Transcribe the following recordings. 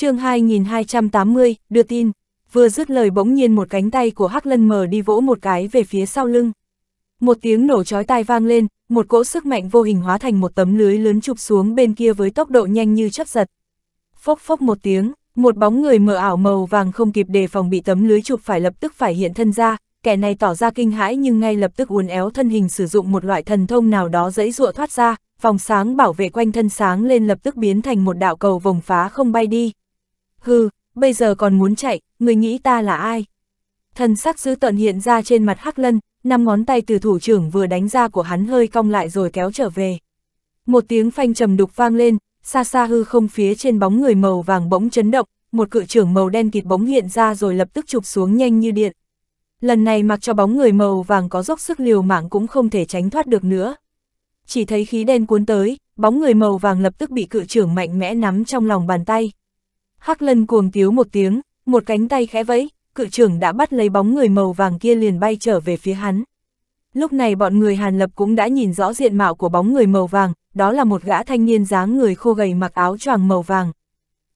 chương 2280, đưa tin, vừa dứt lời bỗng nhiên một cánh tay của Hắc Lân mờ đi vỗ một cái về phía sau lưng. Một tiếng nổ chói tai vang lên, một cỗ sức mạnh vô hình hóa thành một tấm lưới lớn chụp xuống bên kia với tốc độ nhanh như chớp giật. Phốc phốc một tiếng, một bóng người mờ ảo màu vàng không kịp đề phòng bị tấm lưới chụp phải lập tức phải hiện thân ra, kẻ này tỏ ra kinh hãi nhưng ngay lập tức uốn éo thân hình sử dụng một loại thần thông nào đó dẫy dụa thoát ra, vòng sáng bảo vệ quanh thân sáng lên lập tức biến thành một đạo cầu vòng phá không bay đi hừ, bây giờ còn muốn chạy, người nghĩ ta là ai? Thần sắc dữ tận hiện ra trên mặt Hắc Lân, năm ngón tay từ thủ trưởng vừa đánh ra của hắn hơi cong lại rồi kéo trở về. Một tiếng phanh trầm đục vang lên, xa xa hư không phía trên bóng người màu vàng bỗng chấn động, một cự trưởng màu đen kịt bóng hiện ra rồi lập tức chụp xuống nhanh như điện. Lần này mặc cho bóng người màu vàng có dốc sức liều mạng cũng không thể tránh thoát được nữa. Chỉ thấy khí đen cuốn tới, bóng người màu vàng lập tức bị cự trưởng mạnh mẽ nắm trong lòng bàn tay. Hắc lân cuồng tiếu một tiếng, một cánh tay khẽ vẫy, cự trưởng đã bắt lấy bóng người màu vàng kia liền bay trở về phía hắn. Lúc này bọn người Hàn Lập cũng đã nhìn rõ diện mạo của bóng người màu vàng, đó là một gã thanh niên dáng người khô gầy mặc áo choàng màu vàng.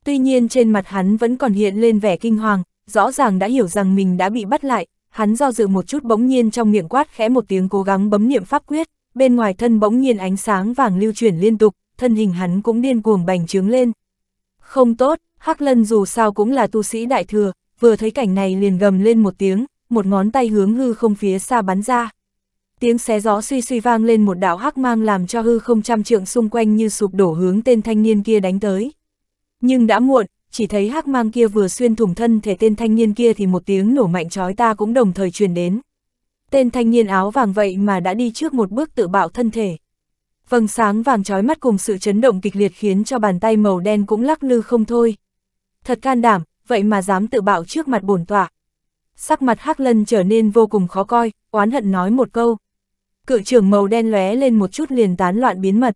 Tuy nhiên trên mặt hắn vẫn còn hiện lên vẻ kinh hoàng, rõ ràng đã hiểu rằng mình đã bị bắt lại, hắn do dự một chút bỗng nhiên trong miệng quát khẽ một tiếng cố gắng bấm niệm pháp quyết, bên ngoài thân bỗng nhiên ánh sáng vàng lưu chuyển liên tục, thân hình hắn cũng điên cuồng bành trướng lên. Không tốt, Hắc Lân dù sao cũng là tu sĩ đại thừa, vừa thấy cảnh này liền gầm lên một tiếng, một ngón tay hướng hư không phía xa bắn ra. Tiếng xé gió suy suy vang lên một đạo hắc mang làm cho hư không trăm trượng xung quanh như sụp đổ hướng tên thanh niên kia đánh tới. Nhưng đã muộn, chỉ thấy hắc mang kia vừa xuyên thủng thân thể tên thanh niên kia thì một tiếng nổ mạnh chói ta cũng đồng thời truyền đến. Tên thanh niên áo vàng vậy mà đã đi trước một bước tự bạo thân thể. Vầng sáng vàng chói mắt cùng sự chấn động kịch liệt khiến cho bàn tay màu đen cũng lắc lư không thôi thật can đảm, vậy mà dám tự bạo trước mặt bổn tọa. Sắc mặt Hắc Lân trở nên vô cùng khó coi, oán hận nói một câu. Cự trưởng màu đen lóe lên một chút liền tán loạn biến mật.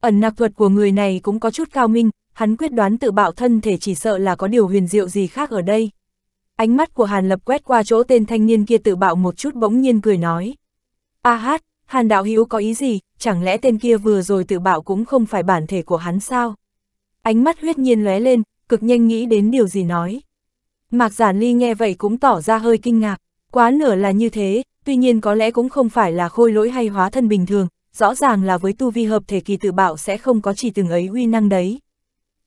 Ẩn nặc thuật của người này cũng có chút cao minh, hắn quyết đoán tự bạo thân thể chỉ sợ là có điều huyền diệu gì khác ở đây. Ánh mắt của Hàn Lập quét qua chỗ tên thanh niên kia tự bạo một chút bỗng nhiên cười nói. A hát, Hàn Đạo Hữu có ý gì, chẳng lẽ tên kia vừa rồi tự bạo cũng không phải bản thể của hắn sao? Ánh mắt huyết nhiên lóe lên, cực nhanh nghĩ đến điều gì nói. Mạc Giản Ly nghe vậy cũng tỏ ra hơi kinh ngạc, quá nửa là như thế, tuy nhiên có lẽ cũng không phải là khôi lỗi hay hóa thân bình thường, rõ ràng là với tu vi hợp thể kỳ tự bạo sẽ không có chỉ từng ấy uy năng đấy.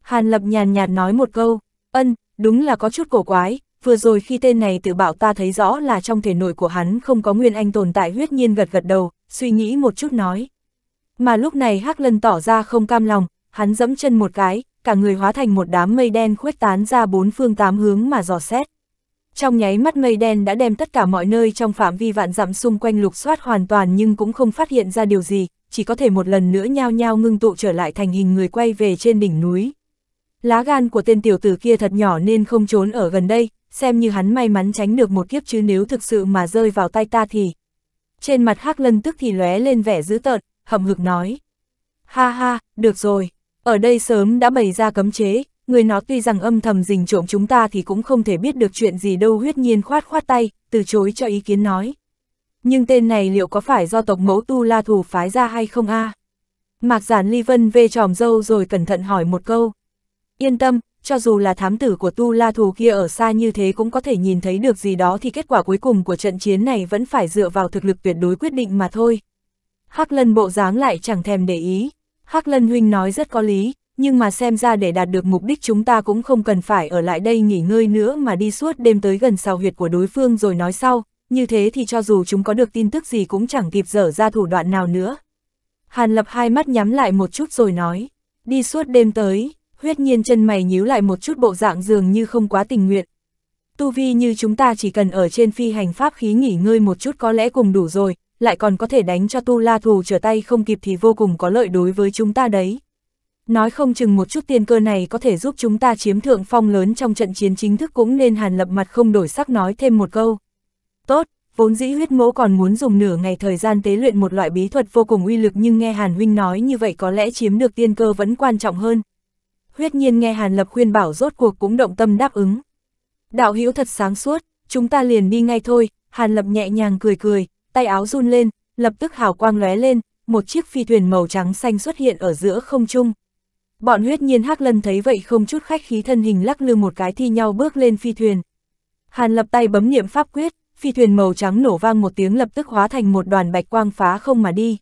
Hàn Lập nhàn nhạt nói một câu, ân, đúng là có chút cổ quái, vừa rồi khi tên này tự bạo ta thấy rõ là trong thể nội của hắn không có nguyên anh tồn tại huyết nhiên gật gật đầu, suy nghĩ một chút nói. Mà lúc này Hắc Lân tỏ ra không cam lòng, hắn dẫm chân một cái, cả người hóa thành một đám mây đen khuếch tán ra bốn phương tám hướng mà dò xét. Trong nháy mắt mây đen đã đem tất cả mọi nơi trong phạm vi vạn dặm xung quanh lục soát hoàn toàn nhưng cũng không phát hiện ra điều gì, chỉ có thể một lần nữa nhao nhao ngưng tụ trở lại thành hình người quay về trên đỉnh núi. Lá gan của tên tiểu tử kia thật nhỏ nên không trốn ở gần đây, xem như hắn may mắn tránh được một kiếp chứ nếu thực sự mà rơi vào tay ta thì... Trên mặt Hắc Lân tức thì lóe lên vẻ dữ tợn, hậm hực nói. Ha ha, được rồi, ở đây sớm đã bày ra cấm chế, người nó tuy rằng âm thầm rình trộm chúng ta thì cũng không thể biết được chuyện gì đâu huyết nhiên khoát khoát tay, từ chối cho ý kiến nói. Nhưng tên này liệu có phải do tộc mẫu tu la thủ phái ra hay không a à? Mạc giản ly vân vê tròm dâu rồi cẩn thận hỏi một câu. Yên tâm, cho dù là thám tử của tu la thù kia ở xa như thế cũng có thể nhìn thấy được gì đó thì kết quả cuối cùng của trận chiến này vẫn phải dựa vào thực lực tuyệt đối quyết định mà thôi. Hắc lân bộ dáng lại chẳng thèm để ý, Hắc Lân Huynh nói rất có lý, nhưng mà xem ra để đạt được mục đích chúng ta cũng không cần phải ở lại đây nghỉ ngơi nữa mà đi suốt đêm tới gần sao huyệt của đối phương rồi nói sau, như thế thì cho dù chúng có được tin tức gì cũng chẳng kịp dở ra thủ đoạn nào nữa. Hàn Lập hai mắt nhắm lại một chút rồi nói, đi suốt đêm tới, huyết nhiên chân mày nhíu lại một chút bộ dạng dường như không quá tình nguyện. Tu vi như chúng ta chỉ cần ở trên phi hành pháp khí nghỉ ngơi một chút có lẽ cùng đủ rồi, lại còn có thể đánh cho tu la thù trở tay không kịp thì vô cùng có lợi đối với chúng ta đấy. Nói không chừng một chút tiên cơ này có thể giúp chúng ta chiếm thượng phong lớn trong trận chiến chính thức cũng nên hàn lập mặt không đổi sắc nói thêm một câu. Tốt, vốn dĩ huyết mẫu còn muốn dùng nửa ngày thời gian tế luyện một loại bí thuật vô cùng uy lực nhưng nghe hàn huynh nói như vậy có lẽ chiếm được tiên cơ vẫn quan trọng hơn. Huyết nhiên nghe hàn lập khuyên bảo rốt cuộc cũng động tâm đáp ứng. Đạo hữu thật sáng suốt, chúng ta liền đi ngay thôi, hàn lập nhẹ nhàng cười cười, tay áo run lên, lập tức hào quang lóe lên, một chiếc phi thuyền màu trắng xanh xuất hiện ở giữa không trung. Bọn huyết nhiên hắc lân thấy vậy không chút khách khí thân hình lắc lư một cái thi nhau bước lên phi thuyền. Hàn lập tay bấm niệm pháp quyết, phi thuyền màu trắng nổ vang một tiếng lập tức hóa thành một đoàn bạch quang phá không mà đi.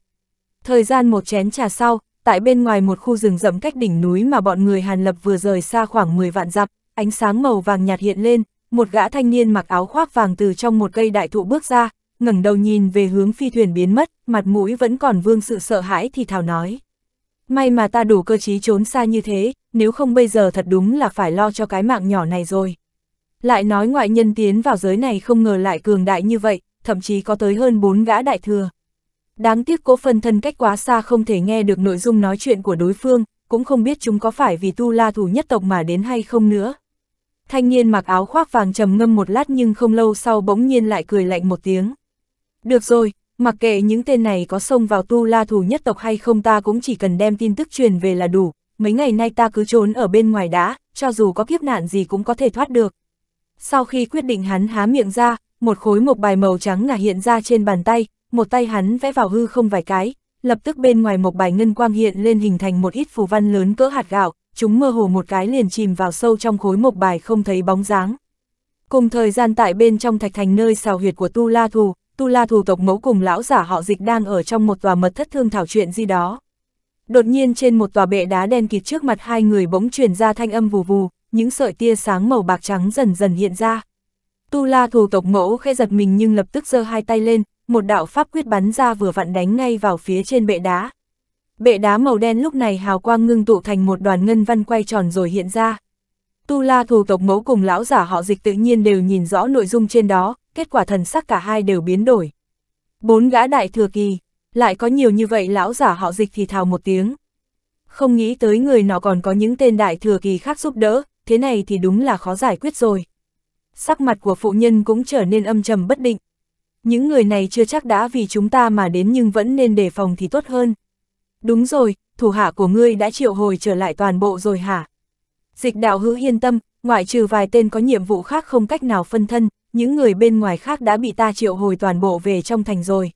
Thời gian một chén trà sau, tại bên ngoài một khu rừng rậm cách đỉnh núi mà bọn người Hàn Lập vừa rời xa khoảng 10 vạn dặm, ánh sáng màu vàng nhạt hiện lên, một gã thanh niên mặc áo khoác vàng từ trong một cây đại thụ bước ra, ngẩng đầu nhìn về hướng phi thuyền biến mất, mặt mũi vẫn còn vương sự sợ hãi thì thào nói. May mà ta đủ cơ trí trốn xa như thế, nếu không bây giờ thật đúng là phải lo cho cái mạng nhỏ này rồi. Lại nói ngoại nhân tiến vào giới này không ngờ lại cường đại như vậy, thậm chí có tới hơn bốn gã đại thừa. Đáng tiếc cố phân thân cách quá xa không thể nghe được nội dung nói chuyện của đối phương, cũng không biết chúng có phải vì tu la thủ nhất tộc mà đến hay không nữa. Thanh niên mặc áo khoác vàng trầm ngâm một lát nhưng không lâu sau bỗng nhiên lại cười lạnh một tiếng. Được rồi, mặc kệ những tên này có xông vào tu la thù nhất tộc hay không ta cũng chỉ cần đem tin tức truyền về là đủ, mấy ngày nay ta cứ trốn ở bên ngoài đã, cho dù có kiếp nạn gì cũng có thể thoát được. Sau khi quyết định hắn há miệng ra, một khối mộc bài màu trắng ngả hiện ra trên bàn tay, một tay hắn vẽ vào hư không vài cái, lập tức bên ngoài một bài ngân quang hiện lên hình thành một ít phù văn lớn cỡ hạt gạo, chúng mơ hồ một cái liền chìm vào sâu trong khối mộc bài không thấy bóng dáng. Cùng thời gian tại bên trong thạch thành nơi xào huyệt của Tu La Thù, Tu La thủ tộc mẫu cùng lão giả họ dịch đang ở trong một tòa mật thất thương thảo chuyện gì đó. Đột nhiên trên một tòa bệ đá đen kịt trước mặt hai người bỗng truyền ra thanh âm vù vù, những sợi tia sáng màu bạc trắng dần dần hiện ra. Tu La thủ tộc mẫu khẽ giật mình nhưng lập tức giơ hai tay lên, một đạo pháp quyết bắn ra vừa vặn đánh ngay vào phía trên bệ đá. Bệ đá màu đen lúc này hào quang ngưng tụ thành một đoàn ngân văn quay tròn rồi hiện ra. Tu La thủ tộc mẫu cùng lão giả họ dịch tự nhiên đều nhìn rõ nội dung trên đó, kết quả thần sắc cả hai đều biến đổi. Bốn gã đại thừa kỳ, lại có nhiều như vậy lão giả họ dịch thì thào một tiếng. Không nghĩ tới người nó còn có những tên đại thừa kỳ khác giúp đỡ, thế này thì đúng là khó giải quyết rồi. Sắc mặt của phụ nhân cũng trở nên âm trầm bất định. Những người này chưa chắc đã vì chúng ta mà đến nhưng vẫn nên đề phòng thì tốt hơn. Đúng rồi, thủ hạ của ngươi đã triệu hồi trở lại toàn bộ rồi hả? Dịch đạo hữu yên tâm, ngoại trừ vài tên có nhiệm vụ khác không cách nào phân thân, những người bên ngoài khác đã bị ta triệu hồi toàn bộ về trong thành rồi.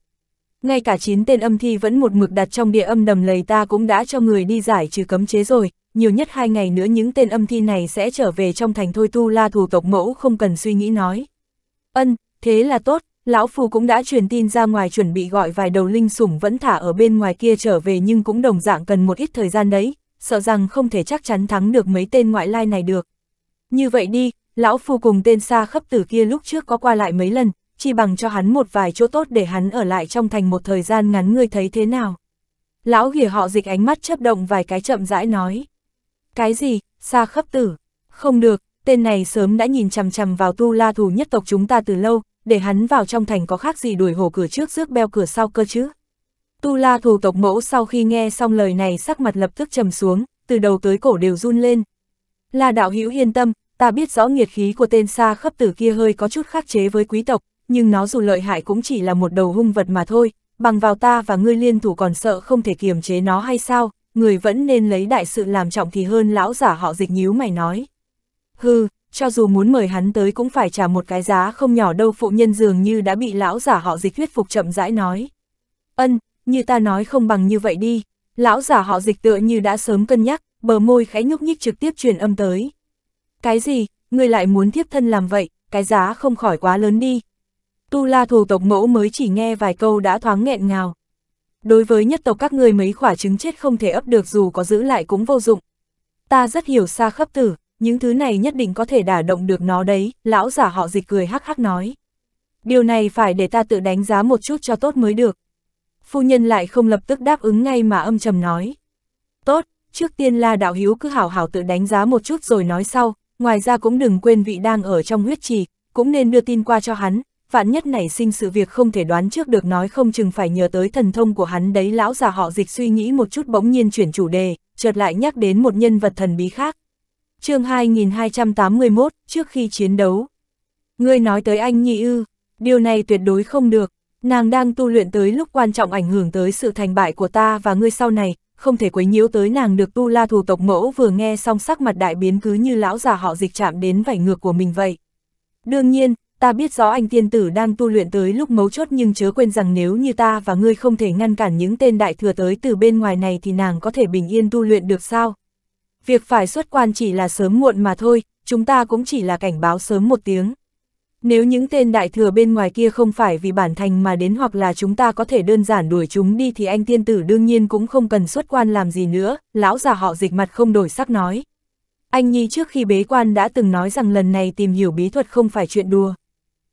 Ngay cả chín tên âm thi vẫn một mực đặt trong địa âm đầm lầy ta cũng đã cho người đi giải trừ cấm chế rồi, nhiều nhất hai ngày nữa những tên âm thi này sẽ trở về trong thành thôi tu la thủ tộc mẫu không cần suy nghĩ nói. Ân, thế là tốt, lão phù cũng đã truyền tin ra ngoài chuẩn bị gọi vài đầu linh sủng vẫn thả ở bên ngoài kia trở về nhưng cũng đồng dạng cần một ít thời gian đấy, sợ rằng không thể chắc chắn thắng được mấy tên ngoại lai này được. Như vậy đi, lão phu cùng tên xa khắp tử kia lúc trước có qua lại mấy lần, chỉ bằng cho hắn một vài chỗ tốt để hắn ở lại trong thành một thời gian ngắn ngươi thấy thế nào. Lão ghìa họ dịch ánh mắt chấp động vài cái chậm rãi nói. Cái gì, xa khắp tử? Không được, tên này sớm đã nhìn chằm chằm vào tu la thù nhất tộc chúng ta từ lâu, để hắn vào trong thành có khác gì đuổi hổ cửa trước rước beo cửa sau cơ chứ. Tu la thù tộc mẫu sau khi nghe xong lời này sắc mặt lập tức trầm xuống, từ đầu tới cổ đều run lên. La đạo hữu yên tâm, ta biết rõ nghiệt khí của tên xa khắp tử kia hơi có chút khắc chế với quý tộc, nhưng nó dù lợi hại cũng chỉ là một đầu hung vật mà thôi, bằng vào ta và ngươi liên thủ còn sợ không thể kiềm chế nó hay sao, người vẫn nên lấy đại sự làm trọng thì hơn lão giả họ dịch nhíu mày nói. Hừ, cho dù muốn mời hắn tới cũng phải trả một cái giá không nhỏ đâu phụ nhân dường như đã bị lão giả họ dịch thuyết phục chậm rãi nói. Ân, như ta nói không bằng như vậy đi, lão giả họ dịch tựa như đã sớm cân nhắc, bờ môi khẽ nhúc nhích trực tiếp truyền âm tới. Cái gì, người lại muốn thiếp thân làm vậy, cái giá không khỏi quá lớn đi. Tu la thù tộc mẫu mới chỉ nghe vài câu đã thoáng nghẹn ngào. Đối với nhất tộc các ngươi mấy quả trứng chết không thể ấp được dù có giữ lại cũng vô dụng. Ta rất hiểu xa khắp tử, những thứ này nhất định có thể đả động được nó đấy, lão giả họ dịch cười hắc hắc nói. Điều này phải để ta tự đánh giá một chút cho tốt mới được. Phu nhân lại không lập tức đáp ứng ngay mà âm trầm nói. Tốt, trước tiên la đạo hiếu cứ hảo hảo tự đánh giá một chút rồi nói sau, Ngoài ra cũng đừng quên vị đang ở trong huyết trì, cũng nên đưa tin qua cho hắn, vạn nhất nảy sinh sự việc không thể đoán trước được nói không chừng phải nhờ tới thần thông của hắn đấy lão già họ dịch suy nghĩ một chút bỗng nhiên chuyển chủ đề, chợt lại nhắc đến một nhân vật thần bí khác. chương 2281, trước khi chiến đấu. Ngươi nói tới anh nhị ư, điều này tuyệt đối không được, nàng đang tu luyện tới lúc quan trọng ảnh hưởng tới sự thành bại của ta và ngươi sau này, không thể quấy nhiễu tới nàng được tu la thủ tộc mẫu vừa nghe xong sắc mặt đại biến cứ như lão già họ dịch chạm đến vảy ngược của mình vậy. Đương nhiên, ta biết rõ anh tiên tử đang tu luyện tới lúc mấu chốt nhưng chớ quên rằng nếu như ta và ngươi không thể ngăn cản những tên đại thừa tới từ bên ngoài này thì nàng có thể bình yên tu luyện được sao? Việc phải xuất quan chỉ là sớm muộn mà thôi, chúng ta cũng chỉ là cảnh báo sớm một tiếng. Nếu những tên đại thừa bên ngoài kia không phải vì bản thành mà đến hoặc là chúng ta có thể đơn giản đuổi chúng đi thì anh tiên tử đương nhiên cũng không cần xuất quan làm gì nữa, lão già họ dịch mặt không đổi sắc nói. Anh Nhi trước khi bế quan đã từng nói rằng lần này tìm hiểu bí thuật không phải chuyện đùa.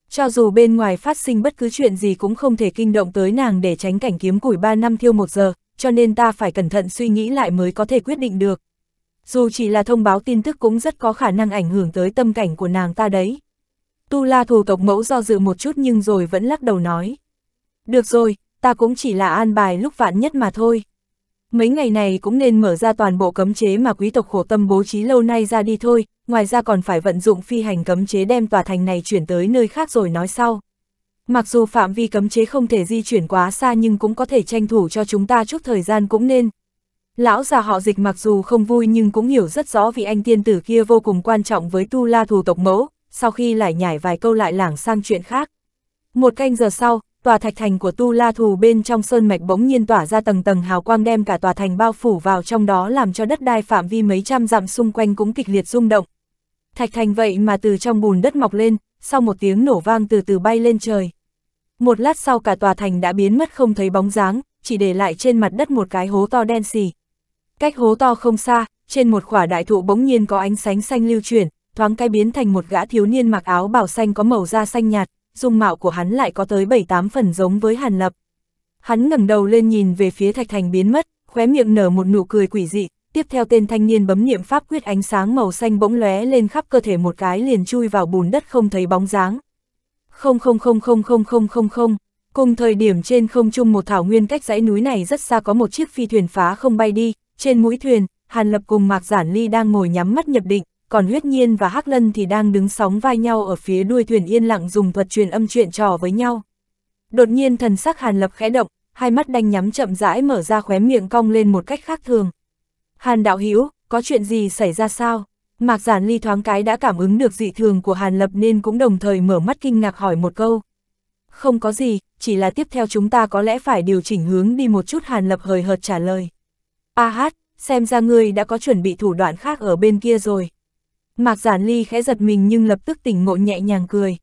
Cho dù bên ngoài phát sinh bất cứ chuyện gì cũng không thể kinh động tới nàng để tránh cảnh kiếm củi 3 năm thiêu 1 giờ, cho nên ta phải cẩn thận suy nghĩ lại mới có thể quyết định được. Dù chỉ là thông báo tin tức cũng rất có khả năng ảnh hưởng tới tâm cảnh của nàng ta đấy. Tu La Thù tộc mẫu do dự một chút nhưng rồi vẫn lắc đầu nói. Được rồi, ta cũng chỉ là an bài lúc vạn nhất mà thôi. Mấy ngày này cũng nên mở ra toàn bộ cấm chế mà quý tộc khổ tâm bố trí lâu nay ra đi thôi, ngoài ra còn phải vận dụng phi hành cấm chế đem tòa thành này chuyển tới nơi khác rồi nói sau. Mặc dù phạm vi cấm chế không thể di chuyển quá xa nhưng cũng có thể tranh thủ cho chúng ta chút thời gian cũng nên. Lão già họ dịch mặc dù không vui nhưng cũng hiểu rất rõ vì anh tiên tử kia vô cùng quan trọng với tu la thù tộc mẫu, sau khi lại nhảy vài câu lại lảng sang chuyện khác. Một canh giờ sau, tòa thạch thành của Tu La Thù bên trong sơn mạch bỗng nhiên tỏa ra tầng tầng hào quang đem cả tòa thành bao phủ vào trong đó làm cho đất đai phạm vi mấy trăm dặm xung quanh cũng kịch liệt rung động. Thạch thành vậy mà từ trong bùn đất mọc lên, sau một tiếng nổ vang từ từ bay lên trời. Một lát sau cả tòa thành đã biến mất không thấy bóng dáng, chỉ để lại trên mặt đất một cái hố to đen xì. Cách hố to không xa, trên một khỏa đại thụ bỗng nhiên có ánh sáng xanh lưu chuyển, thoáng cái biến thành một gã thiếu niên mặc áo bảo xanh có màu da xanh nhạt, dung mạo của hắn lại có tới 7-8 phần giống với Hàn Lập. Hắn ngẩng đầu lên nhìn về phía Thạch Thành biến mất, khóe miệng nở một nụ cười quỷ dị, tiếp theo tên thanh niên bấm niệm pháp quyết ánh sáng màu xanh bỗng lóe lên khắp cơ thể một cái liền chui vào bùn đất không thấy bóng dáng. Không không không không không không không không, cùng thời điểm trên không trung một thảo nguyên cách dãy núi này rất xa có một chiếc phi thuyền phá không bay đi, trên mũi thuyền, Hàn Lập cùng Mạc Giản Ly đang ngồi nhắm mắt nhập định, còn huyết nhiên và hắc lân thì đang đứng sóng vai nhau ở phía đuôi thuyền yên lặng dùng thuật truyền âm chuyện trò với nhau. Đột nhiên thần sắc Hàn Lập khẽ động, hai mắt đanh nhắm chậm rãi mở ra khóe miệng cong lên một cách khác thường. Hàn đạo Hiếu, có chuyện gì xảy ra sao? Mạc Giản Ly thoáng cái đã cảm ứng được dị thường của Hàn Lập nên cũng đồng thời mở mắt kinh ngạc hỏi một câu. Không có gì, chỉ là tiếp theo chúng ta có lẽ phải điều chỉnh hướng đi một chút Hàn Lập hời hợt trả lời. A à hát, xem ra ngươi đã có chuẩn bị thủ đoạn khác ở bên kia rồi. Mạc Giản Ly khẽ giật mình nhưng lập tức tỉnh ngộ nhẹ nhàng cười.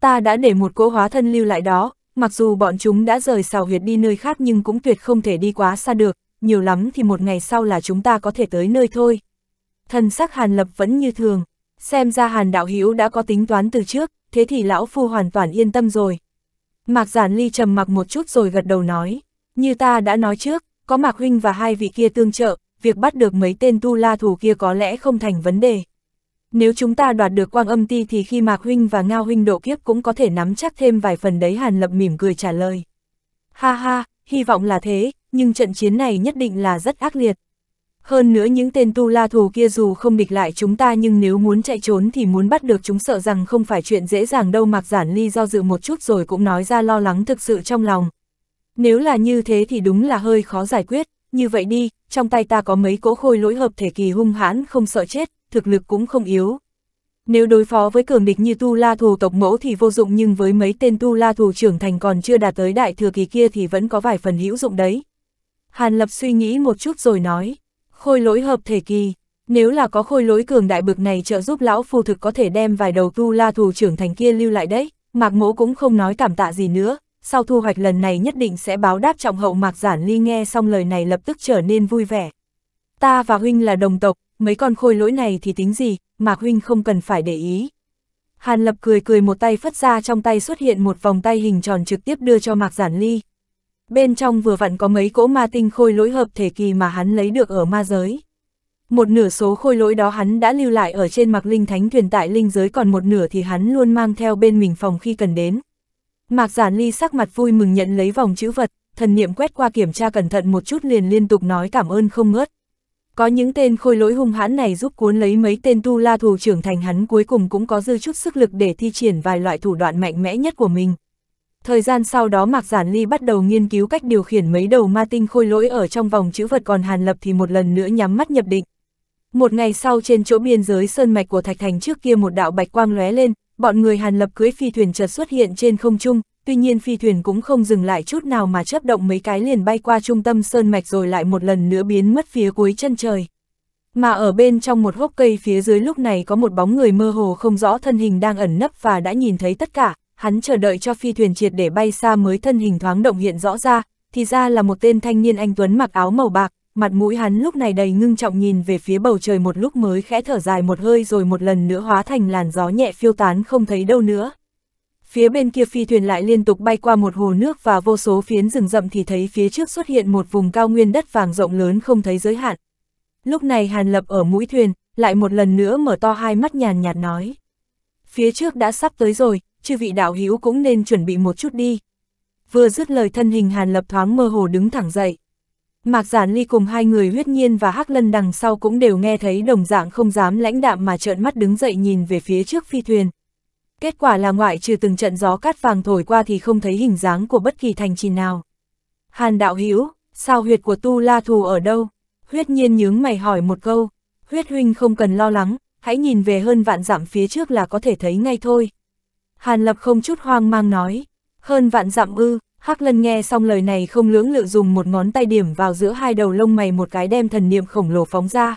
Ta đã để một cỗ hóa thân lưu lại đó, mặc dù bọn chúng đã rời xào huyệt đi nơi khác nhưng cũng tuyệt không thể đi quá xa được, nhiều lắm thì một ngày sau là chúng ta có thể tới nơi thôi. Thần sắc Hàn Lập vẫn như thường, xem ra Hàn Đạo Hữu đã có tính toán từ trước, thế thì lão phu hoàn toàn yên tâm rồi. Mạc Giản Ly trầm mặc một chút rồi gật đầu nói, như ta đã nói trước, có Mạc Huynh và hai vị kia tương trợ, việc bắt được mấy tên tu la thủ kia có lẽ không thành vấn đề. Nếu chúng ta đoạt được quang âm ti thì khi Mạc Huynh và Ngao Huynh độ kiếp cũng có thể nắm chắc thêm vài phần đấy Hàn Lập mỉm cười trả lời. Ha ha, hy vọng là thế, nhưng trận chiến này nhất định là rất ác liệt. Hơn nữa những tên tu la thù kia dù không địch lại chúng ta nhưng nếu muốn chạy trốn thì muốn bắt được chúng sợ rằng không phải chuyện dễ dàng đâu Mạc Giản Ly do dự một chút rồi cũng nói ra lo lắng thực sự trong lòng. Nếu là như thế thì đúng là hơi khó giải quyết, như vậy đi, trong tay ta có mấy cỗ khôi lỗi hợp thể kỳ hung hãn không sợ chết, thực lực cũng không yếu. Nếu đối phó với cường địch như tu la thù tộc mẫu thì vô dụng nhưng với mấy tên tu la thù trưởng thành còn chưa đạt tới đại thừa kỳ kia thì vẫn có vài phần hữu dụng đấy. Hàn Lập suy nghĩ một chút rồi nói, khôi lỗi hợp thể kỳ, nếu là có khôi lỗi cường đại bực này trợ giúp lão phu thực có thể đem vài đầu tu la thù trưởng thành kia lưu lại đấy, mạc mẫu cũng không nói cảm tạ gì nữa, sau thu hoạch lần này nhất định sẽ báo đáp trọng hậu mạc giản ly nghe xong lời này lập tức trở nên vui vẻ. Ta và huynh là đồng tộc, mấy con khôi lỗi này thì tính gì, Mạc Huynh không cần phải để ý. Hàn Lập cười cười một tay phất ra trong tay xuất hiện một vòng tay hình tròn trực tiếp đưa cho Mạc Giản Ly. Bên trong vừa vặn có mấy cỗ ma tinh khôi lỗi hợp thể kỳ mà hắn lấy được ở ma giới. Một nửa số khôi lỗi đó hắn đã lưu lại ở trên Mạc Linh Thánh thuyền tại linh giới còn một nửa thì hắn luôn mang theo bên mình phòng khi cần đến. Mạc Giản Ly sắc mặt vui mừng nhận lấy vòng chữ vật, thần niệm quét qua kiểm tra cẩn thận một chút liền liên tục nói cảm ơn không ngớt. Có những tên khôi lỗi hung hãn này giúp cuốn lấy mấy tên tu la thủ trưởng thành hắn cuối cùng cũng có dư chút sức lực để thi triển vài loại thủ đoạn mạnh mẽ nhất của mình. Thời gian sau đó Mạc Giản Ly bắt đầu nghiên cứu cách điều khiển mấy đầu ma tinh khôi lỗi ở trong vòng chữ vật còn Hàn Lập thì một lần nữa nhắm mắt nhập định. Một ngày sau trên chỗ biên giới sơn mạch của Thạch Thành trước kia một đạo bạch quang lóe lên, bọn người Hàn Lập cưới phi thuyền chợt xuất hiện trên không trung, tuy nhiên phi thuyền cũng không dừng lại chút nào mà chấp động mấy cái liền bay qua trung tâm sơn mạch rồi lại một lần nữa biến mất phía cuối chân trời. Mà ở bên trong một gốc cây phía dưới lúc này có một bóng người mơ hồ không rõ thân hình đang ẩn nấp và đã nhìn thấy tất cả, hắn chờ đợi cho phi thuyền triệt để bay xa mới thân hình thoáng động hiện rõ ra, thì ra là một tên thanh niên anh Tuấn mặc áo màu bạc, mặt mũi hắn lúc này đầy ngưng trọng nhìn về phía bầu trời một lúc mới khẽ thở dài một hơi rồi một lần nữa hóa thành làn gió nhẹ phiêu tán không thấy đâu nữa phía bên kia phi thuyền lại liên tục bay qua một hồ nước và vô số phiến rừng rậm thì thấy phía trước xuất hiện một vùng cao nguyên đất vàng rộng lớn không thấy giới hạn. Lúc này Hàn Lập ở mũi thuyền, lại một lần nữa mở to hai mắt nhàn nhạt nói. Phía trước đã sắp tới rồi, chư vị đạo hữu cũng nên chuẩn bị một chút đi. Vừa dứt lời thân hình Hàn Lập thoáng mơ hồ đứng thẳng dậy. Mạc Giản Ly cùng hai người huyết nhiên và Hắc Lân đằng sau cũng đều nghe thấy đồng dạng không dám lãnh đạm mà trợn mắt đứng dậy nhìn về phía trước phi thuyền, Kết quả là ngoại trừ từng trận gió cát vàng thổi qua thì không thấy hình dáng của bất kỳ thành trì nào. Hàn đạo Hữu sao huyệt của tu la thù ở đâu? Huyết nhiên nhướng mày hỏi một câu. Huyết huynh không cần lo lắng, hãy nhìn về hơn vạn dặm phía trước là có thể thấy ngay thôi. Hàn lập không chút hoang mang nói. Hơn vạn dặm ư, Hắc Lân nghe xong lời này không lưỡng lự dùng một ngón tay điểm vào giữa hai đầu lông mày một cái đem thần niệm khổng lồ phóng ra.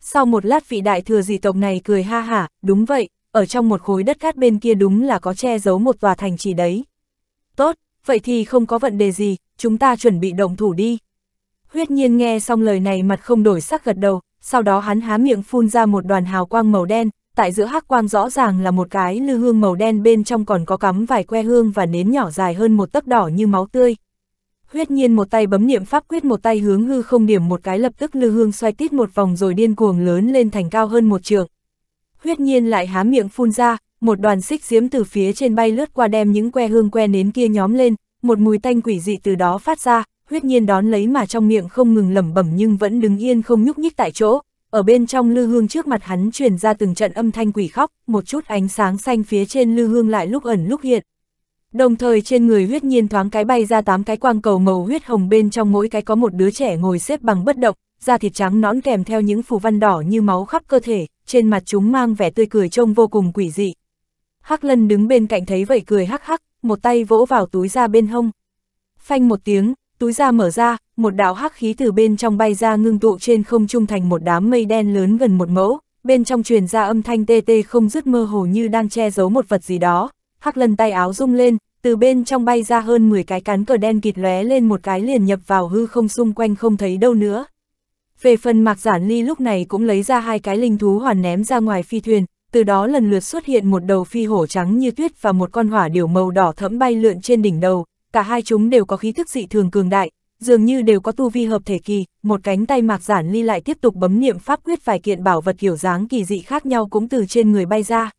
Sau một lát vị đại thừa dị tộc này cười ha hả, đúng vậy, ở trong một khối đất cát bên kia đúng là có che giấu một tòa thành trì đấy. Tốt, vậy thì không có vấn đề gì, chúng ta chuẩn bị động thủ đi. Huyết nhiên nghe xong lời này mặt không đổi sắc gật đầu, sau đó hắn há miệng phun ra một đoàn hào quang màu đen, tại giữa hắc quang rõ ràng là một cái lư hương màu đen bên trong còn có cắm vài que hương và nến nhỏ dài hơn một tấc đỏ như máu tươi. Huyết nhiên một tay bấm niệm pháp quyết một tay hướng hư không điểm một cái lập tức lư hương xoay tít một vòng rồi điên cuồng lớn lên thành cao hơn một trường, huyết nhiên lại há miệng phun ra, một đoàn xích diếm từ phía trên bay lướt qua đem những que hương que nến kia nhóm lên, một mùi tanh quỷ dị từ đó phát ra, huyết nhiên đón lấy mà trong miệng không ngừng lẩm bẩm nhưng vẫn đứng yên không nhúc nhích tại chỗ. Ở bên trong lư hương trước mặt hắn truyền ra từng trận âm thanh quỷ khóc, một chút ánh sáng xanh phía trên lư hương lại lúc ẩn lúc hiện. Đồng thời trên người huyết nhiên thoáng cái bay ra tám cái quang cầu màu huyết hồng bên trong mỗi cái có một đứa trẻ ngồi xếp bằng bất động, da thịt trắng nõn kèm theo những phù văn đỏ như máu khắp cơ thể, trên mặt chúng mang vẻ tươi cười trông vô cùng quỷ dị. Hắc lân đứng bên cạnh thấy vậy cười hắc hắc, một tay vỗ vào túi da bên hông. Phanh một tiếng, túi da mở ra, một đạo hắc khí từ bên trong bay ra ngưng tụ trên không trung thành một đám mây đen lớn gần một mẫu, bên trong truyền ra âm thanh tê tê không dứt mơ hồ như đang che giấu một vật gì đó. Hắc lân tay áo rung lên, từ bên trong bay ra hơn 10 cái cán cờ đen kịt lóe lên một cái liền nhập vào hư không xung quanh không thấy đâu nữa. Về phần Mạc Giản Ly lúc này cũng lấy ra hai cái linh thú hoàn ném ra ngoài phi thuyền, từ đó lần lượt xuất hiện một đầu phi hổ trắng như tuyết và một con hỏa điểu màu đỏ thẫm bay lượn trên đỉnh đầu, cả hai chúng đều có khí thức dị thường cường đại, dường như đều có tu vi hợp thể kỳ, một cánh tay Mạc Giản Ly lại tiếp tục bấm niệm pháp quyết vài kiện bảo vật kiểu dáng kỳ dị khác nhau cũng từ trên người bay ra.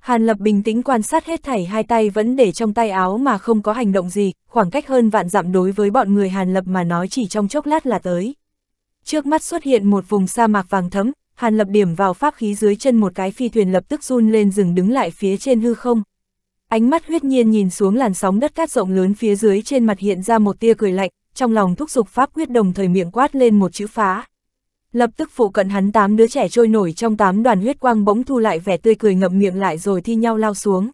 Hàn Lập bình tĩnh quan sát hết thảy hai tay vẫn để trong tay áo mà không có hành động gì, khoảng cách hơn vạn dặm đối với bọn người Hàn Lập mà nói chỉ trong chốc lát là tới trước mắt xuất hiện một vùng sa mạc vàng thấm, Hàn Lập điểm vào pháp khí dưới chân một cái phi thuyền lập tức run lên dừng đứng lại phía trên hư không. Ánh mắt huyết nhiên nhìn xuống làn sóng đất cát rộng lớn phía dưới trên mặt hiện ra một tia cười lạnh, trong lòng thúc giục pháp quyết đồng thời miệng quát lên một chữ phá. Lập tức phụ cận hắn tám đứa trẻ trôi nổi trong tám đoàn huyết quang bỗng thu lại vẻ tươi cười ngậm miệng lại rồi thi nhau lao xuống.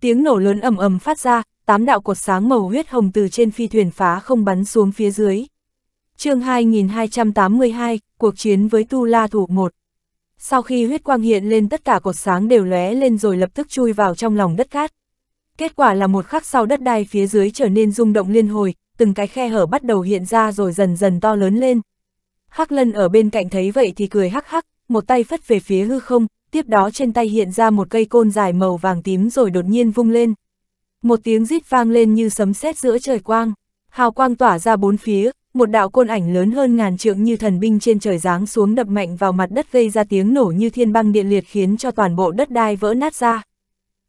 Tiếng nổ lớn ầm ầm phát ra, tám đạo cột sáng màu huyết hồng từ trên phi thuyền phá không bắn xuống phía dưới chương 2282, cuộc chiến với Tu La Thủ 1. Sau khi huyết quang hiện lên tất cả cột sáng đều lóe lên rồi lập tức chui vào trong lòng đất cát. Kết quả là một khắc sau đất đai phía dưới trở nên rung động liên hồi, từng cái khe hở bắt đầu hiện ra rồi dần dần to lớn lên. Hắc lân ở bên cạnh thấy vậy thì cười hắc hắc, một tay phất về phía hư không, tiếp đó trên tay hiện ra một cây côn dài màu vàng tím rồi đột nhiên vung lên. Một tiếng rít vang lên như sấm sét giữa trời quang, hào quang tỏa ra bốn phía, một đạo côn ảnh lớn hơn ngàn trượng như thần binh trên trời giáng xuống đập mạnh vào mặt đất gây ra tiếng nổ như thiên băng điện liệt khiến cho toàn bộ đất đai vỡ nát ra.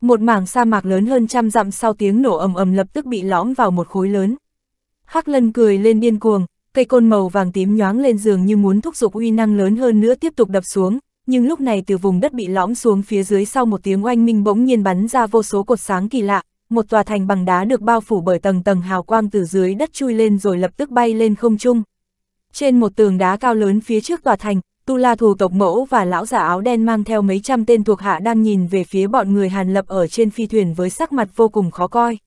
Một mảng sa mạc lớn hơn trăm dặm sau tiếng nổ ầm ầm lập tức bị lõm vào một khối lớn. Hắc lân cười lên điên cuồng, cây côn màu vàng tím nhoáng lên giường như muốn thúc giục uy năng lớn hơn nữa tiếp tục đập xuống, nhưng lúc này từ vùng đất bị lõm xuống phía dưới sau một tiếng oanh minh bỗng nhiên bắn ra vô số cột sáng kỳ lạ, một tòa thành bằng đá được bao phủ bởi tầng tầng hào quang từ dưới đất chui lên rồi lập tức bay lên không trung. Trên một tường đá cao lớn phía trước tòa thành, Tu La thủ tộc mẫu và lão giả áo đen mang theo mấy trăm tên thuộc hạ đang nhìn về phía bọn người Hàn Lập ở trên phi thuyền với sắc mặt vô cùng khó coi.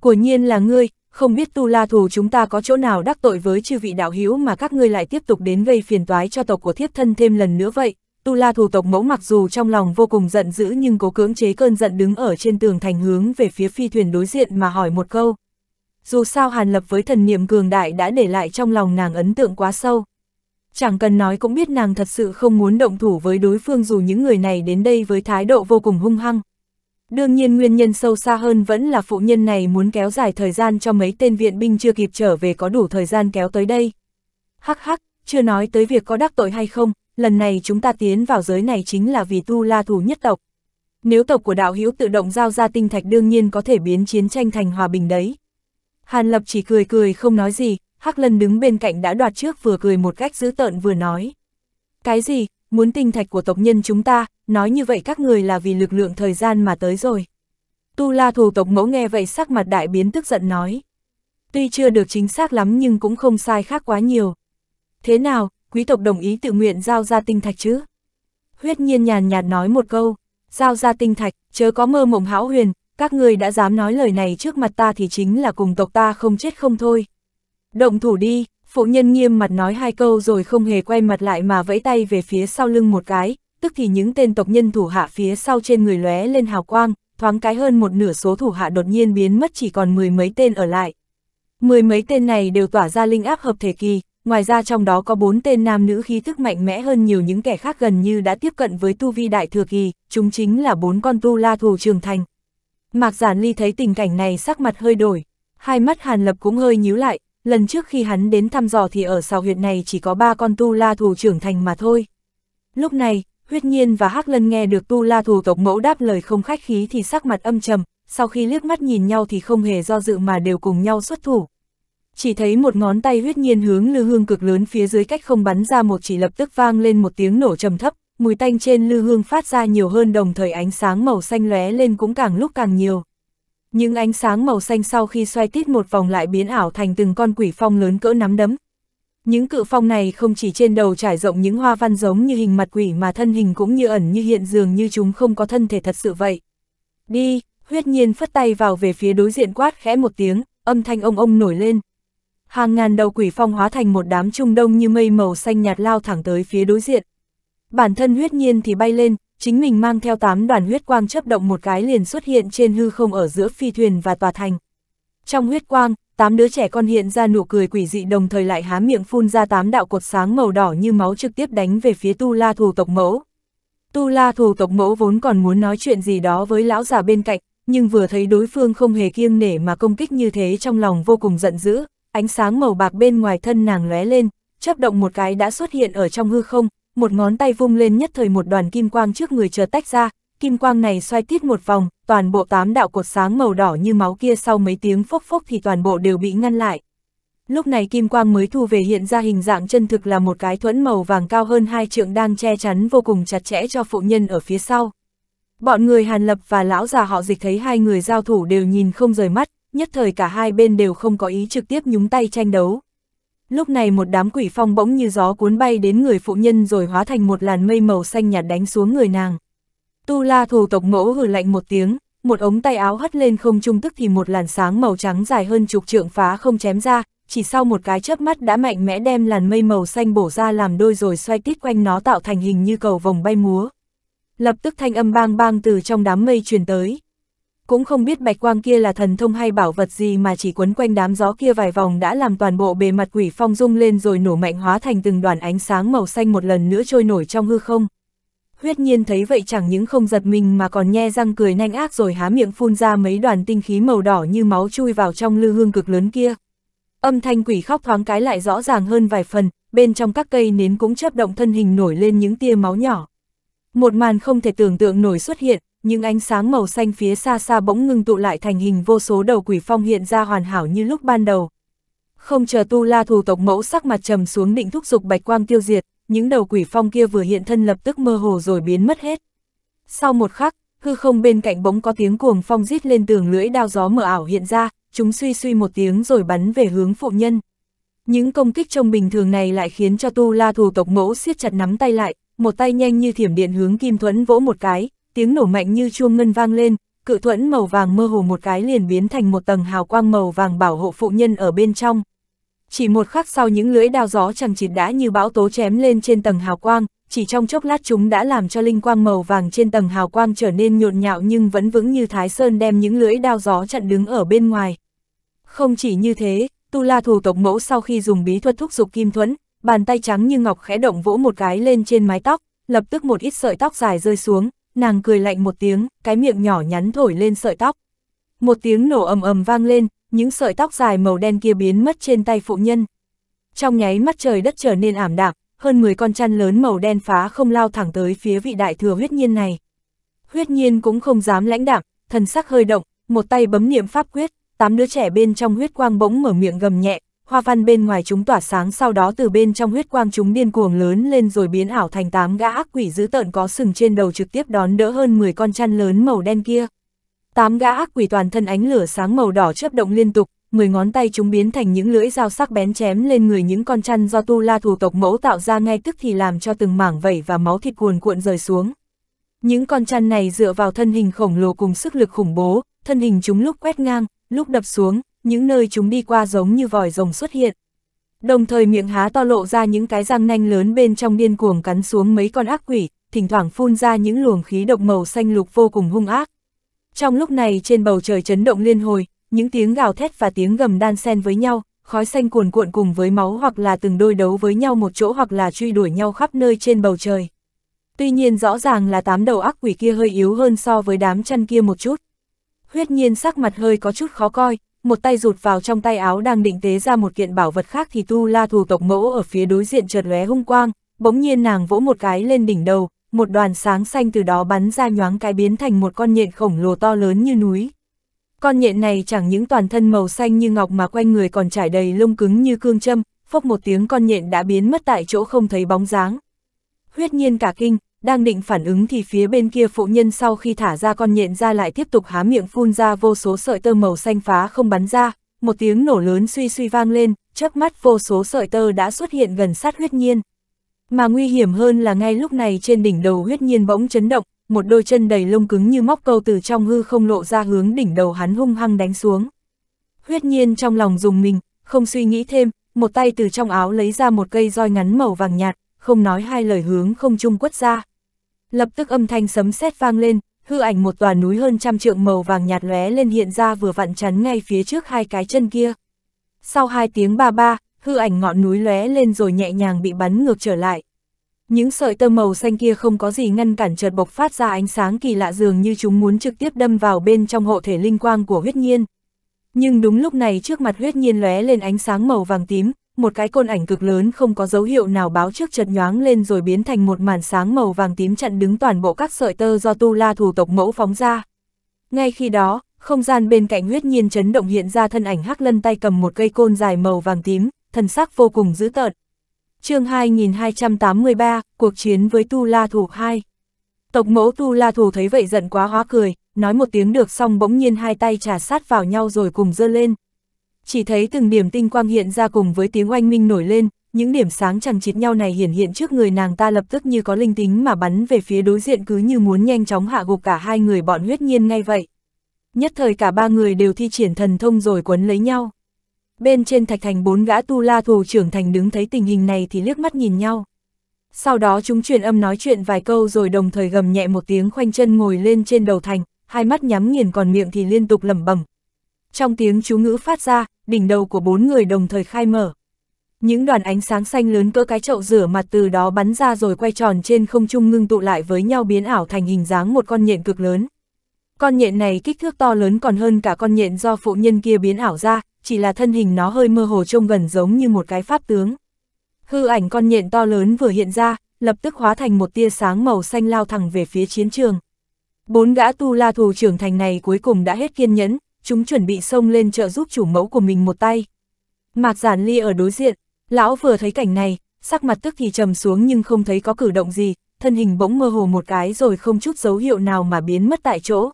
Của nhiên là ngươi, không biết Tu La thủ chúng ta có chỗ nào đắc tội với chư vị đạo hữu mà các ngươi lại tiếp tục đến gây phiền toái cho tộc của thiếp thân thêm lần nữa vậy. Tu La thủ tộc mẫu mặc dù trong lòng vô cùng giận dữ nhưng cố cưỡng chế cơn giận đứng ở trên tường thành hướng về phía phi thuyền đối diện mà hỏi một câu. Dù sao Hàn Lập với thần niệm cường đại đã để lại trong lòng nàng ấn tượng quá sâu. Chẳng cần nói cũng biết nàng thật sự không muốn động thủ với đối phương dù những người này đến đây với thái độ vô cùng hung hăng. Đương nhiên nguyên nhân sâu xa hơn vẫn là phụ nhân này muốn kéo dài thời gian cho mấy tên viện binh chưa kịp trở về có đủ thời gian kéo tới đây. Hắc hắc, chưa nói tới việc có đắc tội hay không, lần này chúng ta tiến vào giới này chính là vì tu la thủ nhất tộc. Nếu tộc của đạo hữu tự động giao ra tinh thạch đương nhiên có thể biến chiến tranh thành hòa bình đấy. Hàn Lập chỉ cười cười không nói gì, Hắc Lân đứng bên cạnh đã đoạt trước vừa cười một cách dữ tợn vừa nói. Cái gì, muốn tinh thạch của tộc nhân chúng ta, nói như vậy các người là vì lực lượng thời gian mà tới rồi. Tu la thủ tộc mẫu nghe vậy sắc mặt đại biến tức giận nói. Tuy chưa được chính xác lắm nhưng cũng không sai khác quá nhiều. Thế nào, quý tộc đồng ý tự nguyện giao ra tinh thạch chứ. Huyết nhiên nhàn nhạt nói một câu, giao ra tinh thạch, chớ có mơ mộng hão huyền, các ngươi đã dám nói lời này trước mặt ta thì chính là cùng tộc ta không chết không thôi. Động thủ đi, phụ nhân nghiêm mặt nói hai câu rồi không hề quay mặt lại mà vẫy tay về phía sau lưng một cái, tức thì những tên tộc nhân thủ hạ phía sau trên người lóe lên hào quang, thoáng cái hơn một nửa số thủ hạ đột nhiên biến mất chỉ còn mười mấy tên ở lại. Mười mấy tên này đều tỏa ra linh áp hợp thể kỳ, ngoài ra trong đó có bốn tên nam nữ khí thức mạnh mẽ hơn nhiều những kẻ khác gần như đã tiếp cận với tu vi đại thừa kỳ, chúng chính là bốn con tu la thù trường thành. Mạc Giản Ly thấy tình cảnh này sắc mặt hơi đổi, hai mắt Hàn Lập cũng hơi nhíu lại, lần trước khi hắn đến thăm dò thì ở sao huyện này chỉ có ba con tu la thù trưởng thành mà thôi. Lúc này, Huyết Nhiên và Hắc Lân nghe được tu la thù tộc mẫu đáp lời không khách khí thì sắc mặt âm trầm, sau khi liếc mắt nhìn nhau thì không hề do dự mà đều cùng nhau xuất thủ chỉ thấy một ngón tay huyết nhiên hướng lư hương cực lớn phía dưới cách không bắn ra một chỉ lập tức vang lên một tiếng nổ trầm thấp, mùi tanh trên lư hương phát ra nhiều hơn đồng thời ánh sáng màu xanh lóe lên cũng càng lúc càng nhiều. Những ánh sáng màu xanh sau khi xoay tít một vòng lại biến ảo thành từng con quỷ phong lớn cỡ nắm đấm. Những cự phong này không chỉ trên đầu trải rộng những hoa văn giống như hình mặt quỷ mà thân hình cũng như ẩn như hiện dường như chúng không có thân thể thật sự vậy. Đi, huyết nhiên phất tay vào về phía đối diện quát khẽ một tiếng, âm thanh ông ông nổi lên, hàng ngàn đầu quỷ phong hóa thành một đám trung đông như mây màu xanh nhạt lao thẳng tới phía đối diện. Bản thân huyết nhiên thì bay lên, chính mình mang theo tám đoàn huyết quang chấp động một cái liền xuất hiện trên hư không ở giữa phi thuyền và tòa thành. Trong huyết quang, tám đứa trẻ con hiện ra nụ cười quỷ dị đồng thời lại há miệng phun ra tám đạo cột sáng màu đỏ như máu trực tiếp đánh về phía tu la thù tộc mẫu. Tu la thù tộc mẫu vốn còn muốn nói chuyện gì đó với lão già bên cạnh, nhưng vừa thấy đối phương không hề kiêng nể mà công kích như thế trong lòng vô cùng giận dữ, ánh sáng màu bạc bên ngoài thân nàng lóe lên, chớp động một cái đã xuất hiện ở trong hư không, một ngón tay vung lên nhất thời một đoàn kim quang trước người chợt tách ra, kim quang này xoay tít một vòng, toàn bộ tám đạo cột sáng màu đỏ như máu kia sau mấy tiếng phốc phốc thì toàn bộ đều bị ngăn lại. Lúc này kim quang mới thu về hiện ra hình dạng chân thực là một cái thuẫn màu vàng cao hơn hai trượng đang che chắn vô cùng chặt chẽ cho phụ nhân ở phía sau. Bọn người Hàn Lập và lão già họ dịch thấy hai người giao thủ đều nhìn không rời mắt, nhất thời cả hai bên đều không có ý trực tiếp nhúng tay tranh đấu. Lúc này một đám quỷ phong bỗng như gió cuốn bay đến người phụ nhân rồi hóa thành một làn mây màu xanh nhạt đánh xuống người nàng. Tu la thủ tộc mẫu hừ lạnh một tiếng, một ống tay áo hất lên không trung tức thì một làn sáng màu trắng dài hơn chục trượng phá không chém ra, chỉ sau một cái chớp mắt đã mạnh mẽ đem làn mây màu xanh bổ ra làm đôi rồi xoay tít quanh nó tạo thành hình như cầu vòng bay múa. Lập tức thanh âm bang bang từ trong đám mây truyền tới, cũng không biết bạch quang kia là thần thông hay bảo vật gì mà chỉ quấn quanh đám gió kia vài vòng đã làm toàn bộ bề mặt quỷ phong rung lên rồi nổ mạnh hóa thành từng đoàn ánh sáng màu xanh một lần nữa trôi nổi trong hư không. Huyết nhiên thấy vậy chẳng những không giật mình mà còn nhe răng cười nanh ác rồi há miệng phun ra mấy đoàn tinh khí màu đỏ như máu chui vào trong lư hương cực lớn kia. Âm thanh quỷ khóc thoáng cái lại rõ ràng hơn vài phần, bên trong các cây nến cũng chớp động thân hình nổi lên những tia máu nhỏ. Một màn không thể tưởng tượng nổi xuất hiện, nhưng ánh sáng màu xanh phía xa xa bỗng ngưng tụ lại thành hình vô số đầu quỷ phong hiện ra hoàn hảo như lúc ban đầu. Không chờ tu la thủ tộc mẫu sắc mặt trầm xuống định thúc dục bạch quang tiêu diệt, những đầu quỷ phong kia vừa hiện thân lập tức mơ hồ rồi biến mất hết. Sau một khắc, hư không bên cạnh bỗng có tiếng cuồng phong rít lên tường lưỡi đao gió mờ ảo hiện ra, chúng suy suy một tiếng rồi bắn về hướng phụ nhân. Những công kích trông bình thường này lại khiến cho tu la thủ tộc mẫu siết chặt nắm tay lại, một tay nhanh như thiểm điện hướng kim thuẫn vỗ một cái, tiếng nổ mạnh như chuông ngân vang lên, cự thuẫn màu vàng mơ hồ một cái liền biến thành một tầng hào quang màu vàng bảo hộ phụ nhân ở bên trong. Chỉ một khắc sau những lưỡi đao gió chẳng chịt đã như bão tố chém lên trên tầng hào quang, chỉ trong chốc lát chúng đã làm cho linh quang màu vàng trên tầng hào quang trở nên nhộn nhạo nhưng vẫn vững như Thái Sơn đem những lưỡi đao gió chặn đứng ở bên ngoài. Không chỉ như thế, Tu La thủ tộc mẫu sau khi dùng bí thuật thúc dục kim thuẫn, bàn tay trắng như ngọc khẽ động vỗ một cái lên trên mái tóc, lập tức một ít sợi tóc dài rơi xuống, nàng cười lạnh một tiếng, cái miệng nhỏ nhắn thổi lên sợi tóc. Một tiếng nổ ầm ầm vang lên, những sợi tóc dài màu đen kia biến mất trên tay phụ nhân. Trong nháy mắt trời đất trở nên ảm đạm, hơn 10 con chăn lớn màu đen phá không lao thẳng tới phía vị đại thừa huyết nhiên này. Huyết nhiên cũng không dám lãnh đạm, thần sắc hơi động, một tay bấm niệm pháp quyết, tám đứa trẻ bên trong huyết quang bỗng mở miệng gầm nhẹ, hoa văn bên ngoài chúng tỏa sáng sau đó từ bên trong huyết quang chúng điên cuồng lớn lên rồi biến ảo thành tám gã ác quỷ dữ tợn có sừng trên đầu trực tiếp đón đỡ hơn 10 con chăn lớn màu đen kia. Tám gã ác quỷ toàn thân ánh lửa sáng màu đỏ chớp động liên tục, 10 ngón tay chúng biến thành những lưỡi dao sắc bén chém lên người những con chăn do tu la thủ tộc mẫu tạo ra ngay tức thì làm cho từng mảng vẩy và máu thịt cuồn cuộn rời xuống. Những con chăn này dựa vào thân hình khổng lồ cùng sức lực khủng bố, thân hình chúng lúc quét ngang, lúc đập xuống, những nơi chúng đi qua giống như vòi rồng xuất hiện. Đồng thời miệng há to lộ ra những cái răng nanh lớn bên trong điên cuồng cắn xuống mấy con ác quỷ, thỉnh thoảng phun ra những luồng khí độc màu xanh lục vô cùng hung ác. Trong lúc này trên bầu trời chấn động liên hồi, những tiếng gào thét và tiếng gầm đan xen với nhau, khói xanh cuồn cuộn cùng với máu hoặc là từng đôi đấu với nhau một chỗ hoặc là truy đuổi nhau khắp nơi trên bầu trời. Tuy nhiên rõ ràng là tám đầu ác quỷ kia hơi yếu hơn so với đám chăn kia một chút. Huyết nhiên sắc mặt hơi có chút khó coi, một tay rụt vào trong tay áo đang định tế ra một kiện bảo vật khác thì tu la thù tộc mẫu ở phía đối diện chợt lóe hung quang, bỗng nhiên nàng vỗ một cái lên đỉnh đầu, một đoàn sáng xanh từ đó bắn ra nhoáng cái biến thành một con nhện khổng lồ to lớn như núi. Con nhện này chẳng những toàn thân màu xanh như ngọc mà quanh người còn trải đầy lông cứng như cương châm, phốc một tiếng con nhện đã biến mất tại chỗ không thấy bóng dáng. Huyết nhiên cả kinh, đang định phản ứng thì phía bên kia phụ nhân sau khi thả ra con nhện ra lại tiếp tục há miệng phun ra vô số sợi tơ màu xanh phá không bắn ra, một tiếng nổ lớn suy suy vang lên, chớp mắt vô số sợi tơ đã xuất hiện gần sát huyết nhiên. Mà nguy hiểm hơn là ngay lúc này trên đỉnh đầu huyết nhiên bỗng chấn động, một đôi chân đầy lông cứng như móc câu từ trong hư không lộ ra hướng đỉnh đầu hắn hung hăng đánh xuống. Huyết nhiên trong lòng dùng mình, không suy nghĩ thêm, một tay từ trong áo lấy ra một cây roi ngắn màu vàng nhạt, không nói hai lời hướng không trung quất ra lập tức âm thanh sấm sét vang lên, hư ảnh một tòa núi hơn trăm trượng màu vàng nhạt lóe lên hiện ra vừa vặn chắn ngay phía trước hai cái chân kia. Sau hai tiếng ba ba, hư ảnh ngọn núi lóe lên rồi nhẹ nhàng bị bắn ngược trở lại. Những sợi tơ màu xanh kia không có gì ngăn cản chợt bộc phát ra ánh sáng kỳ lạ dường như chúng muốn trực tiếp đâm vào bên trong hộ thể linh quang của huyết nhiên. Nhưng đúng lúc này trước mặt huyết nhiên lóe lên ánh sáng màu vàng tím, một cái côn ảnh cực lớn không có dấu hiệu nào báo trước chợt nhoáng lên rồi biến thành một màn sáng màu vàng tím chặn đứng toàn bộ các sợi tơ do tu la thủ tộc mẫu phóng ra. Ngay khi đó, không gian bên cạnh huyết nhiên chấn động hiện ra thân ảnh hắc lân tay cầm một cây côn dài màu vàng tím, thần sắc vô cùng dữ tợn. chương 2283, cuộc chiến với tu la thủ 2. Tộc mẫu tu la thủ thấy vậy giận quá hóa cười, nói một tiếng được xong bỗng nhiên hai tay trà sát vào nhau rồi cùng dơ lên, chỉ thấy từng điểm tinh quang hiện ra cùng với tiếng oanh minh nổi lên, những điểm sáng chẳng chịt nhau này hiển hiện trước người nàng ta lập tức như có linh tính mà bắn về phía đối diện cứ như muốn nhanh chóng hạ gục cả hai người bọn huyết nhiên ngay vậy. Nhất thời cả ba người đều thi triển thần thông rồi quấn lấy nhau. Bên trên thạch thành bốn gã tu la thù trưởng thành đứng thấy tình hình này thì liếc mắt nhìn nhau. Sau đó chúng truyền âm nói chuyện vài câu rồi đồng thời gầm nhẹ một tiếng khoanh chân ngồi lên trên đầu thành, hai mắt nhắm nghiền còn miệng thì liên tục lẩm bẩm, trong tiếng chú ngữ phát ra, đỉnh đầu của bốn người đồng thời khai mở. Những đoàn ánh sáng xanh lớn cơ cái chậu rửa mặt từ đó bắn ra rồi quay tròn trên không trung ngưng tụ lại với nhau biến ảo thành hình dáng một con nhện cực lớn. Con nhện này kích thước to lớn còn hơn cả con nhện do phụ nhân kia biến ảo ra, chỉ là thân hình nó hơi mơ hồ trông gần giống như một cái pháp tướng. Hư ảnh con nhện to lớn vừa hiện ra, lập tức hóa thành một tia sáng màu xanh lao thẳng về phía chiến trường. Bốn gã tu la thù trưởng thành này cuối cùng đã hết kiên nhẫn, chúng chuẩn bị xông lên trợ giúp chủ mẫu của mình một tay. Mạc Giản Ly ở đối diện, lão vừa thấy cảnh này, sắc mặt tức thì trầm xuống nhưng không thấy có cử động gì, thân hình bỗng mơ hồ một cái rồi không chút dấu hiệu nào mà biến mất tại chỗ.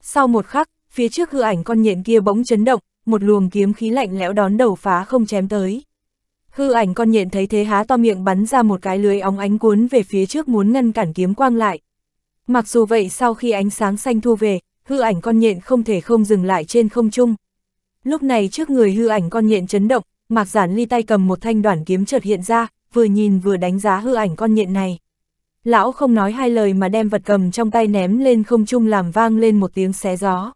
Sau một khắc, phía trước hư ảnh con nhện kia bỗng chấn động, một luồng kiếm khí lạnh lẽo đón đầu phá không chém tới. Hư ảnh con nhện thấy thế há to miệng bắn ra một cái lưới óng ánh cuốn về phía trước muốn ngăn cản kiếm quang lại. Mặc dù vậy sau khi ánh sáng xanh thu về, hư ảnh con nhện không thể không dừng lại trên không trung. Lúc này trước người hư ảnh con nhện chấn động, Mạc Giản Ly tay cầm một thanh đoản kiếm chợt hiện ra, vừa nhìn vừa đánh giá hư ảnh con nhện này. Lão không nói hai lời mà đem vật cầm trong tay ném lên không trung làm vang lên một tiếng xé gió.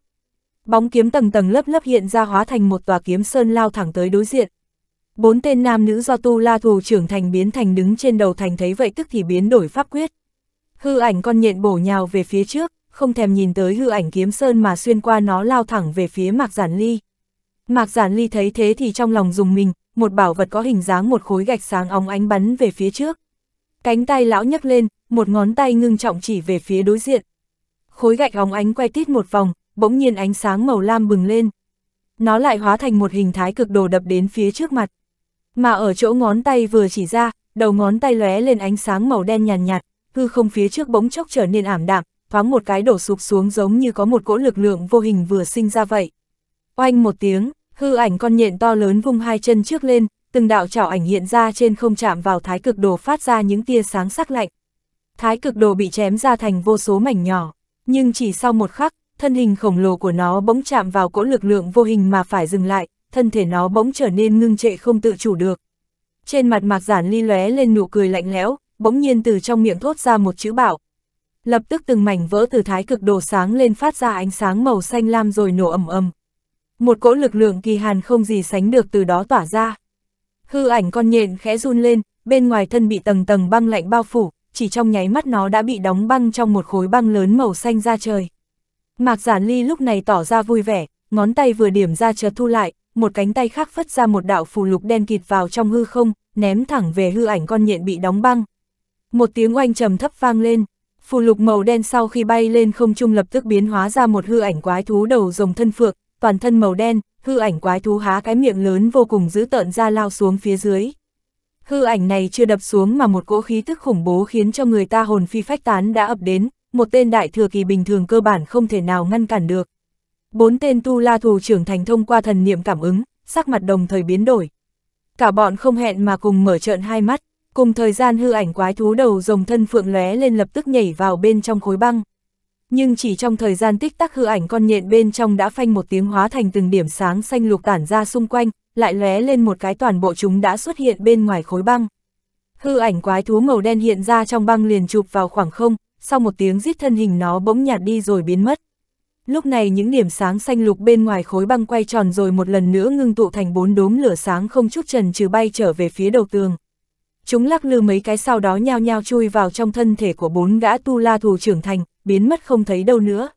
Bóng kiếm tầng tầng lớp lớp hiện ra hóa thành một tòa kiếm sơn lao thẳng tới đối diện. Bốn tên nam nữ do tu la thù trưởng thành biến thành đứng trên đầu thành thấy vậy tức thì biến đổi pháp quyết. Hư ảnh con nhện bổ nhào về phía trước, không thèm nhìn tới hư ảnh kiếm sơn mà xuyên qua nó lao thẳng về phía Mạc Giản Ly. Mạc Giản Ly thấy thế thì trong lòng dùng mình, một bảo vật có hình dáng một khối gạch sáng óng ánh bắn về phía trước. Cánh tay lão nhấc lên, một ngón tay ngưng trọng chỉ về phía đối diện. Khối gạch óng ánh quay tít một vòng, bỗng nhiên ánh sáng màu lam bừng lên. Nó lại hóa thành một hình thái cực đồ đập đến phía trước mặt. Mà ở chỗ ngón tay vừa chỉ ra, đầu ngón tay lóe lên ánh sáng màu đen nhàn nhạt, nhạt, hư không phía trước bỗng chốc trở nên ảm đạm, thoáng một cái đổ sụp xuống giống như có một cỗ lực lượng vô hình vừa sinh ra vậy. Oanh một tiếng, hư ảnh con nhện to lớn vung hai chân trước lên, từng đạo chảo ảnh hiện ra trên không chạm vào thái cực đồ phát ra những tia sáng sắc lạnh. Thái cực đồ bị chém ra thành vô số mảnh nhỏ, nhưng chỉ sau một khắc, thân hình khổng lồ của nó bỗng chạm vào cỗ lực lượng vô hình mà phải dừng lại, thân thể nó bỗng trở nên ngưng trệ không tự chủ được. Trên mặt mạc giản ly lóe lên nụ cười lạnh lẽo, bỗng nhiên từ trong miệng thốt ra một chữ bảo, Lập tức từng mảnh vỡ từ thái cực đổ sáng lên phát ra ánh sáng màu xanh lam rồi nổ ầm ầm. Một cỗ lực lượng kỳ hàn không gì sánh được từ đó tỏa ra. Hư ảnh con nhện khẽ run lên, bên ngoài thân bị tầng tầng băng lạnh bao phủ, chỉ trong nháy mắt nó đã bị đóng băng trong một khối băng lớn màu xanh ra trời. Mạc Giản Ly lúc này tỏ ra vui vẻ, ngón tay vừa điểm ra chợt thu lại, một cánh tay khác phất ra một đạo phù lục đen kịt vào trong hư không, ném thẳng về hư ảnh con nhện bị đóng băng. Một tiếng oanh trầm thấp vang lên, Phù lục màu đen sau khi bay lên không trung lập tức biến hóa ra một hư ảnh quái thú đầu rồng thân phượng, toàn thân màu đen, hư ảnh quái thú há cái miệng lớn vô cùng dữ tợn ra lao xuống phía dưới. Hư ảnh này chưa đập xuống mà một cỗ khí tức khủng bố khiến cho người ta hồn phi phách tán đã ập đến, một tên đại thừa kỳ bình thường cơ bản không thể nào ngăn cản được. Bốn tên tu la thủ trưởng thành thông qua thần niệm cảm ứng, sắc mặt đồng thời biến đổi. Cả bọn không hẹn mà cùng mở trợn hai mắt. Cùng thời gian hư ảnh quái thú đầu rồng thân phượng lóe lên lập tức nhảy vào bên trong khối băng. Nhưng chỉ trong thời gian tích tắc hư ảnh con nhện bên trong đã phanh một tiếng hóa thành từng điểm sáng xanh lục tản ra xung quanh, lại lóe lên một cái toàn bộ chúng đã xuất hiện bên ngoài khối băng. Hư ảnh quái thú màu đen hiện ra trong băng liền chụp vào khoảng không, sau một tiếng giết thân hình nó bỗng nhạt đi rồi biến mất. Lúc này những điểm sáng xanh lục bên ngoài khối băng quay tròn rồi một lần nữa ngưng tụ thành bốn đốm lửa sáng không chút trần trừ bay trở về phía đầu tường. Chúng lắc lư mấy cái sau đó nhao nhao chui vào trong thân thể của bốn gã tu la thù trưởng thành, biến mất không thấy đâu nữa.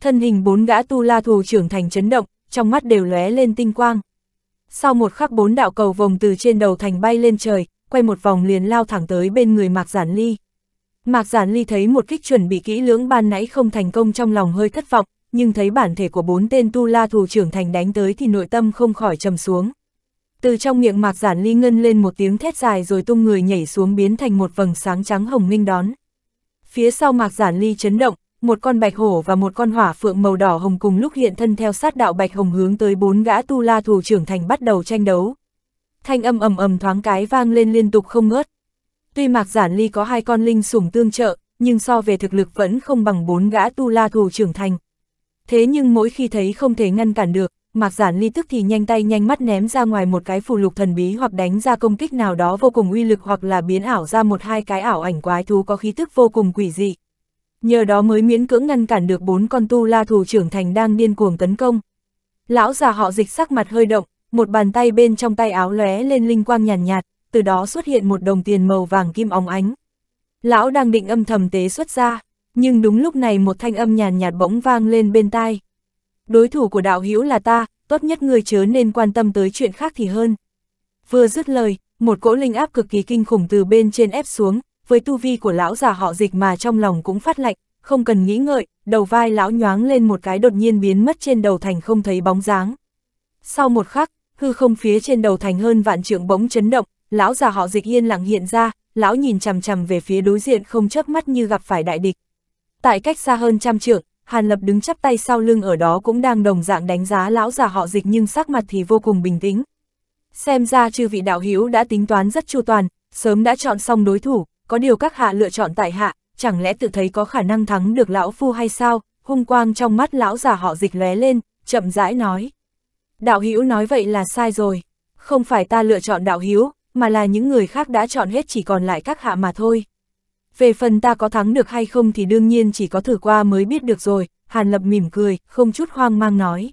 Thân hình bốn gã tu la thù trưởng thành chấn động, trong mắt đều lóe lên tinh quang. Sau một khắc bốn đạo cầu vòng từ trên đầu thành bay lên trời, quay một vòng liền lao thẳng tới bên người Mạc Giản Ly. Mạc Giản Ly thấy một kích chuẩn bị kỹ lưỡng ban nãy không thành công trong lòng hơi thất vọng, nhưng thấy bản thể của bốn tên tu la thù trưởng thành đánh tới thì nội tâm không khỏi trầm xuống. Từ trong miệng mạc giản ly ngân lên một tiếng thét dài rồi tung người nhảy xuống biến thành một vầng sáng trắng hồng minh đón. Phía sau mạc giản ly chấn động, một con bạch hổ và một con hỏa phượng màu đỏ hồng cùng lúc hiện thân theo sát đạo bạch hồng hướng tới bốn gã tu la thủ trưởng thành bắt đầu tranh đấu. Thanh âm ầm ầm thoáng cái vang lên liên tục không ngớt. Tuy mạc giản ly có hai con linh sủng tương trợ, nhưng so về thực lực vẫn không bằng bốn gã tu la thủ trưởng thành. Thế nhưng mỗi khi thấy không thể ngăn cản được, Mạc Giản Ly tức thì nhanh tay nhanh mắt ném ra ngoài một cái phù lục thần bí hoặc đánh ra công kích nào đó vô cùng uy lực hoặc là biến ảo ra một hai cái ảo ảnh quái thú có khí tức vô cùng quỷ dị. Nhờ đó mới miễn cưỡng ngăn cản được bốn con tu la thủ trưởng thành đang điên cuồng tấn công. Lão già họ dịch sắc mặt hơi động, một bàn tay bên trong tay áo lóe lên linh quang nhàn nhạt, nhạt, từ đó xuất hiện một đồng tiền màu vàng kim óng ánh. Lão đang định âm thầm tế xuất ra, nhưng đúng lúc này một thanh âm nhàn nhạt, nhạt bỗng vang lên bên tai đối thủ của đạo hữu là ta, tốt nhất người chớ nên quan tâm tới chuyện khác thì hơn. Vừa dứt lời, một cỗ linh áp cực kỳ kinh khủng từ bên trên ép xuống, với tu vi của lão già họ dịch mà trong lòng cũng phát lạnh, không cần nghĩ ngợi, đầu vai lão nhoáng lên một cái đột nhiên biến mất trên đầu thành không thấy bóng dáng. Sau một khắc, hư không phía trên đầu thành hơn vạn trượng bỗng chấn động, lão già họ dịch yên lặng hiện ra, lão nhìn chằm chằm về phía đối diện không chớp mắt như gặp phải đại địch. Tại cách xa hơn trăm trượng, Hàn Lập đứng chắp tay sau lưng ở đó cũng đang đồng dạng đánh giá lão già họ dịch nhưng sắc mặt thì vô cùng bình tĩnh. Xem ra chư vị đạo hữu đã tính toán rất chu toàn, sớm đã chọn xong đối thủ, có điều các hạ lựa chọn tại hạ, chẳng lẽ tự thấy có khả năng thắng được lão phu hay sao? Hung quang trong mắt lão già họ dịch lóe lên, chậm rãi nói. Đạo hữu nói vậy là sai rồi, không phải ta lựa chọn đạo hữu, mà là những người khác đã chọn hết chỉ còn lại các hạ mà thôi. Về phần ta có thắng được hay không thì đương nhiên chỉ có thử qua mới biết được rồi, Hàn Lập mỉm cười, không chút hoang mang nói.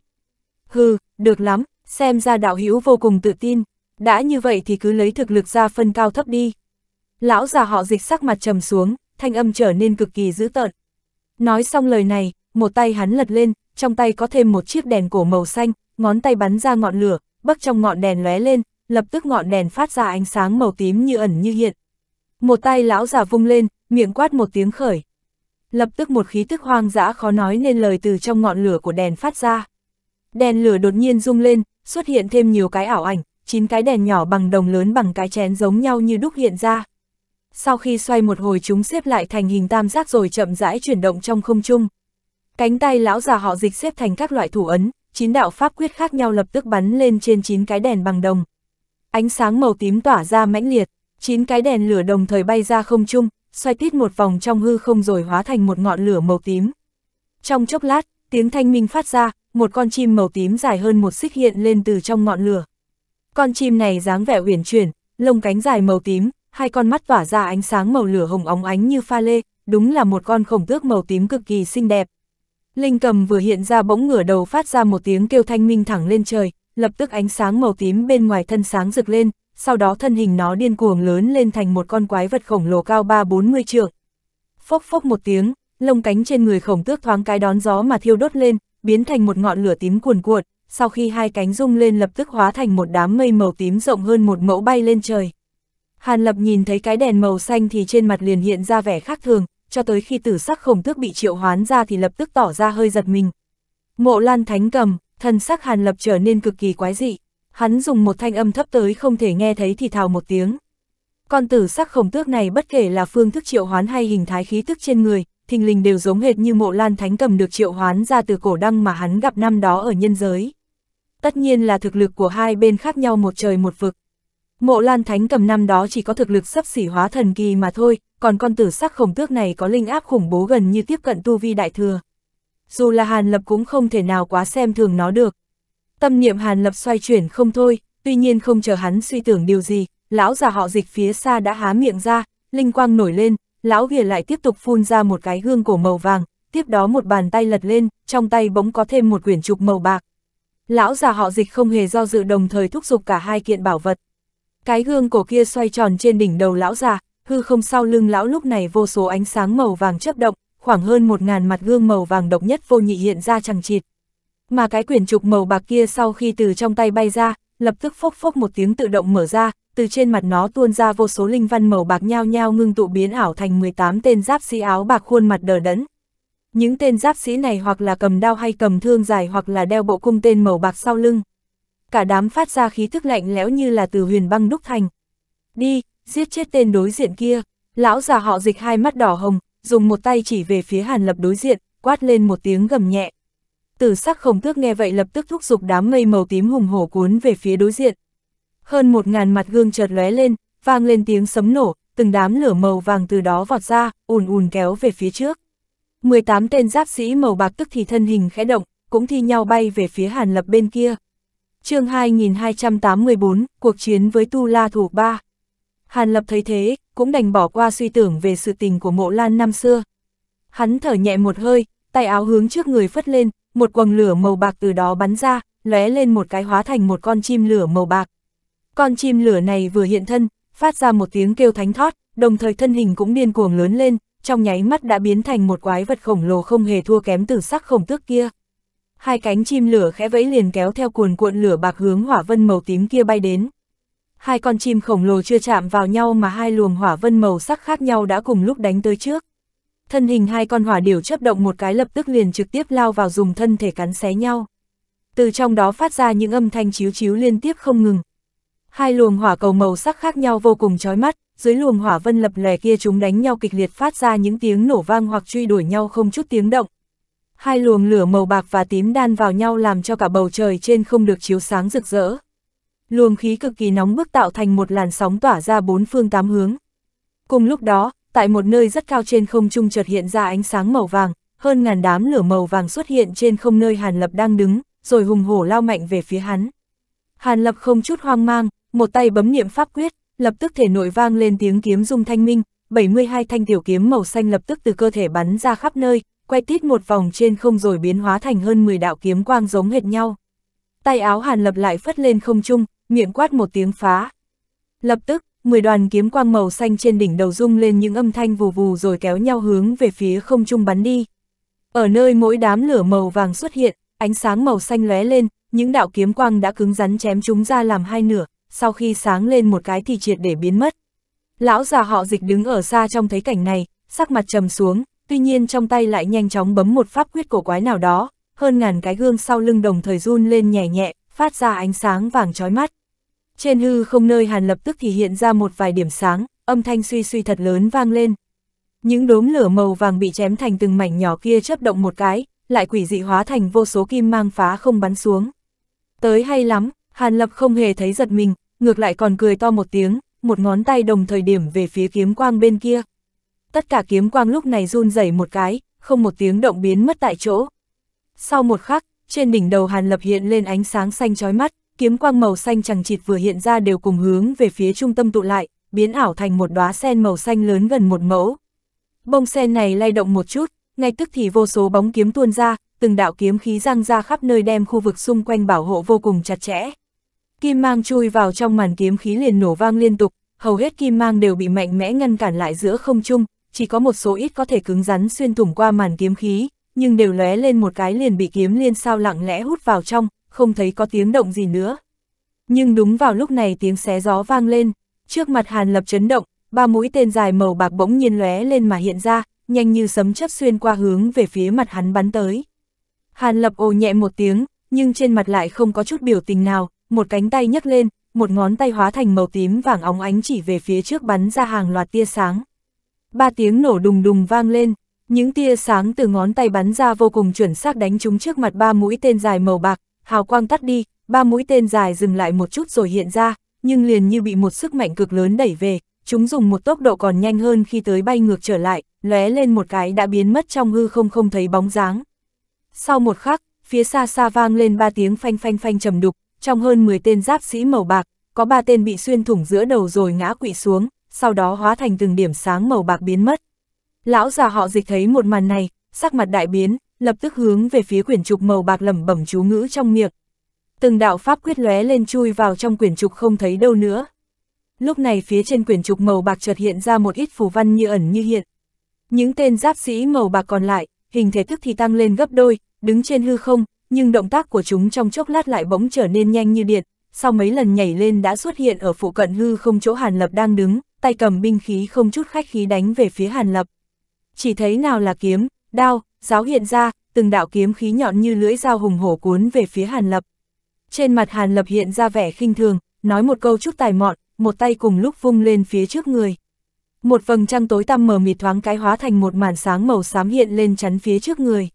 Hừ, được lắm, xem ra đạo hữu vô cùng tự tin, đã như vậy thì cứ lấy thực lực ra phân cao thấp đi. Lão già họ dịch sắc mặt trầm xuống, thanh âm trở nên cực kỳ dữ tợn. Nói xong lời này, một tay hắn lật lên, trong tay có thêm một chiếc đèn cổ màu xanh, ngón tay bắn ra ngọn lửa, bắc trong ngọn đèn lóe lên, lập tức ngọn đèn phát ra ánh sáng màu tím như ẩn như hiện, một tay lão già vung lên, miệng quát một tiếng khởi. Lập tức một khí tức hoang dã khó nói nên lời từ trong ngọn lửa của đèn phát ra. Đèn lửa đột nhiên rung lên, xuất hiện thêm nhiều cái ảo ảnh, chín cái đèn nhỏ bằng đồng lớn bằng cái chén giống nhau như đúc hiện ra. Sau khi xoay một hồi chúng xếp lại thành hình tam giác rồi chậm rãi chuyển động trong không trung. Cánh tay lão già họ dịch xếp thành các loại thủ ấn, chín đạo pháp quyết khác nhau lập tức bắn lên trên chín cái đèn bằng đồng. Ánh sáng màu tím tỏa ra mãnh liệt, Chín cái đèn lửa đồng thời bay ra không trung, xoay tít một vòng trong hư không rồi hóa thành một ngọn lửa màu tím. Trong chốc lát, tiếng thanh minh phát ra, một con chim màu tím dài hơn một xích hiện lên từ trong ngọn lửa. Con chim này dáng vẻ uyển chuyển, lông cánh dài màu tím, hai con mắt tỏa ra ánh sáng màu lửa hồng óng ánh như pha lê, đúng là một con khổng tước màu tím cực kỳ xinh đẹp. Linh cầm vừa hiện ra bỗng ngửa đầu phát ra một tiếng kêu thanh minh thẳng lên trời, lập tức ánh sáng màu tím bên ngoài thân sáng rực lên, sau đó thân hình nó điên cuồng lớn lên thành một con quái vật khổng lồ cao 3-40 trượng. Phốc phốc một tiếng, lông cánh trên người khổng tước thoáng cái đón gió mà thiêu đốt lên, biến thành một ngọn lửa tím cuồn cuộn, sau khi hai cánh rung lên lập tức hóa thành một đám mây màu tím rộng hơn một mẫu bay lên trời. Hàn Lập nhìn thấy cái đèn màu xanh thì trên mặt liền hiện ra vẻ khác thường, cho tới khi tử sắc khổng tước bị triệu hoán ra thì lập tức tỏ ra hơi giật mình. Mộ Lan Thánh cầm, thân sắc Hàn Lập trở nên cực kỳ quái dị hắn dùng một thanh âm thấp tới không thể nghe thấy thì thào một tiếng. Con tử sắc khổng tước này bất kể là phương thức triệu hoán hay hình thái khí tức trên người, thình lình đều giống hệt như mộ lan thánh cầm được triệu hoán ra từ cổ đăng mà hắn gặp năm đó ở nhân giới. Tất nhiên là thực lực của hai bên khác nhau một trời một vực. Mộ lan thánh cầm năm đó chỉ có thực lực sắp xỉ hóa thần kỳ mà thôi, còn con tử sắc khổng tước này có linh áp khủng bố gần như tiếp cận tu vi đại thừa. Dù là hàn lập cũng không thể nào quá xem thường nó được. Tâm niệm Hàn Lập xoay chuyển không thôi, tuy nhiên không chờ hắn suy tưởng điều gì, lão già họ dịch phía xa đã há miệng ra, linh quang nổi lên, lão ghìa lại tiếp tục phun ra một cái gương cổ màu vàng, tiếp đó một bàn tay lật lên, trong tay bỗng có thêm một quyển trục màu bạc. Lão già họ dịch không hề do dự đồng thời thúc giục cả hai kiện bảo vật. Cái gương cổ kia xoay tròn trên đỉnh đầu lão già, hư không sau lưng lão lúc này vô số ánh sáng màu vàng chấp động, khoảng hơn một ngàn mặt gương màu vàng độc nhất vô nhị hiện ra chẳng chịt mà cái quyển trục màu bạc kia sau khi từ trong tay bay ra, lập tức phốc phốc một tiếng tự động mở ra, từ trên mặt nó tuôn ra vô số linh văn màu bạc nhao nhao ngưng tụ biến ảo thành 18 tên giáp sĩ áo bạc khuôn mặt đờ đẫn. Những tên giáp sĩ này hoặc là cầm đao hay cầm thương dài hoặc là đeo bộ cung tên màu bạc sau lưng. Cả đám phát ra khí thức lạnh lẽo như là từ huyền băng đúc thành. Đi, giết chết tên đối diện kia. Lão già họ dịch hai mắt đỏ hồng, dùng một tay chỉ về phía hàn lập đối diện, quát lên một tiếng gầm nhẹ. Tử sắc khổng tước nghe vậy lập tức thúc giục đám mây màu tím hùng hổ cuốn về phía đối diện. Hơn một ngàn mặt gương chợt lóe lên, vang lên tiếng sấm nổ, từng đám lửa màu vàng từ đó vọt ra, ùn ùn kéo về phía trước. 18 tên giáp sĩ màu bạc tức thì thân hình khẽ động, cũng thi nhau bay về phía Hàn Lập bên kia. chương 2284, cuộc chiến với Tu La thủ ba Hàn Lập thấy thế, cũng đành bỏ qua suy tưởng về sự tình của mộ lan năm xưa. Hắn thở nhẹ một hơi, tay áo hướng trước người phất lên, một quầng lửa màu bạc từ đó bắn ra, lóe lên một cái hóa thành một con chim lửa màu bạc. Con chim lửa này vừa hiện thân, phát ra một tiếng kêu thánh thót, đồng thời thân hình cũng điên cuồng lớn lên, trong nháy mắt đã biến thành một quái vật khổng lồ không hề thua kém từ sắc khổng tước kia. Hai cánh chim lửa khẽ vẫy liền kéo theo cuồn cuộn lửa bạc hướng hỏa vân màu tím kia bay đến. Hai con chim khổng lồ chưa chạm vào nhau mà hai luồng hỏa vân màu sắc khác nhau đã cùng lúc đánh tới trước thân hình hai con hỏa điểu chấp động một cái lập tức liền trực tiếp lao vào dùng thân thể cắn xé nhau. Từ trong đó phát ra những âm thanh chiếu chiếu liên tiếp không ngừng. Hai luồng hỏa cầu màu sắc khác nhau vô cùng chói mắt, dưới luồng hỏa vân lập lè kia chúng đánh nhau kịch liệt phát ra những tiếng nổ vang hoặc truy đuổi nhau không chút tiếng động. Hai luồng lửa màu bạc và tím đan vào nhau làm cho cả bầu trời trên không được chiếu sáng rực rỡ. Luồng khí cực kỳ nóng bức tạo thành một làn sóng tỏa ra bốn phương tám hướng. Cùng lúc đó, tại một nơi rất cao trên không trung chợt hiện ra ánh sáng màu vàng, hơn ngàn đám lửa màu vàng xuất hiện trên không nơi Hàn Lập đang đứng, rồi hùng hổ lao mạnh về phía hắn. Hàn Lập không chút hoang mang, một tay bấm niệm pháp quyết, lập tức thể nội vang lên tiếng kiếm dung thanh minh, 72 thanh tiểu kiếm màu xanh lập tức từ cơ thể bắn ra khắp nơi, quay tít một vòng trên không rồi biến hóa thành hơn 10 đạo kiếm quang giống hệt nhau. Tay áo Hàn Lập lại phất lên không trung, miệng quát một tiếng phá. Lập tức, 10 đoàn kiếm quang màu xanh trên đỉnh đầu rung lên những âm thanh vù vù rồi kéo nhau hướng về phía không trung bắn đi. Ở nơi mỗi đám lửa màu vàng xuất hiện, ánh sáng màu xanh lóe lên, những đạo kiếm quang đã cứng rắn chém chúng ra làm hai nửa, sau khi sáng lên một cái thì triệt để biến mất. Lão già họ dịch đứng ở xa trong thấy cảnh này, sắc mặt trầm xuống, tuy nhiên trong tay lại nhanh chóng bấm một pháp quyết cổ quái nào đó, hơn ngàn cái gương sau lưng đồng thời run lên nhẹ nhẹ, phát ra ánh sáng vàng chói mắt. Trên hư không nơi hàn lập tức thì hiện ra một vài điểm sáng, âm thanh suy suy thật lớn vang lên. Những đốm lửa màu vàng bị chém thành từng mảnh nhỏ kia chấp động một cái, lại quỷ dị hóa thành vô số kim mang phá không bắn xuống. Tới hay lắm, hàn lập không hề thấy giật mình, ngược lại còn cười to một tiếng, một ngón tay đồng thời điểm về phía kiếm quang bên kia. Tất cả kiếm quang lúc này run rẩy một cái, không một tiếng động biến mất tại chỗ. Sau một khắc, trên đỉnh đầu Hàn Lập hiện lên ánh sáng xanh chói mắt, kiếm quang màu xanh chẳng chịt vừa hiện ra đều cùng hướng về phía trung tâm tụ lại, biến ảo thành một đóa sen màu xanh lớn gần một mẫu. Bông sen này lay động một chút, ngay tức thì vô số bóng kiếm tuôn ra, từng đạo kiếm khí răng ra khắp nơi đem khu vực xung quanh bảo hộ vô cùng chặt chẽ. Kim mang chui vào trong màn kiếm khí liền nổ vang liên tục, hầu hết kim mang đều bị mạnh mẽ ngăn cản lại giữa không trung, chỉ có một số ít có thể cứng rắn xuyên thủng qua màn kiếm khí, nhưng đều lóe lên một cái liền bị kiếm liên sao lặng lẽ hút vào trong, không thấy có tiếng động gì nữa. Nhưng đúng vào lúc này tiếng xé gió vang lên, trước mặt Hàn Lập chấn động, ba mũi tên dài màu bạc bỗng nhiên lóe lên mà hiện ra, nhanh như sấm chớp xuyên qua hướng về phía mặt hắn bắn tới. Hàn Lập ồ nhẹ một tiếng, nhưng trên mặt lại không có chút biểu tình nào, một cánh tay nhấc lên, một ngón tay hóa thành màu tím vàng óng ánh chỉ về phía trước bắn ra hàng loạt tia sáng. Ba tiếng nổ đùng đùng vang lên, những tia sáng từ ngón tay bắn ra vô cùng chuẩn xác đánh trúng trước mặt ba mũi tên dài màu bạc, hào quang tắt đi, ba mũi tên dài dừng lại một chút rồi hiện ra, nhưng liền như bị một sức mạnh cực lớn đẩy về, chúng dùng một tốc độ còn nhanh hơn khi tới bay ngược trở lại, lóe lên một cái đã biến mất trong hư không không thấy bóng dáng. Sau một khắc, phía xa xa vang lên ba tiếng phanh phanh phanh trầm đục, trong hơn 10 tên giáp sĩ màu bạc, có ba tên bị xuyên thủng giữa đầu rồi ngã quỵ xuống, sau đó hóa thành từng điểm sáng màu bạc biến mất. Lão già họ dịch thấy một màn này, sắc mặt đại biến, lập tức hướng về phía quyển trục màu bạc lẩm bẩm chú ngữ trong miệng. Từng đạo pháp quyết lóe lên chui vào trong quyển trục không thấy đâu nữa. Lúc này phía trên quyển trục màu bạc chợt hiện ra một ít phù văn như ẩn như hiện. Những tên giáp sĩ màu bạc còn lại, hình thể thức thì tăng lên gấp đôi, đứng trên hư không, nhưng động tác của chúng trong chốc lát lại bỗng trở nên nhanh như điện, sau mấy lần nhảy lên đã xuất hiện ở phụ cận hư không chỗ Hàn Lập đang đứng, tay cầm binh khí không chút khách khí đánh về phía Hàn Lập. Chỉ thấy nào là kiếm, đao, giáo hiện ra, từng đạo kiếm khí nhọn như lưỡi dao hùng hổ cuốn về phía Hàn Lập. Trên mặt Hàn Lập hiện ra vẻ khinh thường, nói một câu chúc tài mọn, một tay cùng lúc vung lên phía trước người. Một vầng trăng tối tăm mờ mịt thoáng cái hóa thành một màn sáng màu xám hiện lên chắn phía trước người.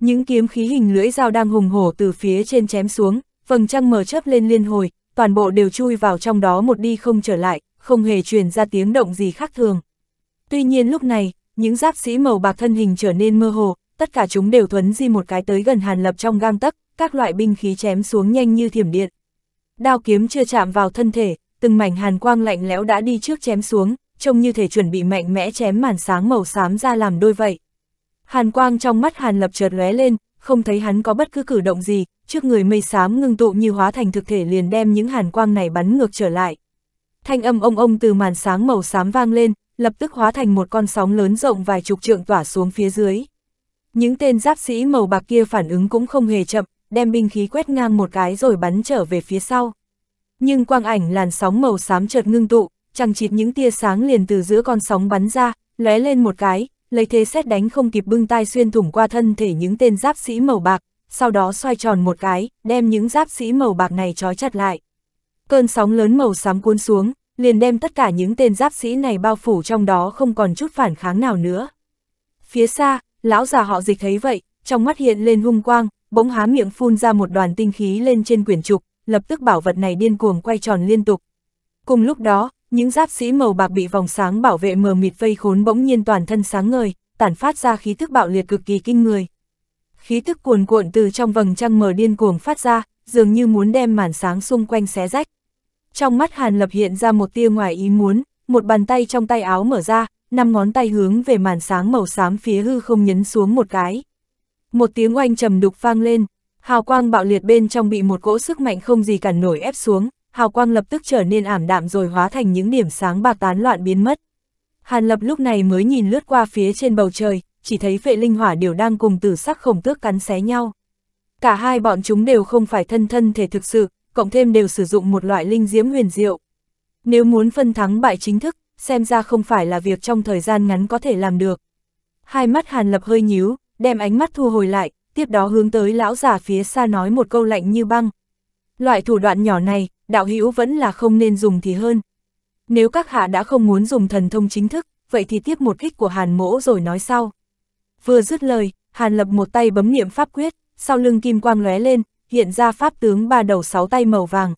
Những kiếm khí hình lưỡi dao đang hùng hổ từ phía trên chém xuống, vầng trăng mờ chớp lên liên hồi, toàn bộ đều chui vào trong đó một đi không trở lại, không hề truyền ra tiếng động gì khác thường. Tuy nhiên lúc này, những giáp sĩ màu bạc thân hình trở nên mơ hồ, tất cả chúng đều thuấn di một cái tới gần Hàn Lập trong gang tấc, các loại binh khí chém xuống nhanh như thiểm điện. Đao kiếm chưa chạm vào thân thể, từng mảnh hàn quang lạnh lẽo đã đi trước chém xuống, trông như thể chuẩn bị mạnh mẽ chém màn sáng màu xám ra làm đôi vậy. Hàn quang trong mắt Hàn Lập chợt lóe lên, không thấy hắn có bất cứ cử động gì, trước người mây xám ngưng tụ như hóa thành thực thể liền đem những hàn quang này bắn ngược trở lại. Thanh âm ông ông từ màn sáng màu xám vang lên, lập tức hóa thành một con sóng lớn rộng vài chục trượng tỏa xuống phía dưới. Những tên giáp sĩ màu bạc kia phản ứng cũng không hề chậm, đem binh khí quét ngang một cái rồi bắn trở về phía sau. Nhưng quang ảnh làn sóng màu xám chợt ngưng tụ, chẳng chịt những tia sáng liền từ giữa con sóng bắn ra, lóe lên một cái, lấy thế xét đánh không kịp bưng tai xuyên thủng qua thân thể những tên giáp sĩ màu bạc, sau đó xoay tròn một cái, đem những giáp sĩ màu bạc này trói chặt lại. Cơn sóng lớn màu xám cuốn xuống, liền đem tất cả những tên giáp sĩ này bao phủ trong đó không còn chút phản kháng nào nữa. Phía xa, lão già họ dịch thấy vậy, trong mắt hiện lên hung quang, bỗng há miệng phun ra một đoàn tinh khí lên trên quyển trục, lập tức bảo vật này điên cuồng quay tròn liên tục. Cùng lúc đó, những giáp sĩ màu bạc bị vòng sáng bảo vệ mờ mịt vây khốn bỗng nhiên toàn thân sáng ngời, tản phát ra khí thức bạo liệt cực kỳ kinh người. Khí thức cuồn cuộn từ trong vầng trăng mờ điên cuồng phát ra, dường như muốn đem màn sáng xung quanh xé rách. Trong mắt Hàn Lập hiện ra một tia ngoài ý muốn, một bàn tay trong tay áo mở ra, năm ngón tay hướng về màn sáng màu xám phía hư không nhấn xuống một cái. Một tiếng oanh trầm đục vang lên, hào quang bạo liệt bên trong bị một cỗ sức mạnh không gì cản nổi ép xuống, hào quang lập tức trở nên ảm đạm rồi hóa thành những điểm sáng bạc tán loạn biến mất. Hàn Lập lúc này mới nhìn lướt qua phía trên bầu trời, chỉ thấy vệ linh hỏa đều đang cùng tử sắc khổng tước cắn xé nhau. Cả hai bọn chúng đều không phải thân thân thể thực sự, cộng thêm đều sử dụng một loại linh diễm huyền diệu. Nếu muốn phân thắng bại chính thức, xem ra không phải là việc trong thời gian ngắn có thể làm được. Hai mắt Hàn Lập hơi nhíu, đem ánh mắt thu hồi lại, tiếp đó hướng tới lão giả phía xa nói một câu lạnh như băng. Loại thủ đoạn nhỏ này, đạo hữu vẫn là không nên dùng thì hơn. Nếu các hạ đã không muốn dùng thần thông chính thức, vậy thì tiếp một kích của Hàn mỗ rồi nói sau. Vừa dứt lời, Hàn lập một tay bấm niệm pháp quyết, sau lưng kim quang lóe lên, hiện ra pháp tướng ba đầu sáu tay màu vàng.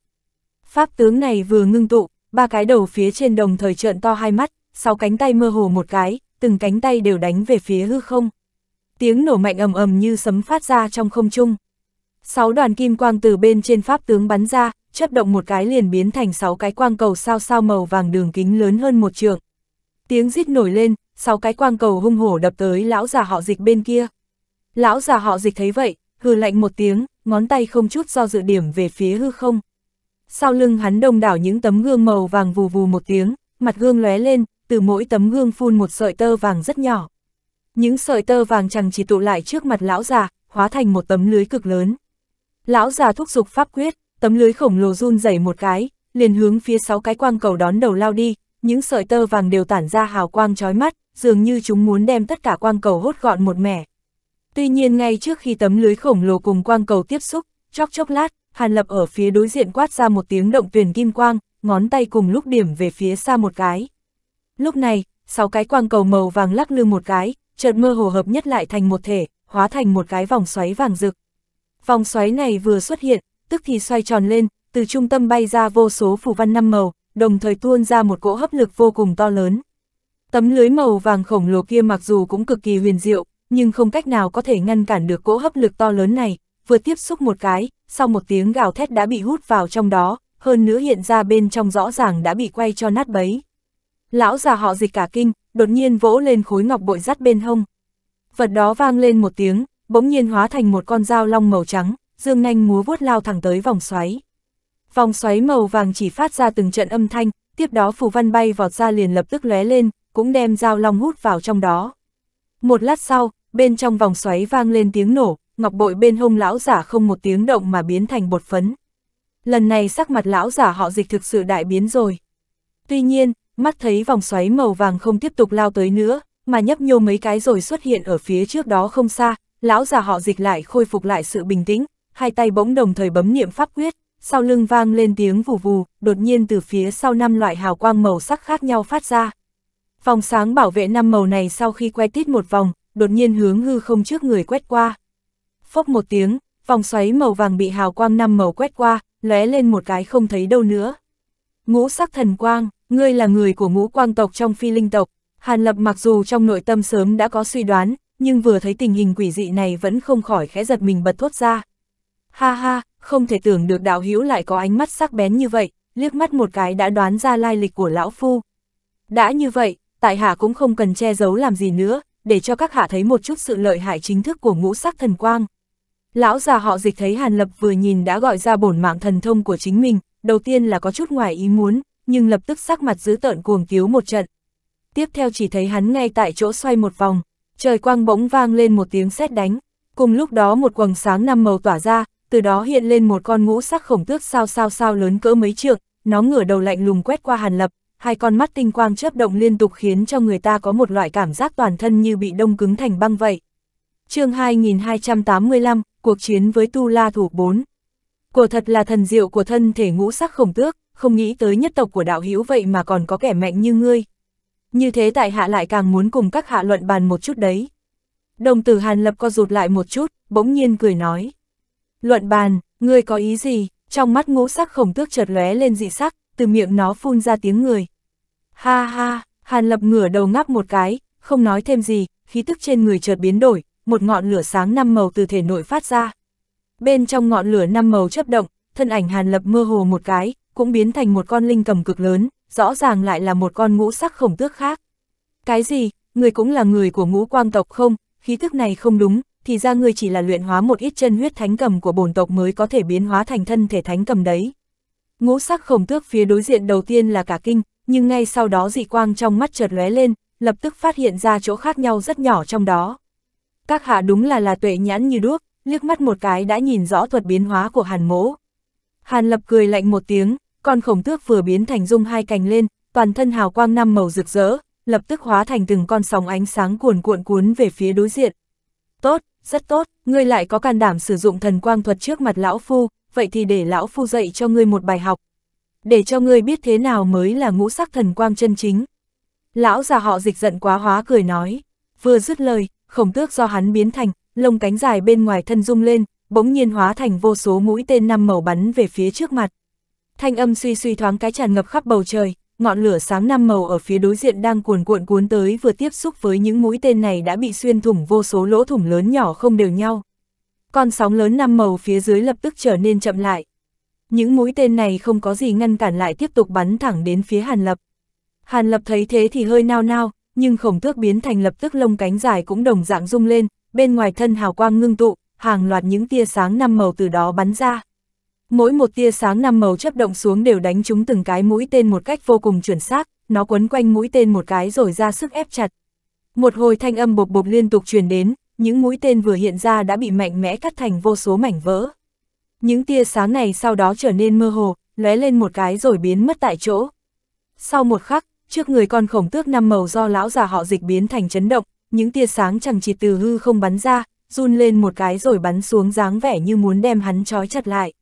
Pháp tướng này vừa ngưng tụ, ba cái đầu phía trên đồng thời trợn to hai mắt, sáu cánh tay mơ hồ một cái, từng cánh tay đều đánh về phía hư không. Tiếng nổ mạnh ầm ầm như sấm phát ra trong không trung. Sáu đoàn kim quang từ bên trên pháp tướng bắn ra, chớp động một cái liền biến thành sáu cái quang cầu sao sao màu vàng đường kính lớn hơn một trượng. Tiếng rít nổi lên, sáu cái quang cầu hung hổ đập tới lão già họ dịch bên kia. Lão già họ dịch thấy vậy, hừ lạnh một tiếng, ngón tay không chút do dự điểm về phía hư không. Sau lưng hắn đông đảo những tấm gương màu vàng vù vù một tiếng, mặt gương lóe lên, từ mỗi tấm gương phun một sợi tơ vàng rất nhỏ. Những sợi tơ vàng chẳng chỉ tụ lại trước mặt lão già, hóa thành một tấm lưới cực lớn. Lão già thúc giục pháp quyết, tấm lưới khổng lồ run rẩy một cái, liền hướng phía sáu cái quang cầu đón đầu lao đi, những sợi tơ vàng đều tản ra hào quang chói mắt, dường như chúng muốn đem tất cả quang cầu hốt gọn một mẻ. Tuy nhiên ngay trước khi tấm lưới khổng lồ cùng quang cầu tiếp xúc, chóc chốc lát, Hàn Lập ở phía đối diện quát ra một tiếng động tuyển kim quang, ngón tay cùng lúc điểm về phía xa một cái. Lúc này, sáu cái quang cầu màu vàng lắc lư một cái, chợt mơ hồ hợp nhất lại thành một thể, hóa thành một cái vòng xoáy vàng rực. Vòng xoáy này vừa xuất hiện, tức thì xoay tròn lên, từ trung tâm bay ra vô số phù văn năm màu, đồng thời tuôn ra một cỗ hấp lực vô cùng to lớn. Tấm lưới màu vàng khổng lồ kia mặc dù cũng cực kỳ huyền diệu, nhưng không cách nào có thể ngăn cản được cỗ hấp lực to lớn này, vừa tiếp xúc một cái, sau một tiếng gào thét đã bị hút vào trong đó, hơn nữa hiện ra bên trong rõ ràng đã bị quay cho nát bấy. Lão già họ dịch cả kinh, đột nhiên vỗ lên khối ngọc bội dắt bên hông. Vật đó vang lên một tiếng, bỗng nhiên hóa thành một con dao long màu trắng, dương nanh múa vuốt lao thẳng tới vòng xoáy. Vòng xoáy màu vàng chỉ phát ra từng trận âm thanh, tiếp đó phù văn bay vọt ra liền lập tức lóe lên, cũng đem dao long hút vào trong đó. Một lát sau, bên trong vòng xoáy vang lên tiếng nổ, ngọc bội bên hông lão giả không một tiếng động mà biến thành bột phấn. Lần này sắc mặt lão giả họ dịch thực sự đại biến rồi. Tuy nhiên, mắt thấy vòng xoáy màu vàng không tiếp tục lao tới nữa, mà nhấp nhô mấy cái rồi xuất hiện ở phía trước đó không xa, lão già họ dịch lại khôi phục lại sự bình tĩnh, hai tay bỗng đồng thời bấm niệm pháp quyết, sau lưng vang lên tiếng vù vù, đột nhiên từ phía sau năm loại hào quang màu sắc khác nhau phát ra. Vòng sáng bảo vệ năm màu này sau khi quay tít một vòng, đột nhiên hướng hư không trước người quét qua. Phốc một tiếng, vòng xoáy màu vàng bị hào quang năm màu quét qua, lóe lên một cái không thấy đâu nữa. Ngũ sắc thần quang, ngươi là người của ngũ quang tộc trong phi linh tộc, Hàn Lập mặc dù trong nội tâm sớm đã có suy đoán, nhưng vừa thấy tình hình quỷ dị này vẫn không khỏi khẽ giật mình bật thốt ra. Ha ha, không thể tưởng được đạo hữu lại có ánh mắt sắc bén như vậy, liếc mắt một cái đã đoán ra lai lịch của lão phu. Đã như vậy, tại hạ cũng không cần che giấu làm gì nữa, để cho các hạ thấy một chút sự lợi hại chính thức của ngũ sắc thần quang. Lão già họ dịch thấy Hàn Lập vừa nhìn đã gọi ra bổn mạng thần thông của chính mình, đầu tiên là có chút ngoài ý muốn, nhưng lập tức sắc mặt giữ tợn cuồng tiếu một trận. Tiếp theo chỉ thấy hắn ngay tại chỗ xoay một vòng, trời quang bỗng vang lên một tiếng sét đánh, cùng lúc đó một quầng sáng năm màu tỏa ra, từ đó hiện lên một con ngũ sắc khổng tước sao sao sao lớn cỡ mấy trượng, nó ngửa đầu lạnh lùng quét qua Hàn Lập, hai con mắt tinh quang chớp động liên tục khiến cho người ta có một loại cảm giác toàn thân như bị đông cứng thành băng vậy. chương 2285, cuộc chiến với Tu La Thủ 4 của thật là thần diệu của thân thể ngũ sắc khổng tước, không nghĩ tới nhất tộc của đạo hữu vậy mà còn có kẻ mạnh như ngươi. Như thế tại hạ lại càng muốn cùng các hạ luận bàn một chút đấy. Đồng tử Hàn Lập co rụt lại một chút, bỗng nhiên cười nói. Luận bàn, ngươi có ý gì? Trong mắt ngũ sắc khổng tước chợt lóe lên dị sắc, từ miệng nó phun ra tiếng người. Ha ha, Hàn Lập ngửa đầu ngáp một cái, không nói thêm gì, khí tức trên người chợt biến đổi, một ngọn lửa sáng năm màu từ thể nội phát ra. Bên trong ngọn lửa năm màu chấp động, thân ảnh Hàn Lập mơ hồ một cái, cũng biến thành một con linh cầm cực lớn, rõ ràng lại là một con ngũ sắc khổng tước khác. Cái gì, người cũng là người của ngũ quang tộc không, khí tức này không đúng, thì ra người chỉ là luyện hóa một ít chân huyết thánh cầm của bổn tộc mới có thể biến hóa thành thân thể thánh cầm đấy. Ngũ sắc khổng tước phía đối diện đầu tiên là cả kinh, nhưng ngay sau đó dị quang trong mắt chợt lóe lên, lập tức phát hiện ra chỗ khác nhau rất nhỏ trong đó. Các hạ đúng là là tuệ nhãn như đuốc, liếc mắt một cái đã nhìn rõ thuật biến hóa của hàn Mỗ. Hàn lập cười lạnh một tiếng, con khổng tước vừa biến thành dung hai cành lên, toàn thân hào quang năm màu rực rỡ, lập tức hóa thành từng con sóng ánh sáng cuồn cuộn cuốn về phía đối diện. Tốt, rất tốt, ngươi lại có can đảm sử dụng thần quang thuật trước mặt lão phu, vậy thì để lão phu dạy cho ngươi một bài học. Để cho ngươi biết thế nào mới là ngũ sắc thần quang chân chính. Lão già họ dịch giận quá hóa cười nói. Vừa dứt lời, khổng tước do hắn biến thành, lông cánh dài bên ngoài thân rung lên, bỗng nhiên hóa thành vô số mũi tên năm màu bắn về phía trước mặt. Thanh âm suy suy thoáng cái tràn ngập khắp bầu trời, ngọn lửa sáng năm màu ở phía đối diện đang cuồn cuộn cuốn tới vừa tiếp xúc với những mũi tên này đã bị xuyên thủng vô số lỗ thủng lớn nhỏ không đều nhau. Con sóng lớn năm màu phía dưới lập tức trở nên chậm lại. Những mũi tên này không có gì ngăn cản lại tiếp tục bắn thẳng đến phía Hàn Lập. Hàn Lập thấy thế thì hơi nao nao, nhưng khổng thước biến thành lập tức lông cánh dài cũng đồng dạng rung lên, bên ngoài thân hào quang ngưng tụ, hàng loạt những tia sáng năm màu từ đó bắn ra. Mỗi một tia sáng năm màu chấp động xuống đều đánh trúng từng cái mũi tên một cách vô cùng chuẩn xác, nó quấn quanh mũi tên một cái rồi ra sức ép chặt. Một hồi thanh âm bộp bộp liên tục truyền đến, những mũi tên vừa hiện ra đã bị mạnh mẽ cắt thành vô số mảnh vỡ. Những tia sáng này sau đó trở nên mơ hồ, lóe lên một cái rồi biến mất tại chỗ. Sau một khắc, trước người con khổng tước năm màu do lão già họ dịch biến thành chấn động, những tia sáng chẳng chỉ từ hư không bắn ra, run lên một cái rồi bắn xuống dáng vẻ như muốn đem hắn trói chặt lại.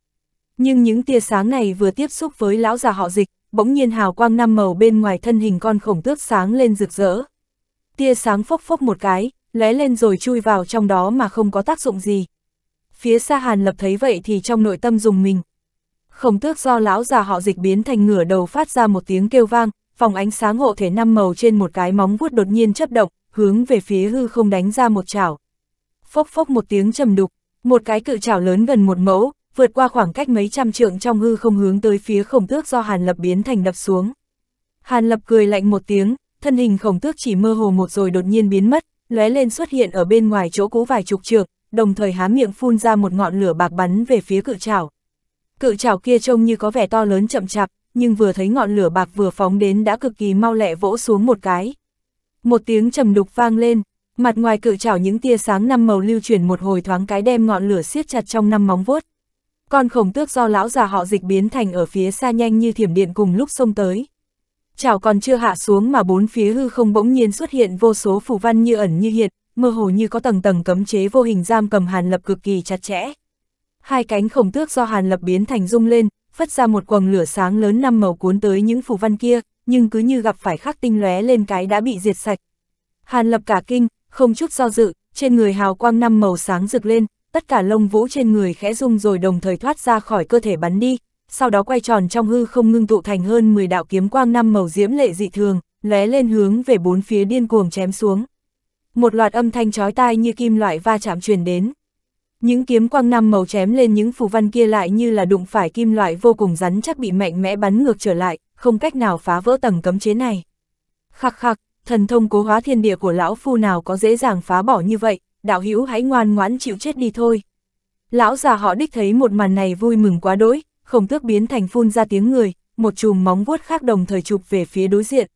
Nhưng những tia sáng này vừa tiếp xúc với lão già họ dịch, bỗng nhiên hào quang năm màu bên ngoài thân hình con khổng tước sáng lên rực rỡ. Tia sáng phốc phốc một cái, lóe lên rồi chui vào trong đó mà không có tác dụng gì. Phía xa Hàn Lập thấy vậy thì trong nội tâm dùng mình. Khổng tước do lão già họ dịch biến thành ngửa đầu phát ra một tiếng kêu vang, phòng ánh sáng hộ thể năm màu trên một cái móng vuốt đột nhiên chấp động, hướng về phía hư không đánh ra một chảo. Phốc phốc một tiếng trầm đục, một cái cự chảo lớn gần một mẫu, vượt qua khoảng cách mấy trăm trượng trong hư không hướng tới phía khổng tước do Hàn Lập biến thành đập xuống. Hàn Lập cười lạnh một tiếng, thân hình khổng tước chỉ mơ hồ một rồi đột nhiên biến mất, lóe lên xuất hiện ở bên ngoài chỗ cũ vài chục trượng, đồng thời há miệng phun ra một ngọn lửa bạc bắn về phía cự trảo. Cự trảo kia trông như có vẻ to lớn chậm chạp, nhưng vừa thấy ngọn lửa bạc vừa phóng đến đã cực kỳ mau lẹ vỗ xuống một cái. Một tiếng trầm đục vang lên, mặt ngoài cự trảo những tia sáng năm màu lưu chuyển một hồi thoáng cái đem ngọn lửa siết chặt trong năm móng vuốt. Con khổng tước do lão già họ dịch biến thành ở phía xa nhanh như thiểm điện cùng lúc xông tới chảo còn chưa hạ xuống mà bốn phía hư không bỗng nhiên xuất hiện vô số phù văn như ẩn như hiện, mơ hồ như có tầng tầng cấm chế vô hình giam cầm Hàn Lập cực kỳ chặt chẽ. Hai cánh khổng tước do Hàn Lập biến thành rung lên, phất ra một quầng lửa sáng lớn năm màu cuốn tới những phù văn kia, nhưng cứ như gặp phải khắc tinh lóe lên cái đã bị diệt sạch. Hàn Lập cả kinh, không chút do dự, trên người hào quang năm màu sáng rực lên, tất cả lông vũ trên người khẽ rung rồi đồng thời thoát ra khỏi cơ thể bắn đi sau đó quay tròn trong hư không ngưng tụ thành hơn 10 đạo kiếm quang năm màu diễm lệ dị thường, lóe lên hướng về bốn phía điên cuồng chém xuống. Một loạt âm thanh chói tai như kim loại va chạm truyền đến. Những kiếm quang năm màu chém lên những phù văn kia lại như là đụng phải kim loại vô cùng rắn chắc bị mạnh mẽ bắn ngược trở lại, không cách nào phá vỡ tầng cấm chế này. Khắc khắc, thần thông cố hóa thiên địa của lão phu nào có dễ dàng phá bỏ như vậy, đạo hữu hãy ngoan ngoãn chịu chết đi thôi. Lão già họ đích thấy một màn này vui mừng quá đỗi, khổng tước biến thành phun ra tiếng người, một chùm móng vuốt khác đồng thời chụp về phía đối diện.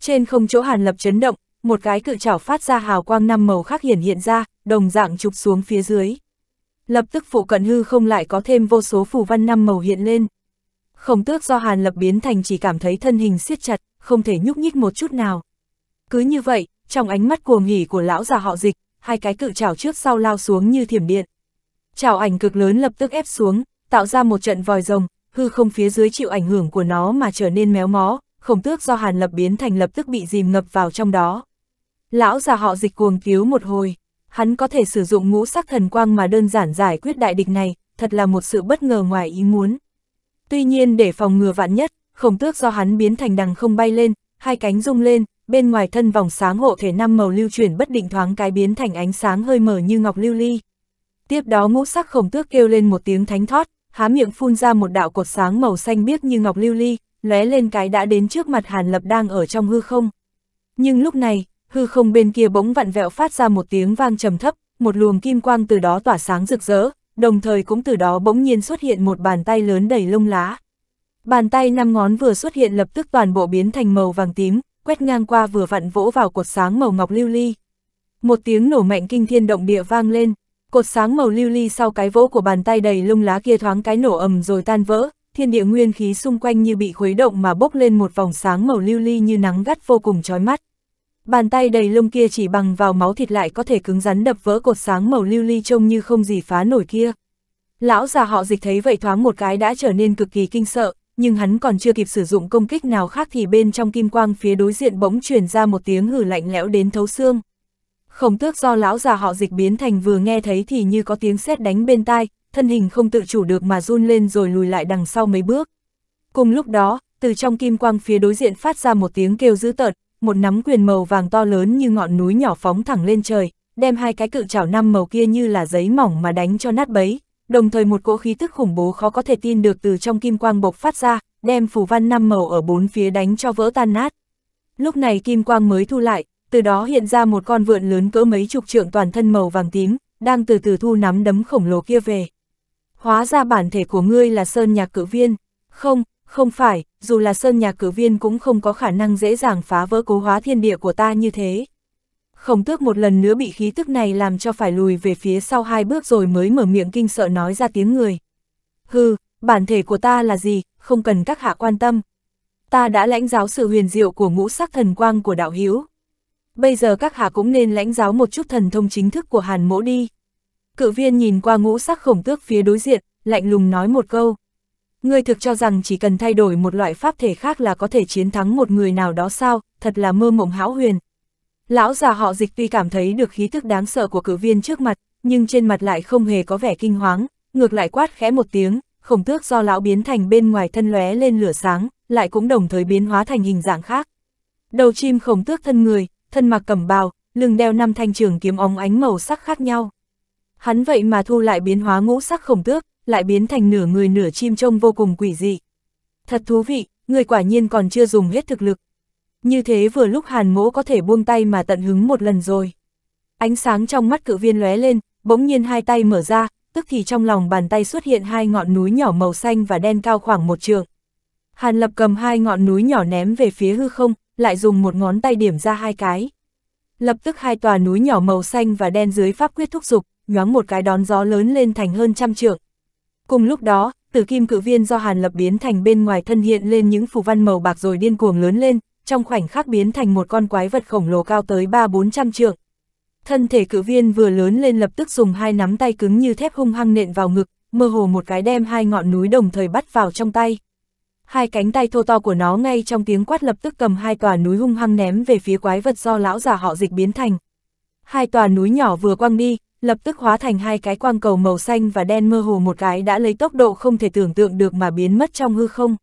Trên không chỗ hàn lập chấn động, một cái cự chảo phát ra hào quang năm màu khác hiển hiện ra, đồng dạng chụp xuống phía dưới. Lập tức phụ cận hư không lại có thêm vô số phù văn năm màu hiện lên. Khổng tước do hàn lập biến thành chỉ cảm thấy thân hình siết chặt, không thể nhúc nhích một chút nào. Cứ như vậy, trong ánh mắt cuồng hỉ của lão già họ dịch, hai cái cự chảo trước sau lao xuống như thiểm điện. Chảo ảnh cực lớn lập tức ép xuống, tạo ra một trận vòi rồng, hư không phía dưới chịu ảnh hưởng của nó mà trở nên méo mó, khổng tước do hàn lập biến thành lập tức bị dìm ngập vào trong đó. Lão già họ dịch cuồng cứu một hồi, hắn có thể sử dụng ngũ sắc thần quang mà đơn giản giải quyết đại địch này, thật là một sự bất ngờ ngoài ý muốn. Tuy nhiên để phòng ngừa vạn nhất, khổng tước do hắn biến thành đằng không bay lên, hai cánh rung lên, bên ngoài thân vòng sáng hộ thể năm màu lưu chuyển bất định thoáng cái biến thành ánh sáng hơi mờ như ngọc lưu ly. Tiếp đó ngũ sắc khổng tước kêu lên một tiếng thánh thoát, há miệng phun ra một đạo cột sáng màu xanh biếc như ngọc lưu ly, lóe lên cái đã đến trước mặt Hàn Lập đang ở trong hư không. Nhưng lúc này, hư không bên kia bỗng vặn vẹo phát ra một tiếng vang trầm thấp, một luồng kim quang từ đó tỏa sáng rực rỡ, đồng thời cũng từ đó bỗng nhiên xuất hiện một bàn tay lớn đầy lông lá. Bàn tay năm ngón vừa xuất hiện lập tức toàn bộ biến thành màu vàng tím, quét ngang qua vừa vặn vỗ vào cột sáng màu ngọc lưu ly. Một tiếng nổ mạnh kinh thiên động địa vang lên, Cột sáng màu lưu ly sau cái vỗ của bàn tay đầy lông lá kia thoáng cái nổ ầm rồi tan vỡ, thiên địa nguyên khí xung quanh như bị khuấy động mà bốc lên một vòng sáng màu lưu ly như nắng gắt vô cùng chói mắt. Bàn tay đầy lông kia chỉ bằng vào máu thịt lại có thể cứng rắn đập vỡ cột sáng màu lưu ly trông như không gì phá nổi kia. Lão già họ dịch thấy vậy thoáng một cái đã trở nên cực kỳ kinh sợ, nhưng hắn còn chưa kịp sử dụng công kích nào khác thì bên trong kim quang phía đối diện bỗng truyền ra một tiếng hử lạnh lẽo đến thấu xương. Khổng tước do lão già họ dịch biến thành vừa nghe thấy thì như có tiếng sét đánh bên tai, thân hình không tự chủ được mà run lên rồi lùi lại đằng sau mấy bước. Cùng lúc đó, từ trong kim quang phía đối diện phát ra một tiếng kêu dữ tợn, một nắm quyền màu vàng to lớn như ngọn núi nhỏ phóng thẳng lên trời, đem hai cái cự chảo năm màu kia như là giấy mỏng mà đánh cho nát bấy, đồng thời một cỗ khí tức khủng bố khó có thể tin được từ trong kim quang bộc phát ra, đem phù văn năm màu ở bốn phía đánh cho vỡ tan nát. Lúc này kim quang mới thu lại, từ đó hiện ra một con vượn lớn cỡ mấy chục trượng toàn thân màu vàng tím, đang từ từ thu nắm đấm khổng lồ kia về. Hóa ra bản thể của ngươi là sơn nhà cử viên. Không, không phải, dù là sơn nhà cử viên cũng không có khả năng dễ dàng phá vỡ cố hóa thiên địa của ta như thế. Khổng tước một lần nữa bị khí tức này làm cho phải lùi về phía sau hai bước rồi mới mở miệng kinh sợ nói ra tiếng người. Hừ, bản thể của ta là gì, không cần các hạ quan tâm. Ta đã lãnh giáo sự huyền diệu của ngũ sắc thần quang của đạo hiếu bây giờ các hạ cũng nên lãnh giáo một chút thần thông chính thức của hàn mỗ đi. Cự viên nhìn qua ngũ sắc khổng tước phía đối diện, lạnh lùng nói một câu. Ngươi thực cho rằng chỉ cần thay đổi một loại pháp thể khác là có thể chiến thắng một người nào đó sao, thật là mơ mộng hão huyền. Lão già họ dịch tuy cảm thấy được khí thức đáng sợ của cử viên trước mặt, nhưng trên mặt lại không hề có vẻ kinh hoáng, ngược lại quát khẽ một tiếng, khổng tước do lão biến thành bên ngoài thân lóe lên lửa sáng, lại cũng đồng thời biến hóa thành hình dạng khác. Đầu chim khổng tước thân người, thân mặc cẩm bào, lưng đeo năm thanh trường kiếm óng ánh màu sắc khác nhau. Hắn vậy mà thu lại biến hóa ngũ sắc khổng tước, lại biến thành nửa người nửa chim trông vô cùng quỷ dị. Thật thú vị, người quả nhiên còn chưa dùng hết thực lực. Như thế vừa lúc hàn mỗ có thể buông tay mà tận hứng một lần rồi. Ánh sáng trong mắt cự viên lóe lên, bỗng nhiên hai tay mở ra, tức thì trong lòng bàn tay xuất hiện hai ngọn núi nhỏ màu xanh và đen cao khoảng một trường. Hàn Lập cầm hai ngọn núi nhỏ ném về phía hư không, lại dùng một ngón tay điểm ra hai cái. Lập tức hai tòa núi nhỏ màu xanh và đen dưới pháp quyết thúc dục, nhoáng một cái đón gió lớn lên thành hơn trăm trượng. Cùng lúc đó, tử kim cự viên do Hàn Lập biến thành bên ngoài thân hiện lên những phù văn màu bạc rồi điên cuồng lớn lên, trong khoảnh khắc biến thành một con quái vật khổng lồ cao tới ba bốn trăm trượng. Thân thể cự viên vừa lớn lên lập tức dùng hai nắm tay cứng như thép hung hăng nện vào ngực, mơ hồ một cái đem hai ngọn núi đồng thời bắt vào trong tay hai cánh tay thô to của nó ngay trong tiếng quát lập tức cầm hai tòa núi hung hăng ném về phía quái vật do lão già họ dịch biến thành. Hai tòa núi nhỏ vừa quăng đi, lập tức hóa thành hai cái quang cầu màu xanh và đen mơ hồ một cái đã lấy tốc độ không thể tưởng tượng được mà biến mất trong hư không.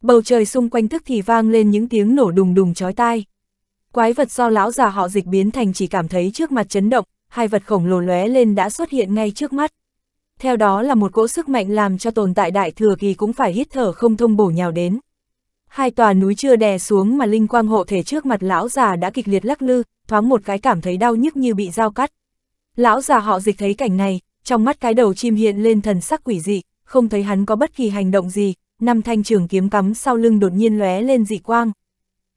Bầu trời xung quanh tức thì vang lên những tiếng nổ đùng đùng chói tai. Quái vật do lão già họ dịch biến thành chỉ cảm thấy trước mặt chấn động, hai vật khổng lồ lóe lên đã xuất hiện ngay trước mắt theo đó là một cỗ sức mạnh làm cho tồn tại đại thừa kỳ cũng phải hít thở không thông bổ nhào đến. Hai tòa núi chưa đè xuống mà linh quang hộ thể trước mặt lão già đã kịch liệt lắc lư, thoáng một cái cảm thấy đau nhức như bị dao cắt. Lão già họ dịch thấy cảnh này, trong mắt cái đầu chim hiện lên thần sắc quỷ dị, không thấy hắn có bất kỳ hành động gì, năm thanh trường kiếm cắm sau lưng đột nhiên lóe lên dị quang.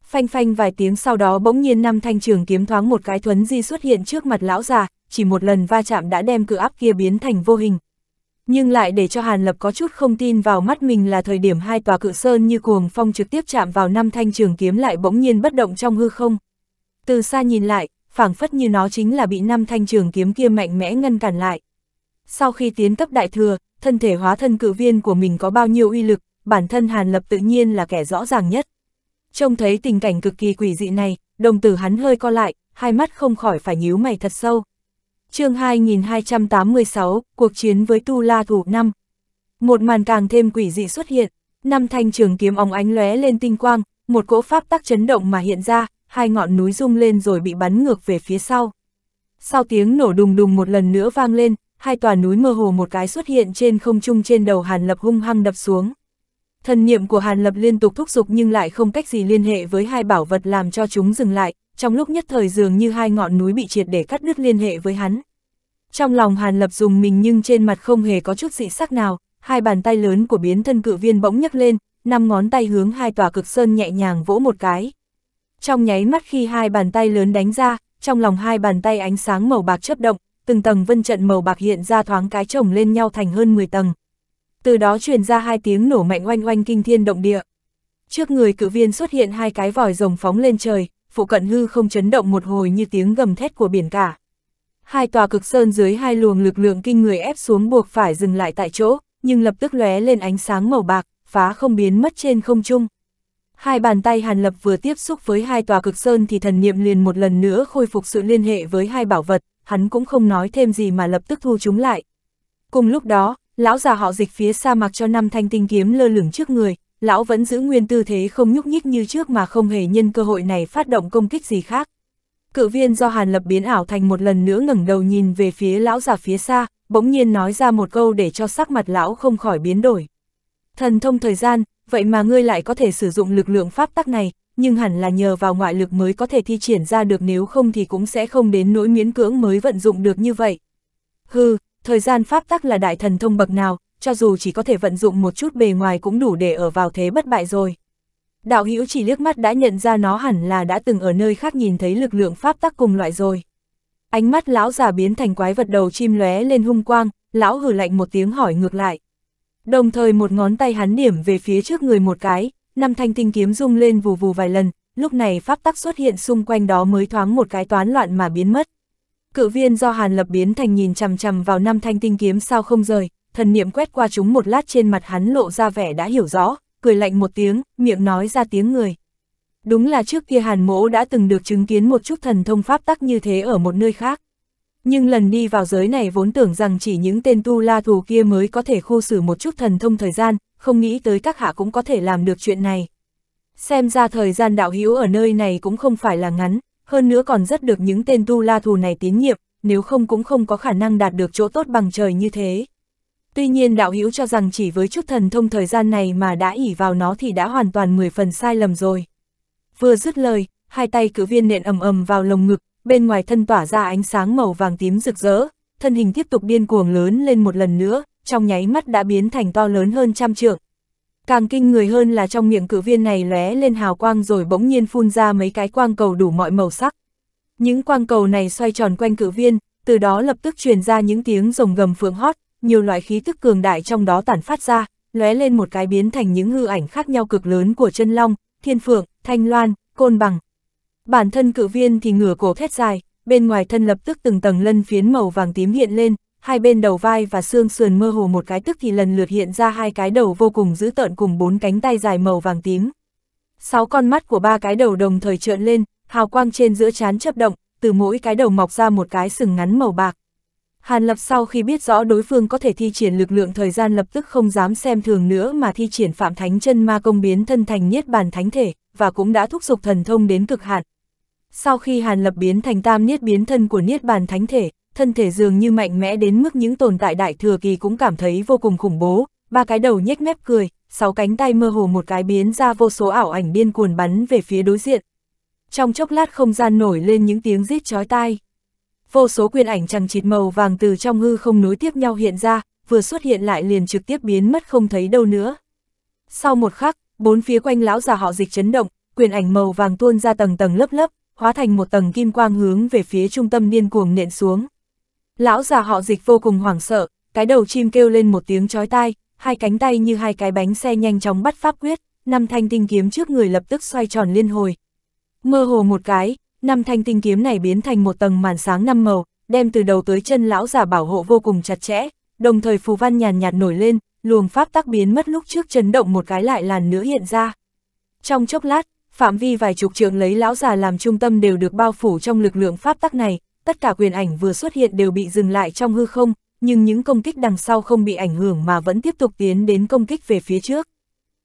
Phanh phanh vài tiếng sau đó bỗng nhiên năm thanh trường kiếm thoáng một cái thuấn di xuất hiện trước mặt lão già, chỉ một lần va chạm đã đem cự áp kia biến thành vô hình, nhưng lại để cho Hàn Lập có chút không tin vào mắt mình là thời điểm hai tòa cự sơn như cuồng phong trực tiếp chạm vào năm thanh trường kiếm lại bỗng nhiên bất động trong hư không. Từ xa nhìn lại, phảng phất như nó chính là bị năm thanh trường kiếm kia mạnh mẽ ngăn cản lại. Sau khi tiến cấp đại thừa, thân thể hóa thân cự viên của mình có bao nhiêu uy lực, bản thân Hàn Lập tự nhiên là kẻ rõ ràng nhất. Trông thấy tình cảnh cực kỳ quỷ dị này, đồng tử hắn hơi co lại, hai mắt không khỏi phải nhíu mày thật sâu chương 2286, cuộc chiến với Tu La Thủ năm Một màn càng thêm quỷ dị xuất hiện, năm thanh trường kiếm óng ánh lóe lên tinh quang, một cỗ pháp tắc chấn động mà hiện ra, hai ngọn núi rung lên rồi bị bắn ngược về phía sau. Sau tiếng nổ đùng đùng một lần nữa vang lên, hai tòa núi mơ hồ một cái xuất hiện trên không trung trên đầu Hàn Lập hung hăng đập xuống. Thần niệm của Hàn Lập liên tục thúc giục nhưng lại không cách gì liên hệ với hai bảo vật làm cho chúng dừng lại, trong lúc nhất thời dường như hai ngọn núi bị triệt để cắt đứt liên hệ với hắn. Trong lòng Hàn Lập dùng mình nhưng trên mặt không hề có chút dị sắc nào, hai bàn tay lớn của biến thân cự viên bỗng nhấc lên, năm ngón tay hướng hai tòa cực sơn nhẹ nhàng vỗ một cái. Trong nháy mắt khi hai bàn tay lớn đánh ra, trong lòng hai bàn tay ánh sáng màu bạc chớp động, từng tầng vân trận màu bạc hiện ra thoáng cái chồng lên nhau thành hơn 10 tầng. Từ đó truyền ra hai tiếng nổ mạnh oanh oanh kinh thiên động địa. Trước người cự viên xuất hiện hai cái vòi rồng phóng lên trời, phụ cận hư không chấn động một hồi như tiếng gầm thét của biển cả. Hai tòa cực sơn dưới hai luồng lực lượng kinh người ép xuống buộc phải dừng lại tại chỗ, nhưng lập tức lóe lên ánh sáng màu bạc, phá không biến mất trên không trung. Hai bàn tay Hàn Lập vừa tiếp xúc với hai tòa cực sơn thì thần niệm liền một lần nữa khôi phục sự liên hệ với hai bảo vật, hắn cũng không nói thêm gì mà lập tức thu chúng lại. Cùng lúc đó, lão già họ dịch phía sa mạc cho năm thanh tinh kiếm lơ lửng trước người, lão vẫn giữ nguyên tư thế không nhúc nhích như trước mà không hề nhân cơ hội này phát động công kích gì khác. Cự viên do Hàn Lập biến ảo thành một lần nữa ngẩng đầu nhìn về phía lão già phía xa, bỗng nhiên nói ra một câu để cho sắc mặt lão không khỏi biến đổi. Thần thông thời gian, vậy mà ngươi lại có thể sử dụng lực lượng pháp tắc này, nhưng hẳn là nhờ vào ngoại lực mới có thể thi triển ra được nếu không thì cũng sẽ không đến nỗi miễn cưỡng mới vận dụng được như vậy. Hừ, thời gian pháp tắc là đại thần thông bậc nào, cho dù chỉ có thể vận dụng một chút bề ngoài cũng đủ để ở vào thế bất bại rồi. Đạo hữu chỉ liếc mắt đã nhận ra nó hẳn là đã từng ở nơi khác nhìn thấy lực lượng pháp tắc cùng loại rồi. Ánh mắt lão già biến thành quái vật đầu chim lóe lên hung quang, lão hử lạnh một tiếng hỏi ngược lại. Đồng thời một ngón tay hắn điểm về phía trước người một cái, năm thanh tinh kiếm rung lên vù vù vài lần, lúc này pháp tắc xuất hiện xung quanh đó mới thoáng một cái toán loạn mà biến mất. Cự viên do Hàn Lập biến thành nhìn chằm chằm vào năm thanh tinh kiếm sao không rời, thần niệm quét qua chúng một lát trên mặt hắn lộ ra vẻ đã hiểu rõ, cười lạnh một tiếng, miệng nói ra tiếng người. Đúng là trước kia Hàn Mỗ đã từng được chứng kiến một chút thần thông pháp tắc như thế ở một nơi khác. Nhưng lần đi vào giới này vốn tưởng rằng chỉ những tên tu la thù kia mới có thể khu xử một chút thần thông thời gian, không nghĩ tới các hạ cũng có thể làm được chuyện này. Xem ra thời gian đạo hữu ở nơi này cũng không phải là ngắn, hơn nữa còn rất được những tên tu la thù này tín nhiệm, nếu không cũng không có khả năng đạt được chỗ tốt bằng trời như thế. Tuy nhiên đạo hữu cho rằng chỉ với chút thần thông thời gian này mà đã ỉ vào nó thì đã hoàn toàn 10 phần sai lầm rồi. Vừa dứt lời, hai tay cử viên nện ầm ầm vào lồng ngực, bên ngoài thân tỏa ra ánh sáng màu vàng tím rực rỡ, thân hình tiếp tục điên cuồng lớn lên một lần nữa, trong nháy mắt đã biến thành to lớn hơn trăm trượng. Càng kinh người hơn là trong miệng cử viên này lóe lên hào quang rồi bỗng nhiên phun ra mấy cái quang cầu đủ mọi màu sắc. Những quang cầu này xoay tròn quanh cử viên, từ đó lập tức truyền ra những tiếng rồng gầm phượng hót, nhiều loại khí tức cường đại trong đó tản phát ra, lóe lên một cái biến thành những hư ảnh khác nhau cực lớn của chân long, thiên phượng, thanh loan, côn bằng. Bản thân cự viên thì ngửa cổ thét dài, bên ngoài thân lập tức từng tầng lân phiến màu vàng tím hiện lên, hai bên đầu vai và xương sườn mơ hồ một cái tức thì lần lượt hiện ra hai cái đầu vô cùng dữ tợn cùng bốn cánh tay dài màu vàng tím. Sáu con mắt của ba cái đầu đồng thời trợn lên, hào quang trên giữa trán chớp động, từ mỗi cái đầu mọc ra một cái sừng ngắn màu bạc. Hàn Lập sau khi biết rõ đối phương có thể thi triển lực lượng thời gian lập tức không dám xem thường nữa mà thi triển phạm thánh chân ma công biến thân thành niết bàn thánh thể, và cũng đã thúc giục thần thông đến cực hạn. Sau khi Hàn Lập biến thành tam niết biến thân của niết bàn thánh thể, thân thể dường như mạnh mẽ đến mức những tồn tại đại thừa kỳ cũng cảm thấy vô cùng khủng bố, ba cái đầu nhếch mép cười, sáu cánh tay mơ hồ một cái biến ra vô số ảo ảnh điên cuồn bắn về phía đối diện. Trong chốc lát không gian nổi lên những tiếng rít chói tai vô số quyền ảnh chằng chịt màu vàng từ trong hư không nối tiếp nhau hiện ra, vừa xuất hiện lại liền trực tiếp biến mất không thấy đâu nữa. Sau một khắc, bốn phía quanh lão già họ dịch chấn động, quyền ảnh màu vàng tuôn ra tầng tầng lớp lớp, hóa thành một tầng kim quang hướng về phía trung tâm điên cuồng nện xuống. Lão già họ dịch vô cùng hoảng sợ, cái đầu chim kêu lên một tiếng chói tai, hai cánh tay như hai cái bánh xe nhanh chóng bắt pháp quyết, năm thanh tinh kiếm trước người lập tức xoay tròn liên hồi. Mơ hồ một cái, năm thanh tinh kiếm này biến thành một tầng màn sáng năm màu, đem từ đầu tới chân lão giả bảo hộ vô cùng chặt chẽ, đồng thời phù văn nhàn nhạt nổi lên, luồng pháp tắc biến mất lúc trước chấn động một cái lại làn nữa hiện ra. Trong chốc lát, phạm vi vài chục trường lấy lão già làm trung tâm đều được bao phủ trong lực lượng pháp tắc này, tất cả quyền ảnh vừa xuất hiện đều bị dừng lại trong hư không, nhưng những công kích đằng sau không bị ảnh hưởng mà vẫn tiếp tục tiến đến công kích về phía trước.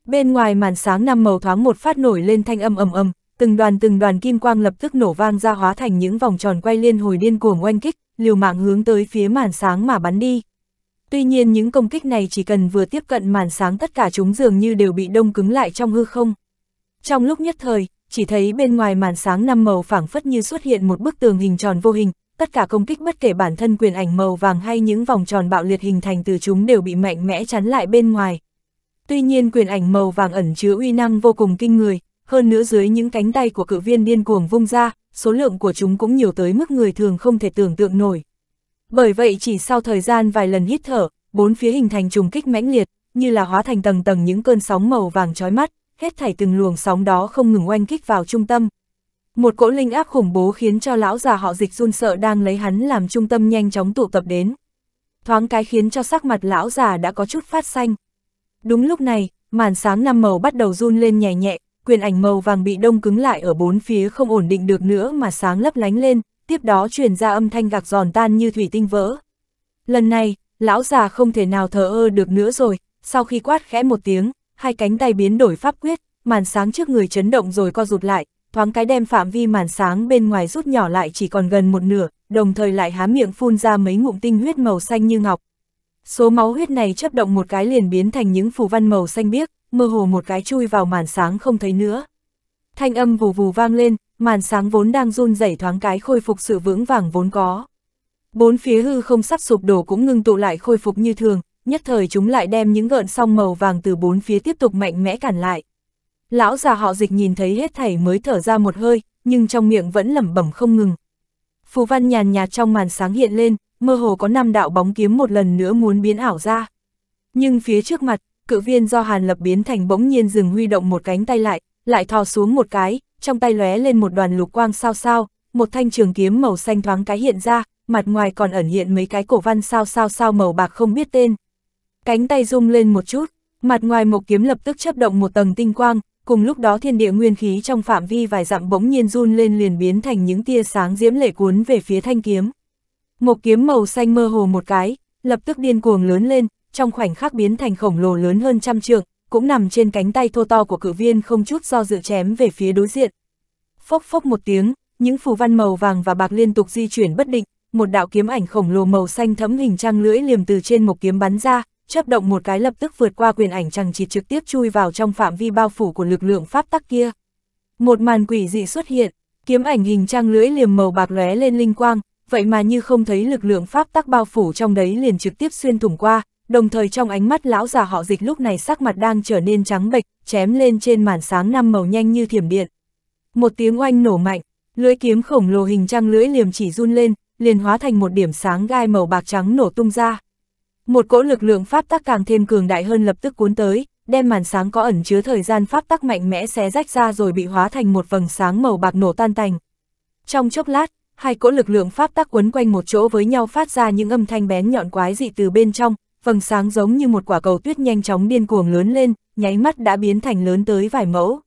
Bên ngoài màn sáng năm màu thoáng một phát nổi lên thanh âm ầm ầm, từng đoàn từng đoàn kim quang lập tức nổ vang ra hóa thành những vòng tròn quay liên hồi điên cuồng oanh kích, liều mạng hướng tới phía màn sáng mà bắn đi. Tuy nhiên những công kích này chỉ cần vừa tiếp cận màn sáng tất cả chúng dường như đều bị đông cứng lại trong hư không. Trong lúc nhất thời, chỉ thấy bên ngoài màn sáng năm màu phảng phất như xuất hiện một bức tường hình tròn vô hình, tất cả công kích bất kể bản thân quyền ảnh màu vàng hay những vòng tròn bạo liệt hình thành từ chúng đều bị mạnh mẽ chắn lại bên ngoài. Tuy nhiên quyền ảnh màu vàng ẩn chứa uy năng vô cùng kinh người, hơn nữa dưới những cánh tay của cự viên điên cuồng vung ra, số lượng của chúng cũng nhiều tới mức người thường không thể tưởng tượng nổi. Bởi vậy chỉ sau thời gian vài lần hít thở, bốn phía hình thành trùng kích mãnh liệt, như là hóa thành tầng tầng những cơn sóng màu vàng chói mắt, hết thảy từng luồng sóng đó không ngừng oanh kích vào trung tâm. Một cỗ linh áp khủng bố khiến cho lão già họ dịch run sợ đang lấy hắn làm trung tâm nhanh chóng tụ tập đến. Thoáng cái khiến cho sắc mặt lão già đã có chút phát xanh. Đúng lúc này, màn sáng năm màu bắt đầu run lên nhẹ nhẹ, quyền ảnh màu vàng bị đông cứng lại ở bốn phía không ổn định được nữa mà sáng lấp lánh lên, tiếp đó truyền ra âm thanh gạc giòn tan như thủy tinh vỡ. Lần này, lão già không thể nào thờ ơ được nữa rồi, sau khi quát khẽ một tiếng, hai cánh tay biến đổi pháp quyết, màn sáng trước người chấn động rồi co rụt lại, thoáng cái đem phạm vi màn sáng bên ngoài rút nhỏ lại chỉ còn gần một nửa, đồng thời lại há miệng phun ra mấy ngụm tinh huyết màu xanh như ngọc. Số máu huyết này chấp động một cái liền biến thành những phù văn màu xanh biếc, mơ hồ một cái chui vào màn sáng không thấy nữa. Thanh âm vù vù vang lên, màn sáng vốn đang run rẩy thoáng cái khôi phục sự vững vàng vốn có. Bốn phía hư không sắp sụp đổ cũng ngưng tụ lại khôi phục như thường, nhất thời chúng lại đem những gợn song màu vàng từ bốn phía tiếp tục mạnh mẽ cản lại. Lão già họ dịch nhìn thấy hết thảy mới thở ra một hơi, nhưng trong miệng vẫn lẩm bẩm không ngừng. Phù văn nhàn nhạt trong màn sáng hiện lên, mơ hồ có năm đạo bóng kiếm một lần nữa muốn biến ảo ra. Nhưng phía trước mặt, cự viên do Hàn Lập biến thành bỗng nhiên dừng huy động một cánh tay lại, lại thò xuống một cái, trong tay lóe lên một đoàn lục quang sao sao, một thanh trường kiếm màu xanh thoáng cái hiện ra, mặt ngoài còn ẩn hiện mấy cái cổ văn sao sao sao màu bạc không biết tên. Cánh tay rung lên một chút, mặt ngoài một kiếm lập tức chấp động một tầng tinh quang, cùng lúc đó thiên địa nguyên khí trong phạm vi vài dặm bỗng nhiên run lên liền biến thành những tia sáng diễm lệ cuốn về phía thanh kiếm. Một kiếm màu xanh mơ hồ một cái, lập tức điên cuồng lớn lên, trong khoảnh khắc biến thành khổng lồ lớn hơn trăm trượng, cũng nằm trên cánh tay thô to của cử viên không chút do dự chém về phía đối diện. Phốc phốc một tiếng, những phù văn màu vàng và bạc liên tục di chuyển bất định, một đạo kiếm ảnh khổng lồ màu xanh thẫm hình trăng lưỡi liềm từ trên một kiếm bắn ra, chớp động một cái lập tức vượt qua quyền ảnh chẳng chỉ trực tiếp chui vào trong phạm vi bao phủ của lực lượng pháp tắc kia. Một màn quỷ dị xuất hiện, kiếm ảnh hình trăng lưỡi liềm màu bạc lóe lên linh quang, vậy mà như không thấy lực lượng pháp tắc bao phủ trong đấy liền trực tiếp xuyên thủng qua, đồng thời trong ánh mắt lão già họ dịch lúc này sắc mặt đang trở nên trắng bệch, chém lên trên màn sáng năm màu nhanh như thiểm điện. Một tiếng oanh nổ mạnh, lưỡi kiếm khổng lồ hình trăng lưỡi liềm chỉ run lên, liền hóa thành một điểm sáng gai màu bạc trắng nổ tung ra. Một cỗ lực lượng pháp tắc càng thêm cường đại hơn lập tức cuốn tới, đem màn sáng có ẩn chứa thời gian pháp tắc mạnh mẽ xé rách ra rồi bị hóa thành một vầng sáng màu bạc nổ tan tành. Trong chốc lát, hai cỗ lực lượng pháp tắc quấn quanh một chỗ với nhau phát ra những âm thanh bén nhọn quái dị từ bên trong, vầng sáng giống như một quả cầu tuyết nhanh chóng điên cuồng lớn lên, nháy mắt đã biến thành lớn tới vài mẫu.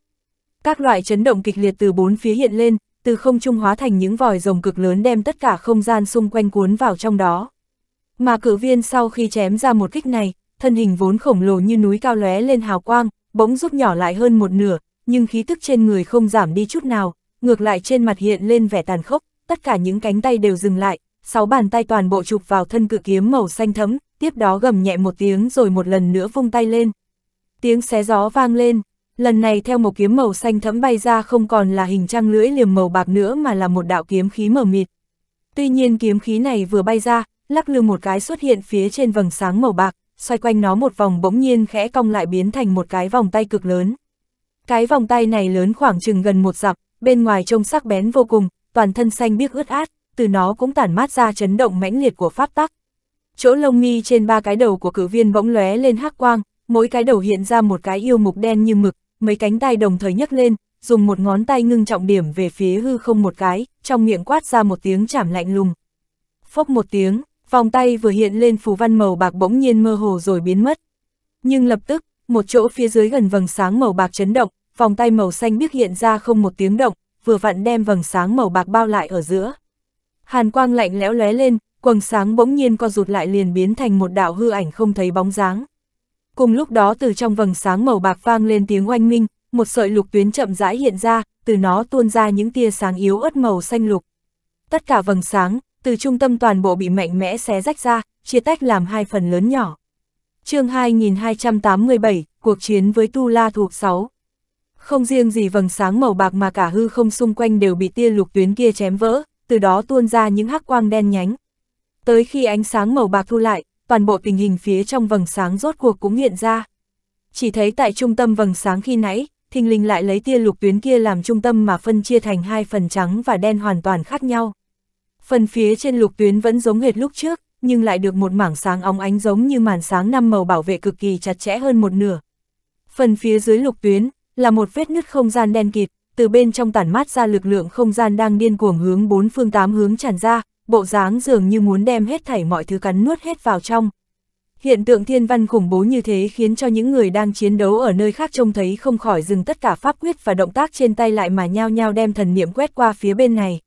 Các loại chấn động kịch liệt từ bốn phía hiện lên, từ không trung hóa thành những vòi rồng cực lớn đem tất cả không gian xung quanh cuốn vào trong đó. Mà cử viên sau khi chém ra một kích này, thân hình vốn khổng lồ như núi cao lóe lên hào quang, bỗng rút nhỏ lại hơn một nửa, nhưng khí tức trên người không giảm đi chút nào, ngược lại trên mặt hiện lên vẻ tàn khốc, tất cả những cánh tay đều dừng lại, sáu bàn tay toàn bộ chụp vào thân cự kiếm màu xanh thấm, tiếp đó gầm nhẹ một tiếng rồi một lần nữa vung tay lên. Tiếng xé gió vang lên, lần này theo một kiếm màu xanh thẫm bay ra không còn là hình trăng lưỡi liềm màu bạc nữa mà là một đạo kiếm khí mờ mịt. Tuy nhiên kiếm khí này vừa bay ra, lắc lư một cái xuất hiện phía trên vầng sáng màu bạc, xoay quanh nó một vòng bỗng nhiên khẽ cong lại biến thành một cái vòng tay cực lớn. Cái vòng tay này lớn khoảng chừng gần một dặm, bên ngoài trông sắc bén vô cùng, toàn thân xanh biếc ướt át, từ nó cũng tản mát ra chấn động mãnh liệt của pháp tắc chỗ lông mi trên ba cái đầu của cử viên bỗng lóe lên hắc quang, mỗi cái đầu hiện ra một cái yêu mục đen như mực, mấy cánh tay đồng thời nhấc lên, dùng một ngón tay ngưng trọng điểm về phía hư không một cái, trong miệng quát ra một tiếng chảm lạnh lùng. Phốc một tiếng, vòng tay vừa hiện lên phù văn màu bạc bỗng nhiên mơ hồ rồi biến mất. Nhưng lập tức, một chỗ phía dưới gần vầng sáng màu bạc chấn động, vòng tay màu xanh biếc hiện ra không một tiếng động, vừa vặn đem vầng sáng màu bạc bao lại ở giữa. Hàn quang lạnh lẽo lóe lên, quầng sáng bỗng nhiên co rụt lại liền biến thành một đạo hư ảnh không thấy bóng dáng. Cùng lúc đó từ trong vầng sáng màu bạc vang lên tiếng oanh minh, một sợi lục tuyến chậm rãi hiện ra, từ nó tuôn ra những tia sáng yếu ớt màu xanh lục. Tất cả vầng sáng, từ trung tâm toàn bộ bị mạnh mẽ xé rách ra, chia tách làm hai phần lớn nhỏ. chương 2287, cuộc chiến với Tu La thuộc 6. Không riêng gì vầng sáng màu bạc mà cả hư không xung quanh đều bị tia lục tuyến kia chém vỡ, từ đó tuôn ra những hắc quang đen nhánh, Tới khi ánh sáng màu bạc thu lại, toàn bộ tình hình phía trong vầng sáng rốt cuộc cũng hiện ra. Chỉ thấy tại trung tâm vầng sáng khi nãy, thình Linh lại lấy tia lục tuyến kia làm trung tâm mà phân chia thành hai phần trắng và đen hoàn toàn khác nhau. Phần phía trên lục tuyến vẫn giống hệt lúc trước, nhưng lại được một mảng sáng óng ánh giống như màn sáng năm màu bảo vệ cực kỳ chặt chẽ hơn một nửa. Phần phía dưới lục tuyến là một vết nứt không gian đen kịt, từ bên trong tản mát ra lực lượng không gian đang điên cuồng hướng bốn phương tám hướng tràn ra, bộ dáng dường như muốn đem hết thảy mọi thứ cắn nuốt hết vào trong. Hiện tượng thiên văn khủng bố như thế khiến cho những người đang chiến đấu ở nơi khác trông thấy không khỏi dừng tất cả pháp quyết và động tác trên tay lại mà nhao nhao đem thần niệm quét qua phía bên này.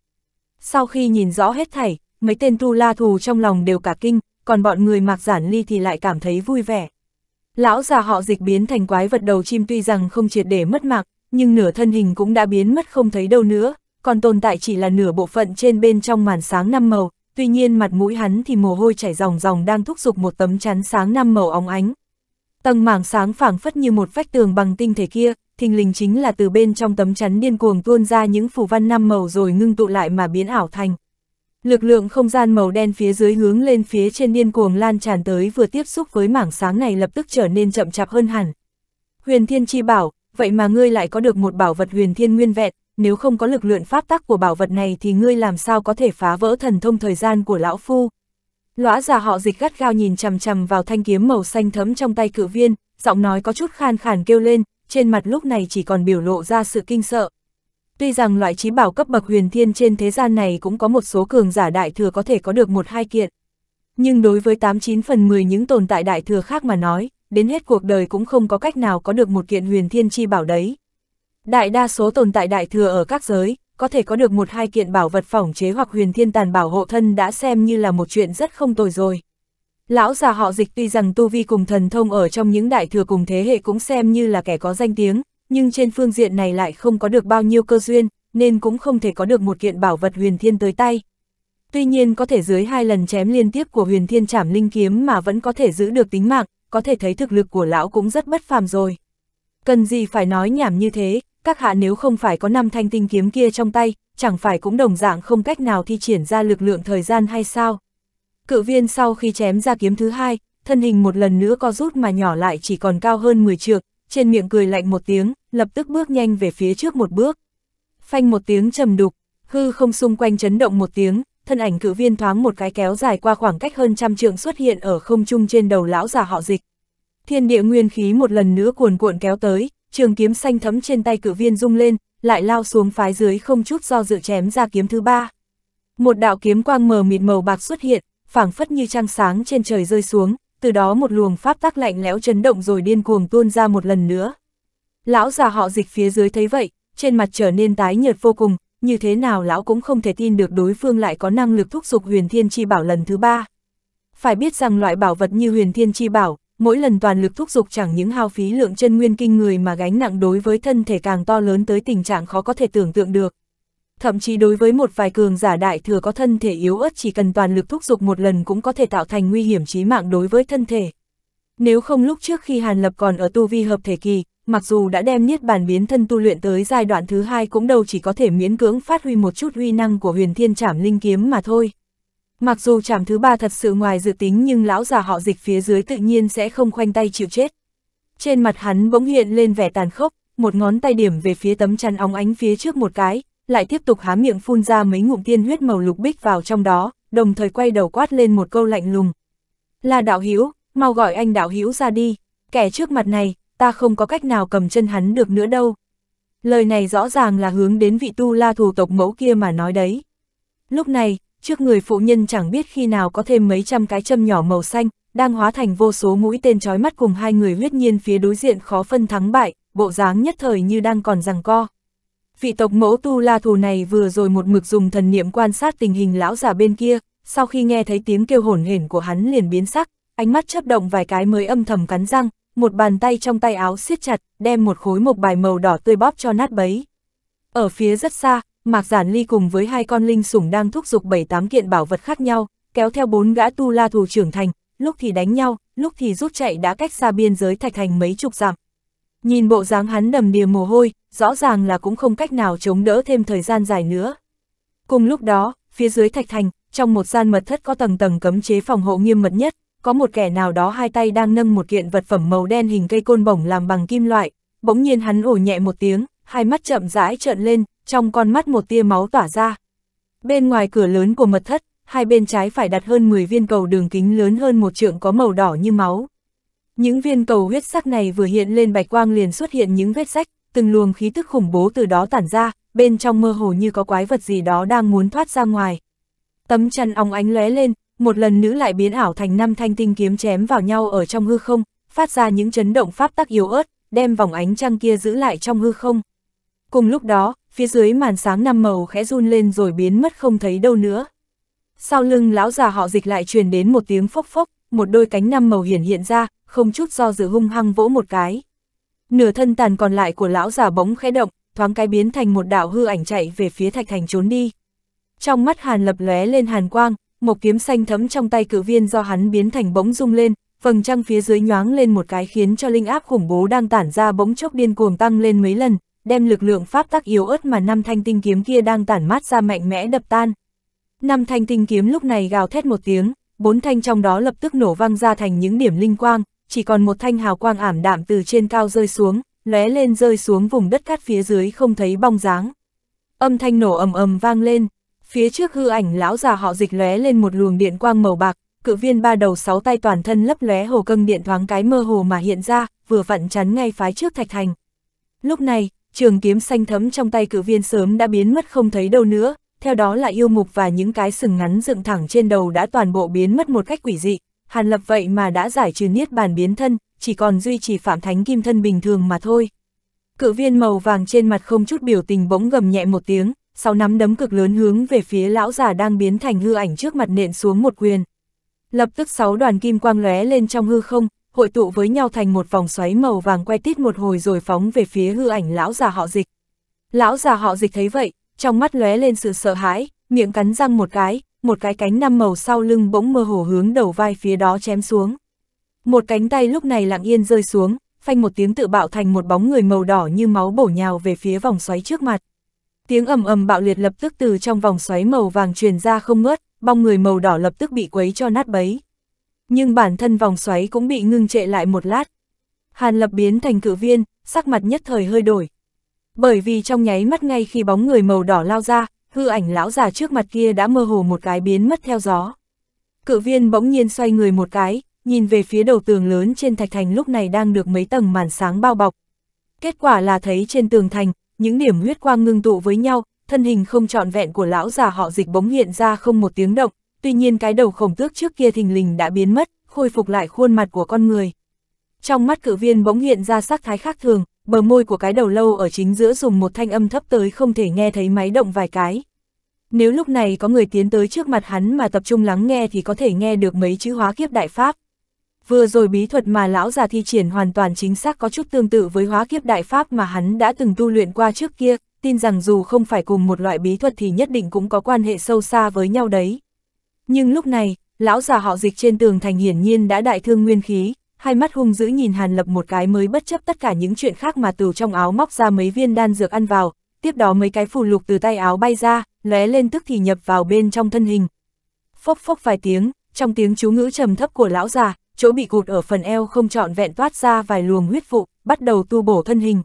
Sau khi nhìn rõ hết thảy, mấy tên tu la thù trong lòng đều cả kinh, còn bọn người mặc giản ly thì lại cảm thấy vui vẻ. Lão già họ dịch biến thành quái vật đầu chim tuy rằng không triệt để mất mạng, nhưng nửa thân hình cũng đã biến mất không thấy đâu nữa, còn tồn tại chỉ là nửa bộ phận trên bên trong màn sáng năm màu, tuy nhiên mặt mũi hắn thì mồ hôi chảy ròng ròng đang thúc giục một tấm chắn sáng năm màu óng ánh. Tầng mảng sáng phảng phất như một vách tường bằng tinh thể kia, thình lình chính là từ bên trong tấm chắn điên cuồng tuôn ra những phù văn năm màu rồi ngưng tụ lại mà biến ảo thành. Lực lượng không gian màu đen phía dưới hướng lên phía trên điên cuồng lan tràn tới vừa tiếp xúc với mảng sáng này lập tức trở nên chậm chạp hơn hẳn. Huyền Thiên Chi bảo, vậy mà ngươi lại có được một bảo vật Huyền Thiên nguyên vẹn, nếu không có lực lượng pháp tắc của bảo vật này thì ngươi làm sao có thể phá vỡ thần thông thời gian của lão phu. Lõa già họ dịch gắt gao nhìn chằm chằm vào thanh kiếm màu xanh thấm trong tay cử viên, giọng nói có chút khan khàn kêu lên, trên mặt lúc này chỉ còn biểu lộ ra sự kinh sợ. Tuy rằng loại trí bảo cấp bậc huyền thiên trên thế gian này cũng có một số cường giả đại thừa có thể có được một hai kiện. Nhưng đối với 89 phần 10 những tồn tại đại thừa khác mà nói, đến hết cuộc đời cũng không có cách nào có được một kiện huyền thiên chi bảo đấy. Đại đa số tồn tại đại thừa ở các giới, có thể có được một hai kiện bảo vật phỏng chế hoặc huyền thiên tàn bảo hộ thân đã xem như là một chuyện rất không tồi rồi. Lão già họ dịch tuy rằng tu vi cùng thần thông ở trong những đại thừa cùng thế hệ cũng xem như là kẻ có danh tiếng, nhưng trên phương diện này lại không có được bao nhiêu cơ duyên, nên cũng không thể có được một kiện bảo vật huyền thiên tới tay. Tuy nhiên có thể dưới hai lần chém liên tiếp của huyền thiên trảm linh kiếm mà vẫn có thể giữ được tính mạng, có thể thấy thực lực của lão cũng rất bất phàm rồi. Cần gì phải nói nhảm như thế, các hạ nếu không phải có năm thanh tinh kiếm kia trong tay, chẳng phải cũng đồng dạng không cách nào thi triển ra lực lượng thời gian hay sao? Cự viên sau khi chém ra kiếm thứ hai, thân hình một lần nữa co rút mà nhỏ lại chỉ còn cao hơn 10 trượng, trên miệng cười lạnh một tiếng, lập tức bước nhanh về phía trước một bước. Phanh một tiếng trầm đục, hư không xung quanh chấn động một tiếng, thân ảnh cự viên thoáng một cái kéo dài qua khoảng cách hơn trăm trượng xuất hiện ở không trung trên đầu lão già họ dịch. Thiên địa nguyên khí một lần nữa cuồn cuộn kéo tới, trường kiếm xanh thấm trên tay cử viên rung lên, lại lao xuống phái dưới không chút do dự chém ra kiếm thứ ba. Một đạo kiếm quang mờ mịt màu bạc xuất hiện, phảng phất như trăng sáng trên trời rơi xuống, từ đó một luồng pháp tắc lạnh lẽo chấn động rồi điên cuồng tuôn ra một lần nữa. Lão già họ dịch phía dưới thấy vậy, trên mặt trở nên tái nhợt vô cùng, như thế nào lão cũng không thể tin được đối phương lại có năng lực thúc giục huyền thiên chi bảo lần thứ ba. Phải biết rằng loại bảo vật như huyền thiên chi bảo, mỗi lần toàn lực thúc giục chẳng những hao phí lượng chân nguyên kinh người mà gánh nặng đối với thân thể càng to lớn tới tình trạng khó có thể tưởng tượng được. Thậm chí đối với một vài cường giả đại thừa có thân thể yếu ớt chỉ cần toàn lực thúc giục một lần cũng có thể tạo thành nguy hiểm chí mạng đối với thân thể. Nếu không lúc trước khi Hàn Lập còn ở tu vi hợp thể kỳ, mặc dù đã đem niết bàn biến thân tu luyện tới giai đoạn thứ hai cũng đâu chỉ có thể miễn cưỡng phát huy một chút huy năng của huyền thiên trảm linh kiếm mà thôi. Mặc dù trảm thứ ba thật sự ngoài dự tính nhưng lão già họ dịch phía dưới tự nhiên sẽ không khoanh tay chịu chết. Trên mặt hắn bỗng hiện lên vẻ tàn khốc, một ngón tay điểm về phía tấm chăn óng ánh phía trước một cái, lại tiếp tục há miệng phun ra mấy ngụm tiên huyết màu lục bích vào trong đó, đồng thời quay đầu quát lên một câu lạnh lùng. Là đạo Hiếu, mau gọi anh đạo Hiếu ra đi, kẻ trước mặt này, ta không có cách nào cầm chân hắn được nữa đâu. Lời này rõ ràng là hướng đến vị tu la thủ tộc mẫu kia mà nói đấy. Lúc này, trước người phụ nhân chẳng biết khi nào có thêm mấy trăm cái châm nhỏ màu xanh, đang hóa thành vô số mũi tên trói mắt cùng hai người huyết nhiên phía đối diện khó phân thắng bại, bộ dáng nhất thời như đang còn rằng co. Vị tộc mẫu tu la thù này vừa rồi một mực dùng thần niệm quan sát tình hình lão giả bên kia, sau khi nghe thấy tiếng kêu hổn hển của hắn liền biến sắc, ánh mắt chớp động vài cái mới âm thầm cắn răng, một bàn tay trong tay áo siết chặt, đem một khối mộc bài màu đỏ tươi bóp cho nát bấy. Ở phía rất xa, Mạc Giản Ly cùng với hai con linh sủng đang thúc giục bảy tám kiện bảo vật khác nhau, kéo theo bốn gã tu la thù trưởng thành, lúc thì đánh nhau, lúc thì rút chạy đã cách xa biên giới thạch thành mấy chục dặm. Nhìn bộ dáng hắn đầm đìa mồ hôi, rõ ràng là cũng không cách nào chống đỡ thêm thời gian dài nữa. Cùng lúc đó, phía dưới thạch thành, trong một gian mật thất có tầng tầng cấm chế phòng hộ nghiêm mật nhất, có một kẻ nào đó hai tay đang nâng một kiện vật phẩm màu đen hình cây côn bổng làm bằng kim loại, bỗng nhiên hắn ổ nhẹ một tiếng, hai mắt chậm rãi trợn lên, trong con mắt một tia máu tỏa ra. Bên ngoài cửa lớn của mật thất, hai bên trái phải đặt hơn 10 viên cầu đường kính lớn hơn một trượng có màu đỏ như máu. Những viên cầu huyết sắc này vừa hiện lên bạch quang liền xuất hiện những vết sách, từng luồng khí tức khủng bố từ đó tản ra, bên trong mơ hồ như có quái vật gì đó đang muốn thoát ra ngoài. Tấm chăn óng ánh lóe lên, một lần nữa lại biến ảo thành năm thanh tinh kiếm chém vào nhau ở trong hư không, phát ra những chấn động pháp tắc yếu ớt, đem vòng ánh trăng kia giữ lại trong hư không. Cùng lúc đó, phía dưới màn sáng năm màu khẽ run lên rồi biến mất không thấy đâu nữa. Sau lưng lão già họ dịch lại truyền đến một tiếng phốc phốc, một đôi cánh năm màu hiển hiện ra, không chút do dự hung hăng vỗ một cái. Nửa thân tàn còn lại của lão già bỗng khẽ động, thoáng cái biến thành một đạo hư ảnh chạy về phía thạch thành trốn đi. Trong mắt Hàn lập lóe lên hàn quang, một kiếm xanh thấm trong tay cử viên do hắn biến thành bỗng rung lên, vầng trăng phía dưới nhoáng lên một cái khiến cho linh áp khủng bố đang tản ra bỗng chốc điên cuồng tăng lên mấy lần, đem lực lượng pháp tắc yếu ớt mà năm thanh tinh kiếm kia đang tản mát ra mạnh mẽ đập tan. Năm thanh tinh kiếm lúc này gào thét một tiếng, bốn thanh trong đó lập tức nổ vang ra thành những điểm linh quang, chỉ còn một thanh hào quang ảm đạm từ trên cao rơi xuống, lóe lên rơi xuống vùng đất cát phía dưới không thấy bong dáng. Âm thanh nổ ầm ầm vang lên, phía trước hư ảnh lão già họ dịch lóe lên một luồng điện quang màu bạc, cự viên ba đầu sáu tay toàn thân lấp lóe hồ cân điện thoáng cái mơ hồ mà hiện ra, vừa vặn chắn ngay phái trước thạch thành. Lúc này, trường kiếm xanh thấm trong tay cử viên sớm đã biến mất không thấy đâu nữa, theo đó là yêu mục và những cái sừng ngắn dựng thẳng trên đầu đã toàn bộ biến mất một cách quỷ dị. Hàn lập vậy mà đã giải trừ niết bàn biến thân, chỉ còn duy trì phạm thánh kim thân bình thường mà thôi. Cự viên màu vàng trên mặt không chút biểu tình bỗng gầm nhẹ một tiếng, sau nắm đấm cực lớn hướng về phía lão già đang biến thành hư ảnh trước mặt nện xuống một quyền. Lập tức sáu đoàn kim quang lóe lên trong hư không, hội tụ với nhau thành một vòng xoáy màu vàng quay tít một hồi rồi phóng về phía hư ảnh lão già họ dịch. Lão già họ dịch thấy vậy, trong mắt lóe lên sự sợ hãi, miệng cắn răng một cái, một cái cánh năm màu sau lưng bỗng mơ hồ hướng đầu vai phía đó chém xuống. Một cánh tay lúc này lặng yên rơi xuống, phanh một tiếng tự bạo thành một bóng người màu đỏ như máu bổ nhào về phía vòng xoáy trước mặt. Tiếng ầm ầm bạo liệt lập tức từ trong vòng xoáy màu vàng truyền ra không ngớt, bong người màu đỏ lập tức bị quấy cho nát bấy nhưng bản thân vòng xoáy cũng bị ngưng trệ lại một lát. Hàn lập biến thành cự viên, sắc mặt nhất thời hơi đổi. Bởi vì trong nháy mắt ngay khi bóng người màu đỏ lao ra, hư ảnh lão già trước mặt kia đã mơ hồ một cái biến mất theo gió. Cự viên bỗng nhiên xoay người một cái, nhìn về phía đầu tường lớn trên thạch thành lúc này đang được mấy tầng màn sáng bao bọc. Kết quả là thấy trên tường thành, những điểm huyết quang ngưng tụ với nhau, thân hình không trọn vẹn của lão già họ dịch bóng hiện ra không một tiếng động, tuy nhiên cái đầu khổng tước trước kia thình lình đã biến mất, khôi phục lại khuôn mặt của con người. Trong mắt cự viên bỗng hiện ra sắc thái khác thường, bờ môi của cái đầu lâu ở chính giữa dùng một thanh âm thấp tới không thể nghe thấy máy động vài cái. Nếu lúc này có người tiến tới trước mặt hắn mà tập trung lắng nghe thì có thể nghe được mấy chữ hóa kiếp đại pháp. Vừa rồi bí thuật mà lão già thi triển hoàn toàn chính xác có chút tương tự với hóa kiếp đại pháp mà hắn đã từng tu luyện qua trước kia, tin rằng dù không phải cùng một loại bí thuật thì nhất định cũng có quan hệ sâu xa với nhau đấy. Nhưng lúc này, lão già họ dịch trên tường thành hiển nhiên đã đại thương nguyên khí, hai mắt hung dữ nhìn Hàn Lập một cái mới bất chấp tất cả những chuyện khác mà từ trong áo móc ra mấy viên đan dược ăn vào, tiếp đó mấy cái phù lục từ tay áo bay ra, lóe lên tức thì nhập vào bên trong thân hình. Phốc phốc vài tiếng, trong tiếng chú ngữ trầm thấp của lão già, chỗ bị cụt ở phần eo không trọn vẹn toát ra vài luồng huyết vụ, bắt đầu tu bổ thân hình.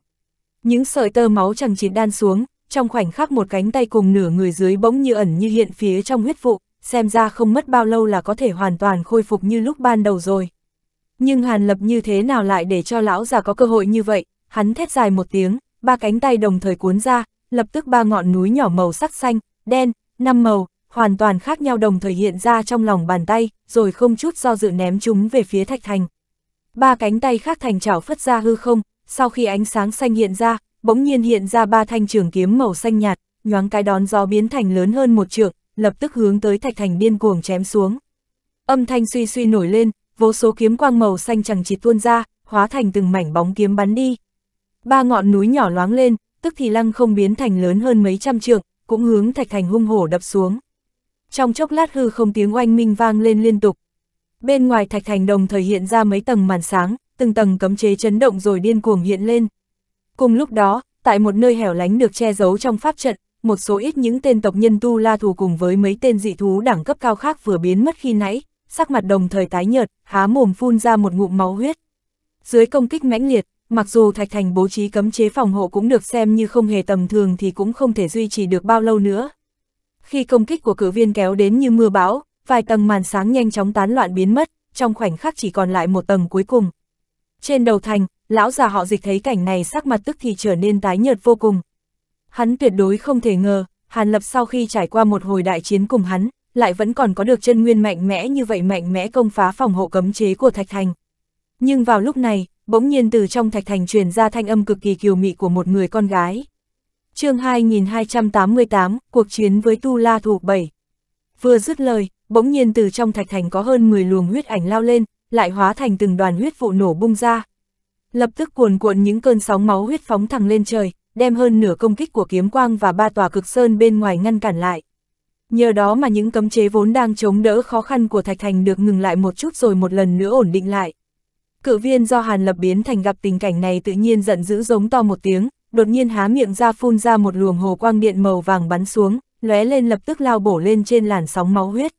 Những sợi tơ máu chẳng chỉ đan xuống, trong khoảnh khắc một cánh tay cùng nửa người dưới bỗng như ẩn như hiện phía trong huyết vụ, xem ra không mất bao lâu là có thể hoàn toàn khôi phục như lúc ban đầu rồi. Nhưng Hàn Lập như thế nào lại để cho lão già có cơ hội như vậy, hắn thét dài một tiếng, ba cánh tay đồng thời cuốn ra, lập tức ba ngọn núi nhỏ màu sắc xanh, đen, năm màu, hoàn toàn khác nhau đồng thời hiện ra trong lòng bàn tay, rồi không chút do dự ném chúng về phía thạch thành. Ba cánh tay khác thành chảo phất ra hư không, sau khi ánh sáng xanh hiện ra, bỗng nhiên hiện ra ba thanh trường kiếm màu xanh nhạt, nhoáng cái đón gió biến thành lớn hơn một trượng, lập tức hướng tới thạch thành điên cuồng chém xuống. Âm thanh suy suy nổi lên, vô số kiếm quang màu xanh chẳng chỉ tuôn ra, hóa thành từng mảnh bóng kiếm bắn đi. Ba ngọn núi nhỏ loáng lên, tức thì lăng không biến thành lớn hơn mấy trăm trượng, cũng hướng thạch thành hung hổ đập xuống. Trong chốc lát hư không tiếng oanh minh vang lên liên tục. Bên ngoài thạch thành đồng thời hiện ra mấy tầng màn sáng, từng tầng cấm chế chấn động rồi điên cuồng hiện lên. Cùng lúc đó, tại một nơi hẻo lánh được che giấu trong pháp trận, một số ít những tên tộc nhân tu la thù cùng với mấy tên dị thú đẳng cấp cao khác vừa biến mất khi nãy, sắc mặt đồng thời tái nhợt, há mồm phun ra một ngụm máu huyết. Dưới công kích mãnh liệt, mặc dù Thạch Thành bố trí cấm chế phòng hộ cũng được xem như không hề tầm thường thì cũng không thể duy trì được bao lâu nữa. Khi công kích của cử viên kéo đến như mưa bão, vài tầng màn sáng nhanh chóng tán loạn biến mất, trong khoảnh khắc chỉ còn lại một tầng cuối cùng. Trên đầu thành, lão già họ dịch thấy cảnh này sắc mặt tức thì trở nên tái nhợt vô cùng. Hắn tuyệt đối không thể ngờ, Hàn Lập sau khi trải qua một hồi đại chiến cùng hắn, lại vẫn còn có được chân nguyên mạnh mẽ như vậy mạnh mẽ công phá phòng hộ cấm chế của Thạch Thành. Nhưng vào lúc này, bỗng nhiên từ trong Thạch Thành truyền ra thanh âm cực kỳ kiều mị của một người con gái. chương 2288, cuộc chiến với Tu La Thủ 7. Vừa dứt lời, bỗng nhiên từ trong Thạch Thành có hơn 10 luồng huyết ảnh lao lên, lại hóa thành từng đoàn huyết vụ nổ bung ra. Lập tức cuồn cuộn những cơn sóng máu huyết phóng thẳng lên trời, đem hơn nửa công kích của kiếm quang và ba tòa cực sơn bên ngoài ngăn cản lại. Nhờ đó mà những cấm chế vốn đang chống đỡ khó khăn của Thạch Thành được ngừng lại một chút rồi một lần nữa ổn định lại. Cự viên do Hàn Lập biến thành gặp tình cảnh này tự nhiên giận dữ giống to một tiếng, đột nhiên há miệng ra phun ra một luồng hồ quang điện màu vàng bắn xuống, lóe lên lập tức lao bổ lên trên làn sóng máu huyết.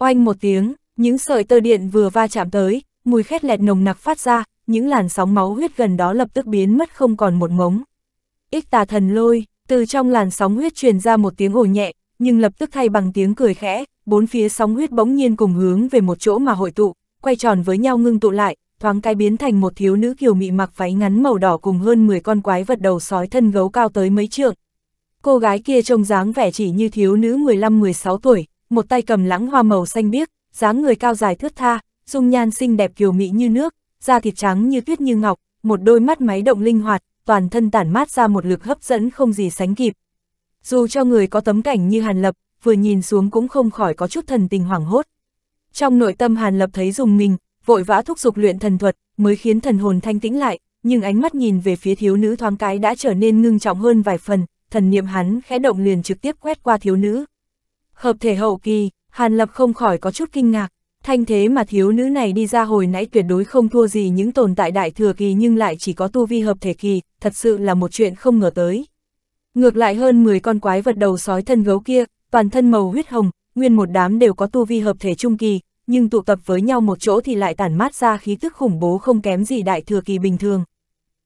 Oanh một tiếng, những sợi tơ điện vừa va chạm tới, mùi khét lẹt nồng nặc phát ra, những làn sóng máu huyết gần đó lập tức biến mất không còn một ngống ích tà thần lôi, từ trong làn sóng huyết truyền ra một tiếng ồ nhẹ, nhưng lập tức thay bằng tiếng cười khẽ, bốn phía sóng huyết bỗng nhiên cùng hướng về một chỗ mà hội tụ, quay tròn với nhau ngưng tụ lại, thoáng cái biến thành một thiếu nữ kiều mị mặc váy ngắn màu đỏ cùng hơn 10 con quái vật đầu sói thân gấu cao tới mấy trượng. Cô gái kia trông dáng vẻ chỉ như thiếu nữ 15-16 tuổi, một tay cầm lãng hoa màu xanh biếc, dáng người cao dài thướt tha, dung nhan xinh đẹp kiều mị như nước, da thịt trắng như tuyết như ngọc, một đôi mắt máy động linh hoạt, toàn thân tản mát ra một lực hấp dẫn không gì sánh kịp. Dù cho người có tấm cảnh như Hàn Lập, vừa nhìn xuống cũng không khỏi có chút thần tình hoảng hốt. Trong nội tâm Hàn Lập thấy dùng mình, vội vã thúc giục luyện thần thuật, mới khiến thần hồn thanh tĩnh lại, nhưng ánh mắt nhìn về phía thiếu nữ thoáng cái đã trở nên ngưng trọng hơn vài phần, thần niệm hắn khẽ động liền trực tiếp quét qua thiếu nữ. Hợp thể hậu kỳ, Hàn Lập không khỏi có chút kinh ngạc, Thanh thế mà thiếu nữ này đi ra hồi nãy tuyệt đối không thua gì những tồn tại đại thừa kỳ nhưng lại chỉ có tu vi hợp thể kỳ, thật sự là một chuyện không ngờ tới. Ngược lại hơn 10 con quái vật đầu sói thân gấu kia, toàn thân màu huyết hồng, nguyên một đám đều có tu vi hợp thể trung kỳ, nhưng tụ tập với nhau một chỗ thì lại tản mát ra khí tức khủng bố không kém gì đại thừa kỳ bình thường.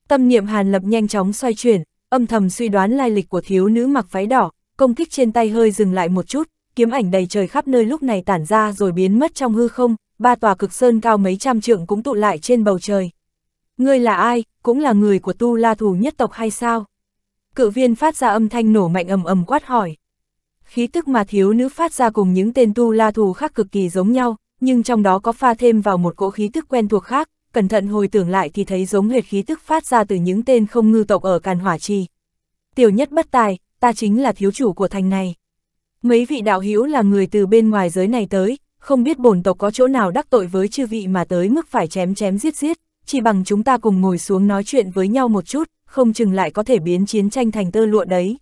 Tâm niệm Hàn Lập nhanh chóng xoay chuyển, âm thầm suy đoán lai lịch của thiếu nữ mặc váy đỏ, công kích trên tay hơi dừng lại một chút, kiếm ảnh đầy trời khắp nơi lúc này tản ra rồi biến mất trong hư không, ba tòa cực sơn cao mấy trăm trượng cũng tụ lại trên bầu trời. Ngươi là ai, cũng là người của tu la thù nhất tộc hay sao? Cự viên phát ra âm thanh nổ mạnh ầm ầm quát hỏi. Khí tức mà thiếu nữ phát ra cùng những tên tu la thù khác cực kỳ giống nhau, nhưng trong đó có pha thêm vào một cỗ khí tức quen thuộc khác, cẩn thận hồi tưởng lại thì thấy giống hệt khí tức phát ra từ những tên không ngư tộc ở Càn Hỏa Trì. Tiểu nhất bất tài, ta chính là thiếu chủ của thành này. Mấy vị đạo hữu là người từ bên ngoài giới này tới, không biết bổn tộc có chỗ nào đắc tội với chư vị mà tới mức phải chém chém giết giết, chỉ bằng chúng ta cùng ngồi xuống nói chuyện với nhau một chút, không chừng lại có thể biến chiến tranh thành tơ lụa đấy.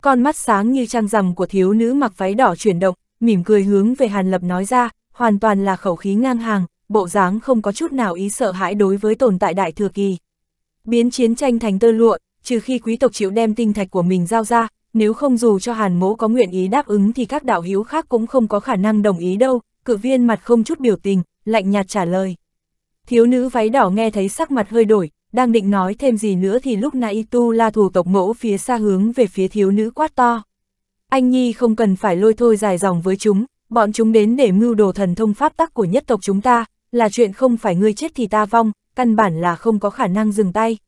Con mắt sáng như trăng rằm của thiếu nữ mặc váy đỏ chuyển động, mỉm cười hướng về Hàn Lập nói ra, hoàn toàn là khẩu khí ngang hàng, bộ dáng không có chút nào ý sợ hãi đối với tồn tại đại thừa kỳ. Biến chiến tranh thành tơ lụa, trừ khi quý tộc chịu đem tinh thạch của mình giao ra, nếu không dù cho Hàn Mỗ có nguyện ý đáp ứng thì các đạo hữu khác cũng không có khả năng đồng ý đâu, cự viên mặt không chút biểu tình, lạnh nhạt trả lời. Thiếu nữ váy đỏ nghe thấy sắc mặt hơi đổi, đang định nói thêm gì nữa thì lúc nãy tu la thủ tộc mẫu phía xa hướng về phía thiếu nữ quát to. Anh Nhi không cần phải lôi thôi dài dòng với chúng, bọn chúng đến để mưu đồ thần thông pháp tắc của nhất tộc chúng ta, là chuyện không phải ngươi chết thì ta vong, căn bản là không có khả năng dừng tay.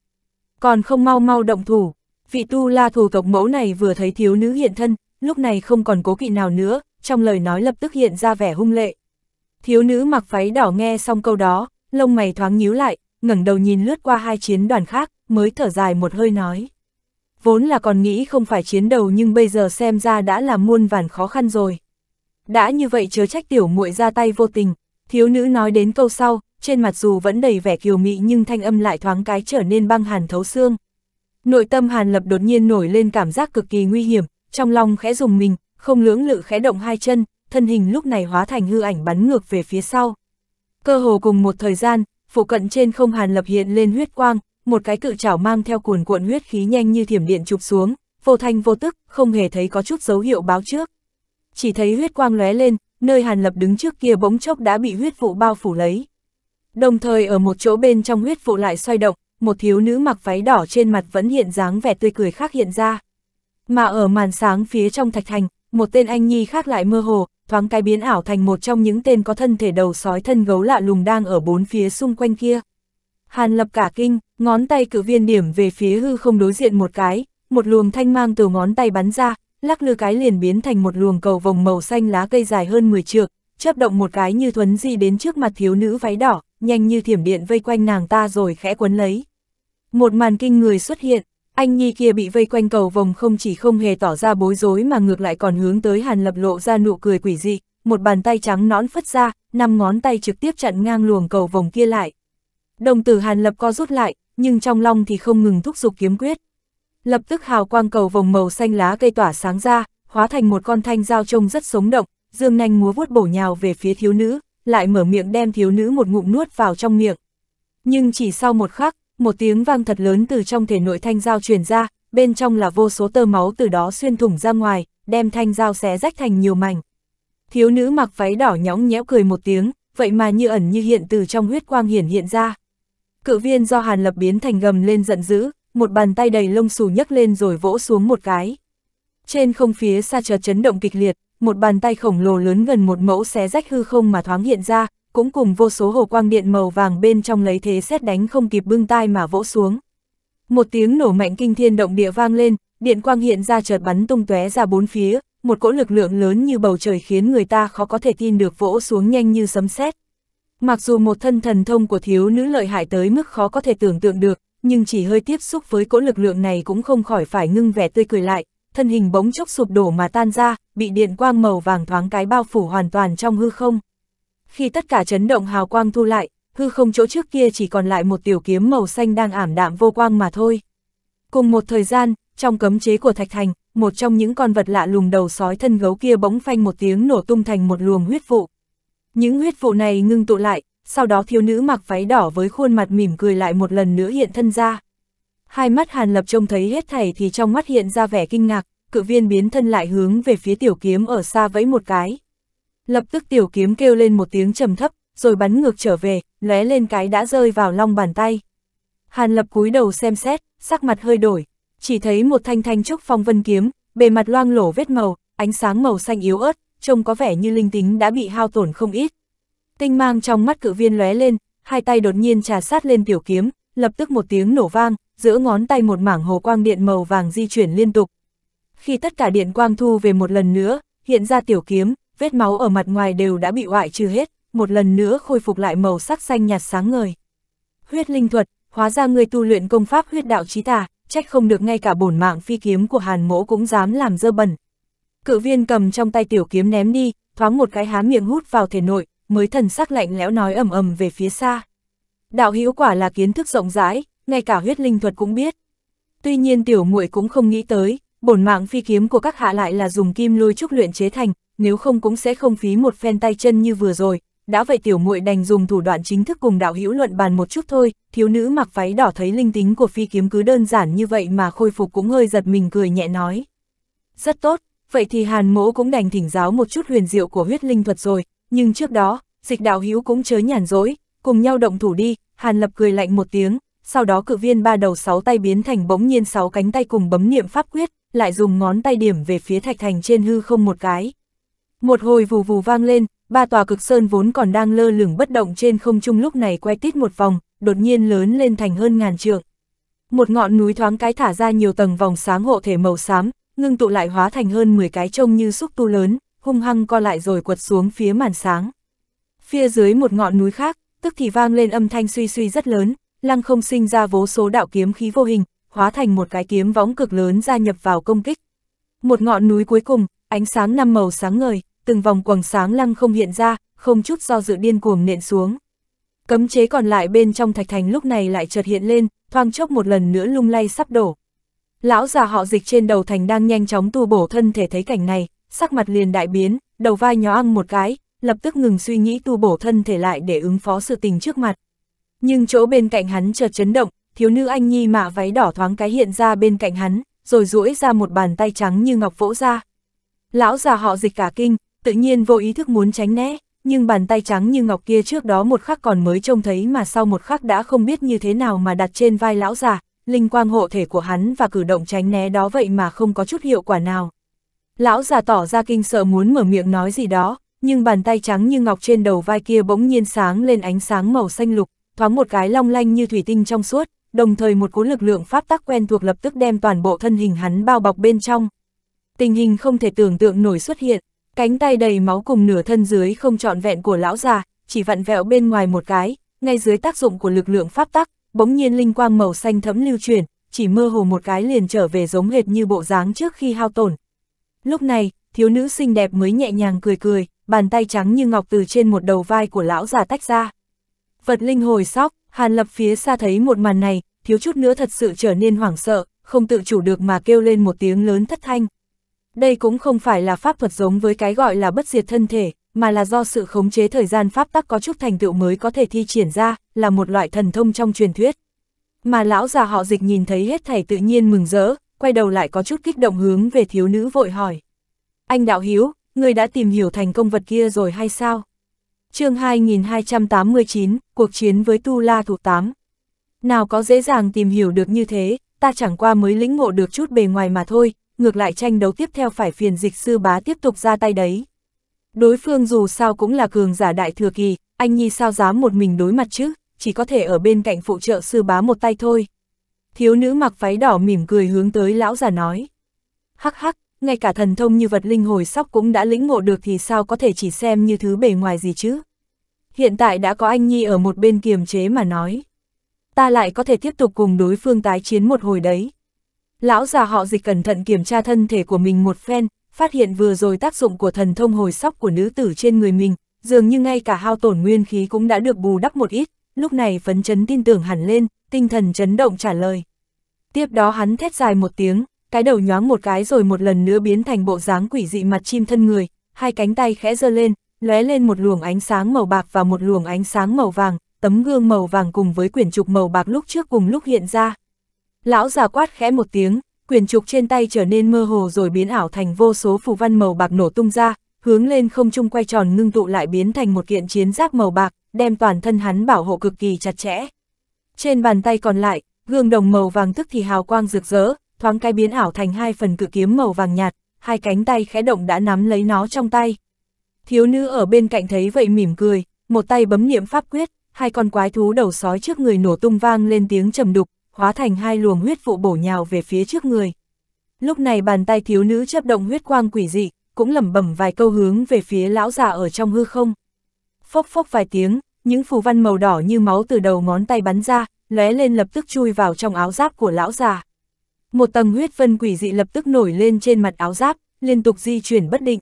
Còn không mau mau động thủ. Vị tu la thù tộc mẫu này vừa thấy thiếu nữ hiện thân, lúc này không còn cố kỵ nào nữa, trong lời nói lập tức hiện ra vẻ hung lệ. Thiếu nữ mặc váy đỏ nghe xong câu đó, lông mày thoáng nhíu lại, ngẩng đầu nhìn lướt qua hai chiến đoàn khác, mới thở dài một hơi nói. Vốn là còn nghĩ không phải chiến đầu nhưng bây giờ xem ra đã là muôn vàn khó khăn rồi. Đã như vậy chớ trách tiểu muội ra tay vô tình, thiếu nữ nói đến câu sau, trên mặt dù vẫn đầy vẻ kiều mị nhưng thanh âm lại thoáng cái trở nên băng hàn thấu xương. Nội tâm Hàn Lập đột nhiên nổi lên cảm giác cực kỳ nguy hiểm, trong lòng khẽ dùng mình, không lưỡng lự khẽ động hai chân, thân hình lúc này hóa thành hư ảnh bắn ngược về phía sau. Cơ hồ cùng một thời gian, phủ cận trên không Hàn Lập hiện lên huyết quang, một cái cự chảo mang theo cuồn cuộn huyết khí nhanh như thiểm điện chụp xuống, vô thanh vô tức, không hề thấy có chút dấu hiệu báo trước. Chỉ thấy huyết quang lóe lên, nơi Hàn Lập đứng trước kia bỗng chốc đã bị huyết vụ bao phủ lấy. Đồng thời ở một chỗ bên trong huyết vụ lại xoay động, một thiếu nữ mặc váy đỏ trên mặt vẫn hiện dáng vẻ tươi cười khác hiện ra. Mà ở màn sáng phía trong thạch thành, một tên anh nhi khác lại mơ hồ, thoáng cái biến ảo thành một trong những tên có thân thể đầu sói thân gấu lạ lùng đang ở bốn phía xung quanh kia. Hàn lập cả kinh, ngón tay cự viên điểm về phía hư không đối diện một cái, một luồng thanh mang từ ngón tay bắn ra, lắc lư cái liền biến thành một luồng cầu vồng màu xanh lá cây dài hơn 10 trượng, chớp động một cái như thuấn di đến trước mặt thiếu nữ váy đỏ nhanh như thiểm điện vây quanh nàng ta rồi khẽ quấn lấy. Một màn kinh người xuất hiện, anh Nhi kia bị vây quanh cầu vòng không chỉ không hề tỏ ra bối rối mà ngược lại còn hướng tới Hàn Lập lộ ra nụ cười quỷ dị, một bàn tay trắng nõn phất ra, năm ngón tay trực tiếp chặn ngang luồng cầu vòng kia lại. Đồng tử Hàn Lập co rút lại, nhưng trong lòng thì không ngừng thúc giục kiếm quyết. Lập tức hào quang cầu vòng màu xanh lá cây tỏa sáng ra, hóa thành một con thanh dao trông rất sống động, dương nanh múa vuốt bổ nhào về phía thiếu nữ, lại mở miệng đem thiếu nữ một ngụm nuốt vào trong miệng. Nhưng chỉ sau một khắc, một tiếng vang thật lớn từ trong thể nội thanh dao truyền ra, bên trong là vô số tơ máu từ đó xuyên thủng ra ngoài, đem thanh dao xé rách thành nhiều mảnh. Thiếu nữ mặc váy đỏ nhõng nhẽo cười một tiếng, vậy mà như ẩn như hiện từ trong huyết quang hiển hiện ra. Cự viên do Hàn Lập biến thành gầm lên giận dữ, một bàn tay đầy lông xù nhấc lên rồi vỗ xuống một cái. Trên không phía xa chợt chấn động kịch liệt, một bàn tay khổng lồ lớn gần một mẫu xé rách hư không mà thoáng hiện ra, cũng cùng vô số hồ quang điện màu vàng bên trong lấy thế xét đánh không kịp bưng tai mà vỗ xuống. Một tiếng nổ mạnh kinh thiên động địa vang lên, điện quang hiện ra chợt bắn tung tóe ra bốn phía, một cỗ lực lượng lớn như bầu trời khiến người ta khó có thể tin được vỗ xuống nhanh như sấm sét. Mặc dù một thân thần thông của thiếu nữ lợi hại tới mức khó có thể tưởng tượng được, nhưng chỉ hơi tiếp xúc với cỗ lực lượng này cũng không khỏi phải ngưng vẻ tươi cười lại, thân hình bỗng chốc sụp đổ mà tan ra, bị điện quang màu vàng thoáng cái bao phủ hoàn toàn trong hư không. Khi tất cả chấn động hào quang thu lại, hư không chỗ trước kia chỉ còn lại một tiểu kiếm màu xanh đang ảm đạm vô quang mà thôi. Cùng một thời gian, trong cấm chế của Thạch Thành, một trong những con vật lạ lùng đầu sói thân gấu kia bỗng phanh một tiếng nổ tung thành một luồng huyết vụ. Những huyết vụ này ngưng tụ lại, sau đó thiếu nữ mặc váy đỏ với khuôn mặt mỉm cười lại một lần nữa hiện thân ra. Hai mắt Hàn Lập trông thấy hết thảy thì trong mắt hiện ra vẻ kinh ngạc, cự viên biến thân lại hướng về phía tiểu kiếm ở xa vẫy một cái. Lập tức tiểu kiếm kêu lên một tiếng trầm thấp, rồi bắn ngược trở về, lóe lên cái đã rơi vào long bàn tay. Hàn Lập cúi đầu xem xét, sắc mặt hơi đổi, chỉ thấy một thanh thanh trúc phong vân kiếm, bề mặt loang lổ vết màu, ánh sáng màu xanh yếu ớt, trông có vẻ như linh tính đã bị hao tổn không ít. Tinh mang trong mắt cự viên lóe lên, hai tay đột nhiên trà sát lên tiểu kiếm, lập tức một tiếng nổ vang, giữa ngón tay một mảng hồ quang điện màu vàng di chuyển liên tục. Khi tất cả điện quang thu về một lần nữa, hiện ra tiểu kiếm, vết máu ở mặt ngoài đều đã bị hoại trừ hết, một lần nữa khôi phục lại màu sắc xanh nhạt sáng ngời. Huyết linh thuật, hóa ra người tu luyện công pháp huyết đạo chí tà, trách không được ngay cả bổn mạng phi kiếm của Hàn Mỗ cũng dám làm dơ bẩn. Cự viên cầm trong tay tiểu kiếm ném đi, thoáng một cái há miệng hút vào thể nội, mới thần sắc lạnh lẽo nói ầm ầm về phía xa. Đạo hữu quả là kiến thức rộng rãi, ngay cả huyết linh thuật cũng biết. Tuy nhiên tiểu muội cũng không nghĩ tới, bổn mạng phi kiếm của các hạ lại là dùng kim lôi trúc luyện chế thành, nếu không cũng sẽ không phí một phen tay chân như vừa rồi. Đã vậy tiểu muội đành dùng thủ đoạn chính thức cùng đạo hữu luận bàn một chút thôi, thiếu nữ mặc váy đỏ thấy linh tính của phi kiếm cứ đơn giản như vậy mà khôi phục cũng hơi giật mình cười nhẹ nói. Rất tốt, vậy thì hàn mỗ cũng đành thỉnh giáo một chút huyền diệu của huyết linh thuật rồi, nhưng trước đó, dịch đạo hữu cũng chớ nhàn dối cùng nhau động thủ đi, Hàn Lập cười lạnh một tiếng, sau đó cự viên ba đầu sáu tay biến thành bỗng nhiên sáu cánh tay cùng bấm niệm pháp quyết, lại dùng ngón tay điểm về phía thạch thành trên hư không một cái. Một hồi vù vù vang lên, ba tòa cực sơn vốn còn đang lơ lửng bất động trên không trung lúc này quay tít một vòng, đột nhiên lớn lên thành hơn ngàn trượng. Một ngọn núi thoáng cái thả ra nhiều tầng vòng sáng hộ thể màu xám, ngưng tụ lại hóa thành hơn 10 cái trông như xúc tu lớn, hung hăng co lại rồi quật xuống phía màn sáng. Phía dưới một ngọn núi khác, tức thì vang lên âm thanh suy suy rất lớn, lăng không sinh ra vô số đạo kiếm khí vô hình, hóa thành một cái kiếm võng cực lớn gia nhập vào công kích. Một ngọn núi cuối cùng, ánh sáng năm màu sáng ngời, từng vòng quầng sáng lăng không hiện ra, không chút do dự điên cuồng nện xuống. Cấm chế còn lại bên trong thạch thành lúc này lại chợt hiện lên, thoang chốc một lần nữa lung lay sắp đổ. Lão già họ dịch trên đầu thành đang nhanh chóng tu bổ thân thể thấy cảnh này, sắc mặt liền đại biến, đầu vai nhó ăn một cái, lập tức ngừng suy nghĩ tu bổ thân thể lại để ứng phó sự tình trước mặt. Nhưng chỗ bên cạnh hắn chợt chấn động, thiếu nữ anh nhi mạ váy đỏ thoáng cái hiện ra bên cạnh hắn, rồi duỗi ra một bàn tay trắng như ngọc vỗ ra. Lão già họ dịch cả kinh, tự nhiên vô ý thức muốn tránh né, nhưng bàn tay trắng như ngọc kia trước đó một khắc còn mới trông thấy mà sau một khắc đã không biết như thế nào mà đặt trên vai lão già, linh quang hộ thể của hắn và cử động tránh né đó vậy mà không có chút hiệu quả nào. Lão già tỏ ra kinh sợ muốn mở miệng nói gì đó, nhưng bàn tay trắng như ngọc trên đầu vai kia bỗng nhiên sáng lên ánh sáng màu xanh lục, thoáng một cái long lanh như thủy tinh trong suốt, đồng thời một cú lực lượng pháp tắc quen thuộc lập tức đem toàn bộ thân hình hắn bao bọc bên trong. Tình hình không thể tưởng tượng nổi xuất hiện, cánh tay đầy máu cùng nửa thân dưới không trọn vẹn của lão già, chỉ vặn vẹo bên ngoài một cái, ngay dưới tác dụng của lực lượng pháp tắc, bỗng nhiên linh quang màu xanh thấm lưu chuyển, chỉ mơ hồ một cái liền trở về giống hệt như bộ dáng trước khi hao tổn. Lúc này, thiếu nữ xinh đẹp mới nhẹ nhàng cười cười, bàn tay trắng như ngọc từ trên một đầu vai của lão già tách ra. Vật linh hồi sóc, Hàn Lập phía xa thấy một màn này, thiếu chút nữa thật sự trở nên hoảng sợ, không tự chủ được mà kêu lên một tiếng lớn thất thanh. Đây cũng không phải là pháp thuật giống với cái gọi là bất diệt thân thể, mà là do sự khống chế thời gian pháp tắc có chút thành tựu mới có thể thi triển ra, là một loại thần thông trong truyền thuyết. Mà lão già họ dịch nhìn thấy hết thảy tự nhiên mừng rỡ, quay đầu lại có chút kích động hướng về thiếu nữ vội hỏi. Anh đạo hiếu, người đã tìm hiểu thành công vật kia rồi hay sao? chương 2289, cuộc chiến với Tu La thủ 8. Nào có dễ dàng tìm hiểu được như thế, ta chẳng qua mới lĩnh ngộ được chút bề ngoài mà thôi, ngược lại tranh đấu tiếp theo phải phiền dịch sư bá tiếp tục ra tay đấy. Đối phương dù sao cũng là cường giả đại thừa kỳ, anh Nhi sao dám một mình đối mặt chứ, chỉ có thể ở bên cạnh phụ trợ sư bá một tay thôi. Thiếu nữ mặc váy đỏ mỉm cười hướng tới lão già nói. Hắc hắc, ngay cả thần thông như vật linh hồi sóc cũng đã lĩnh ngộ được thì sao có thể chỉ xem như thứ bề ngoài gì chứ. Hiện tại đã có anh Nhi ở một bên kiềm chế mà nói. Ta lại có thể tiếp tục cùng đối phương tái chiến một hồi đấy. Lão già họ dịch cẩn thận kiểm tra thân thể của mình một phen, phát hiện vừa rồi tác dụng của thần thông hồi sóc của nữ tử trên người mình, dường như ngay cả hao tổn nguyên khí cũng đã được bù đắp một ít, lúc này phấn chấn tin tưởng hẳn lên, tinh thần chấn động trả lời. Tiếp đó hắn thét dài một tiếng, cái đầu nhoáng một cái rồi một lần nữa biến thành bộ dáng quỷ dị mặt chim thân người, hai cánh tay khẽ giơ lên, lóe lên một luồng ánh sáng màu bạc và một luồng ánh sáng màu vàng, tấm gương màu vàng cùng với quyển trục màu bạc lúc trước cùng lúc hiện ra. Lão già quát khẽ một tiếng, quyển trục trên tay trở nên mơ hồ rồi biến ảo thành vô số phù văn màu bạc nổ tung ra, hướng lên không trung quay tròn ngưng tụ lại biến thành một kiện chiến giáp màu bạc, đem toàn thân hắn bảo hộ cực kỳ chặt chẽ. Trên bàn tay còn lại, gương đồng màu vàng tức thì hào quang rực rỡ, thoáng cái biến ảo thành hai phần cự kiếm màu vàng nhạt, hai cánh tay khẽ động đã nắm lấy nó trong tay. Thiếu nữ ở bên cạnh thấy vậy mỉm cười, một tay bấm niệm pháp quyết, hai con quái thú đầu sói trước người nổ tung vang lên tiếng trầm đục, hóa thành hai luồng huyết vụ bổ nhào về phía trước người. Lúc này bàn tay thiếu nữ chấp động huyết quang quỷ dị, cũng lẩm bẩm vài câu hướng về phía lão già ở trong hư không. Phốc phốc vài tiếng, những phù văn màu đỏ như máu từ đầu ngón tay bắn ra, lóe lên lập tức chui vào trong áo giáp của lão già một tầng huyết vân quỷ dị lập tức nổi lên trên mặt áo giáp, liên tục di chuyển bất định.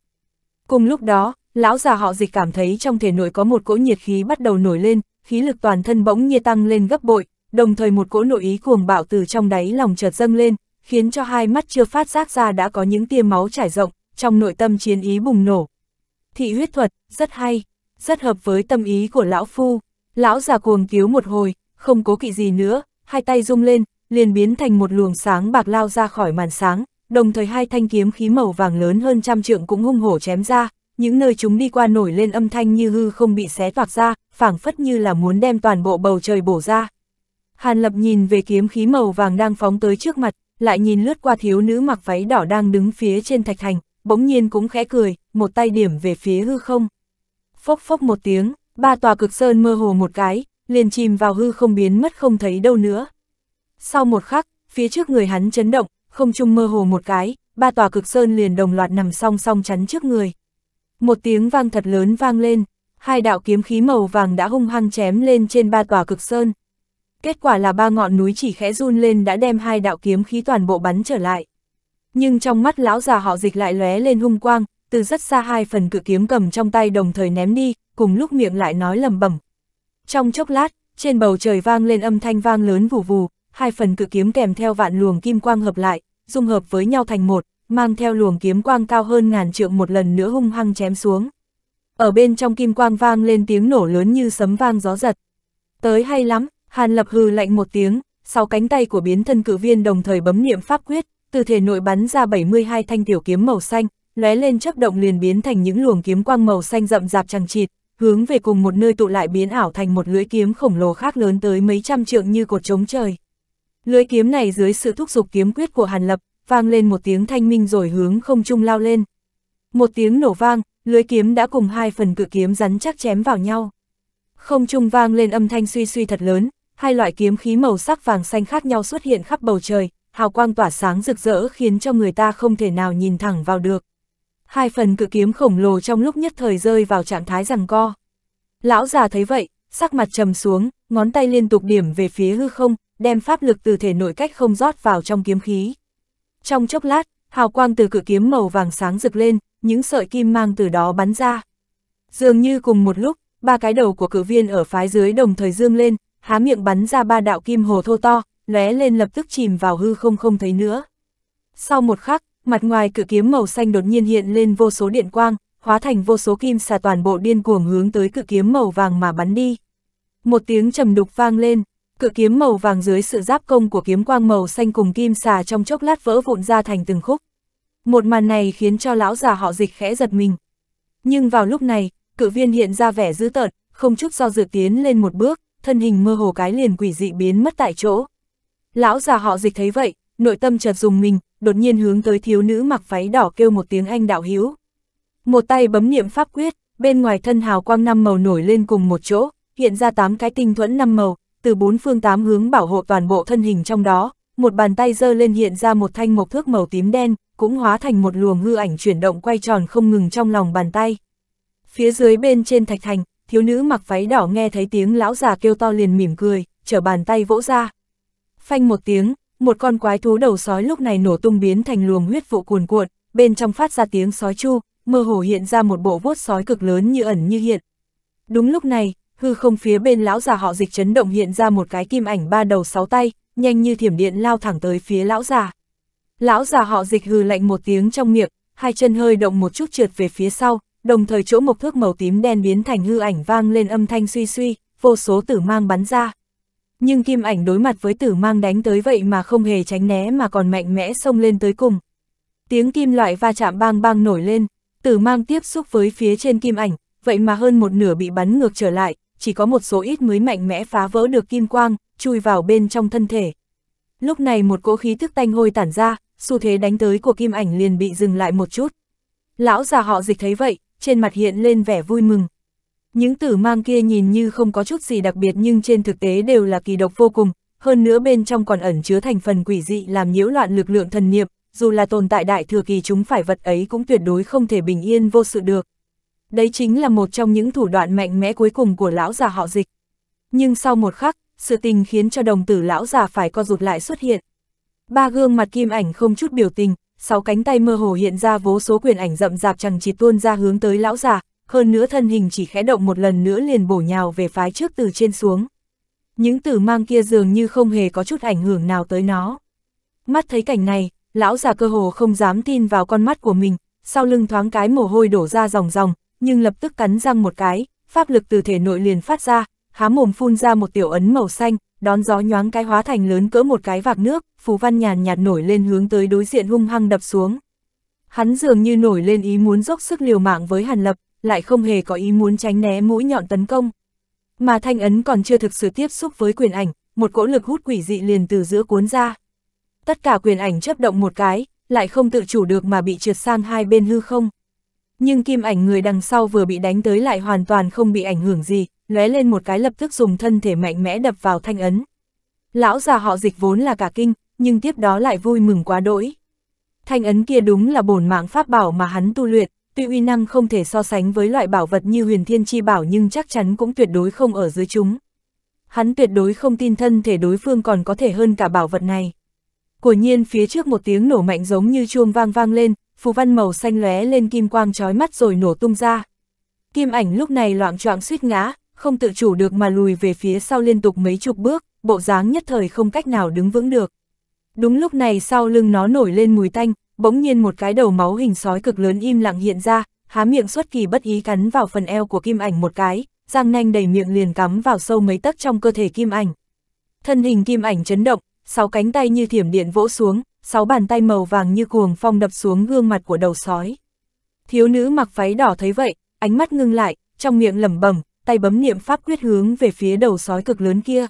Cùng lúc đó, lão già họ dịch cảm thấy trong thể nội có một cỗ nhiệt khí bắt đầu nổi lên, khí lực toàn thân bỗng nhiên tăng lên gấp bội, đồng thời một cỗ nội ý cuồng bạo từ trong đáy lòng chợt dâng lên, khiến cho hai mắt chưa phát giác ra đã có những tia máu trải rộng, trong nội tâm chiến ý bùng nổ. Thị huyết thuật, rất hay, rất hợp với tâm ý của lão phu. Lão già cuồng cứu một hồi, không cố kỵ gì nữa, hai tay rung lên, liền biến thành một luồng sáng bạc lao ra khỏi màn sáng, đồng thời hai thanh kiếm khí màu vàng lớn hơn trăm trượng cũng hung hổ chém ra, những nơi chúng đi qua nổi lên âm thanh như hư không bị xé toạc ra, phảng phất như là muốn đem toàn bộ bầu trời bổ ra. Hàn Lập nhìn về kiếm khí màu vàng đang phóng tới trước mặt, lại nhìn lướt qua thiếu nữ mặc váy đỏ đang đứng phía trên thạch thành, bỗng nhiên cũng khẽ cười, một tay điểm về phía hư không. Phốc phốc một tiếng, ba tòa cực sơn mơ hồ một cái, liền chìm vào hư không biến mất không thấy đâu nữa. Sau một khắc, phía trước người hắn chấn động, không trung mơ hồ một cái, ba tòa cực sơn liền đồng loạt nằm song song chắn trước người. Một tiếng vang thật lớn vang lên, hai đạo kiếm khí màu vàng đã hung hăng chém lên trên ba tòa cực sơn. Kết quả là ba ngọn núi chỉ khẽ run lên đã đem hai đạo kiếm khí toàn bộ bắn trở lại. Nhưng trong mắt lão già họ dịch lại lóe lên hung quang, từ rất xa hai phần cự kiếm cầm trong tay đồng thời ném đi, cùng lúc miệng lại nói lầm bẩm. Trong chốc lát, trên bầu trời vang lên âm thanh vang lớn vù vù, hai phần cự kiếm kèm theo vạn luồng kim quang hợp lại, dung hợp với nhau thành một, mang theo luồng kiếm quang cao hơn ngàn trượng một lần nữa hung hăng chém xuống. Ở bên trong kim quang vang lên tiếng nổ lớn như sấm vang gió giật. Tới hay lắm, Hàn Lập hừ lạnh một tiếng, sau cánh tay của biến thân cự viên đồng thời bấm niệm pháp quyết, từ thể nội bắn ra 72 thanh tiểu kiếm màu xanh, lóe lên chớp động liền biến thành những luồng kiếm quang màu xanh rậm rạp chằng chịt, hướng về cùng một nơi tụ lại biến ảo thành một lưỡi kiếm khổng lồ khác lớn tới mấy trăm trượng như cột trống trời lưới kiếm này dưới sự thúc giục kiếm quyết của Hàn Lập, vang lên một tiếng thanh minh rồi hướng không trung lao lên. Một tiếng nổ vang, lưới kiếm đã cùng hai phần cự kiếm rắn chắc chém vào nhau. Không trung vang lên âm thanh suy suy thật lớn, hai loại kiếm khí màu sắc vàng xanh khác nhau xuất hiện khắp bầu trời, hào quang tỏa sáng rực rỡ khiến cho người ta không thể nào nhìn thẳng vào được. Hai phần cự kiếm khổng lồ trong lúc nhất thời rơi vào trạng thái rằng co. Lão già thấy vậy, sắc mặt trầm xuống, ngón tay liên tục điểm về phía hư không, đem pháp lực từ thể nội cách không rót vào trong kiếm khí. Trong chốc lát, hào quang từ cự kiếm màu vàng sáng rực lên, những sợi kim mang từ đó bắn ra. Dường như cùng một lúc, ba cái đầu của cử viên ở phái dưới đồng thời dương lên, há miệng bắn ra ba đạo kim hồ thô to, lóe lên lập tức chìm vào hư không không thấy nữa. Sau một khắc, mặt ngoài cự kiếm màu xanh đột nhiên hiện lên vô số điện quang, hóa thành vô số kim xà toàn bộ điên cuồng hướng tới cự kiếm màu vàng mà bắn đi. Một tiếng trầm đục vang lên, Cự kiếm màu vàng dưới sự giáp công của kiếm quang màu xanh cùng kim xà trong chốc lát vỡ vụn ra thành từng khúc. Một màn này khiến cho lão già họ dịch khẽ giật mình. Nhưng vào lúc này, cự viên hiện ra vẻ dữ tợn, không chút do dự tiến lên một bước, thân hình mơ hồ cái liền quỷ dị biến mất tại chỗ. Lão già họ dịch thấy vậy, nội tâm chợt dùng mình, đột nhiên hướng tới thiếu nữ mặc váy đỏ kêu một tiếng anh đạo hiếu. Một tay bấm niệm pháp quyết, bên ngoài thân hào quang năm màu nổi lên cùng một chỗ, hiện ra tám cái tinh thuẫn năm màu, từ bốn phương tám hướng bảo hộ toàn bộ thân hình trong đó, một bàn tay giơ lên hiện ra một thanh mộc thước màu tím đen, cũng hóa thành một luồng hư ảnh chuyển động quay tròn không ngừng trong lòng bàn tay. Phía dưới bên trên thạch thành, thiếu nữ mặc váy đỏ nghe thấy tiếng lão già kêu to liền mỉm cười, trở bàn tay vỗ ra. Phanh một tiếng, một con quái thú đầu sói lúc này nổ tung biến thành luồng huyết vụ cuồn cuộn, bên trong phát ra tiếng sói chu, mơ hồ hiện ra một bộ vuốt sói cực lớn như ẩn như hiện. Đúng lúc này, hư không phía bên lão già họ dịch chấn động hiện ra một cái kim ảnh ba đầu sáu tay, nhanh như thiểm điện lao thẳng tới phía lão già. Lão già họ dịch hừ lạnh một tiếng trong miệng, hai chân hơi động một chút trượt về phía sau, đồng thời chỗ một thước màu tím đen biến thành hư ảnh vang lên âm thanh suy suy, vô số tử mang bắn ra. Nhưng kim ảnh đối mặt với tử mang đánh tới vậy mà không hề tránh né mà còn mạnh mẽ xông lên tới cùng. Tiếng kim loại va chạm bang bang nổi lên, tử mang tiếp xúc với phía trên kim ảnh, vậy mà hơn một nửa bị bắn ngược trở lại, chỉ có một số ít mới mạnh mẽ phá vỡ được kim quang, chui vào bên trong thân thể. Lúc này một cỗ khí thức tanh hôi tản ra, xu thế đánh tới của kim ảnh liền bị dừng lại một chút. Lão già họ dịch thấy vậy, trên mặt hiện lên vẻ vui mừng. Những tử mang kia nhìn như không có chút gì đặc biệt nhưng trên thực tế đều là kỳ độc vô cùng, hơn nữa bên trong còn ẩn chứa thành phần quỷ dị làm nhiễu loạn lực lượng thần niệm, dù là tồn tại đại thừa kỳ chúng phải vật ấy cũng tuyệt đối không thể bình yên vô sự được. Đấy chính là một trong những thủ đoạn mạnh mẽ cuối cùng của lão già họ dịch. Nhưng sau một khắc, sự tình khiến cho đồng tử lão già phải co rụt lại xuất hiện. Ba gương mặt kim ảnh không chút biểu tình, sáu cánh tay mơ hồ hiện ra vô số quyền ảnh rậm rạp chẳng chỉ tuôn ra hướng tới lão già, hơn nữa thân hình chỉ khẽ động một lần nữa liền bổ nhào về phái trước từ trên xuống. Những tử mang kia dường như không hề có chút ảnh hưởng nào tới nó. Mắt thấy cảnh này, lão già cơ hồ không dám tin vào con mắt của mình, sau lưng thoáng cái mồ hôi đổ ra ròng ròng, nhưng lập tức cắn răng một cái, pháp lực từ thể nội liền phát ra, há mồm phun ra một tiểu ấn màu xanh, đón gió nhoáng cái hóa thành lớn cỡ một cái vạc nước, phù văn nhàn nhạt nổi lên hướng tới đối diện hung hăng đập xuống. Hắn dường như nổi lên ý muốn dốc sức liều mạng với Hàn Lập, lại không hề có ý muốn tránh né mũi nhọn tấn công. Mà thanh ấn còn chưa thực sự tiếp xúc với quyền ảnh, một cỗ lực hút quỷ dị liền từ giữa cuốn ra. Tất cả quyền ảnh chấp động một cái, lại không tự chủ được mà bị trượt sang hai bên hư không. Nhưng kim ảnh người đằng sau vừa bị đánh tới lại hoàn toàn không bị ảnh hưởng gì, lóe lên một cái lập tức dùng thân thể mạnh mẽ đập vào thanh ấn. Lão già họ dịch vốn là cả kinh, nhưng tiếp đó lại vui mừng quá đỗi. Thanh ấn kia đúng là bổn mạng pháp bảo mà hắn tu luyện, tuy uy năng không thể so sánh với loại bảo vật như huyền thiên chi bảo nhưng chắc chắn cũng tuyệt đối không ở dưới chúng. Hắn tuyệt đối không tin thân thể đối phương còn có thể hơn cả bảo vật này. Của nhiên phía trước một tiếng nổ mạnh giống như chuông vang vang lên, phù văn màu xanh lóe lên kim quang trói mắt rồi nổ tung ra. Kim ảnh lúc này loạn choạng suýt ngã, không tự chủ được mà lùi về phía sau liên tục mấy chục bước, bộ dáng nhất thời không cách nào đứng vững được. Đúng lúc này sau lưng nó nổi lên mùi tanh, bỗng nhiên một cái đầu máu hình sói cực lớn im lặng hiện ra, há miệng xuất kỳ bất ý cắn vào phần eo của kim ảnh một cái, răng nanh đầy miệng liền cắm vào sâu mấy tấc trong cơ thể kim ảnh. Thân hình kim ảnh chấn động, sáu cánh tay như thiểm điện vỗ xuống, sáu bàn tay màu vàng như cuồng phong đập xuống gương mặt của đầu sói. Thiếu nữ mặc váy đỏ thấy vậy, ánh mắt ngưng lại, trong miệng lẩm bẩm, tay bấm niệm pháp quyết hướng về phía đầu sói cực lớn kia.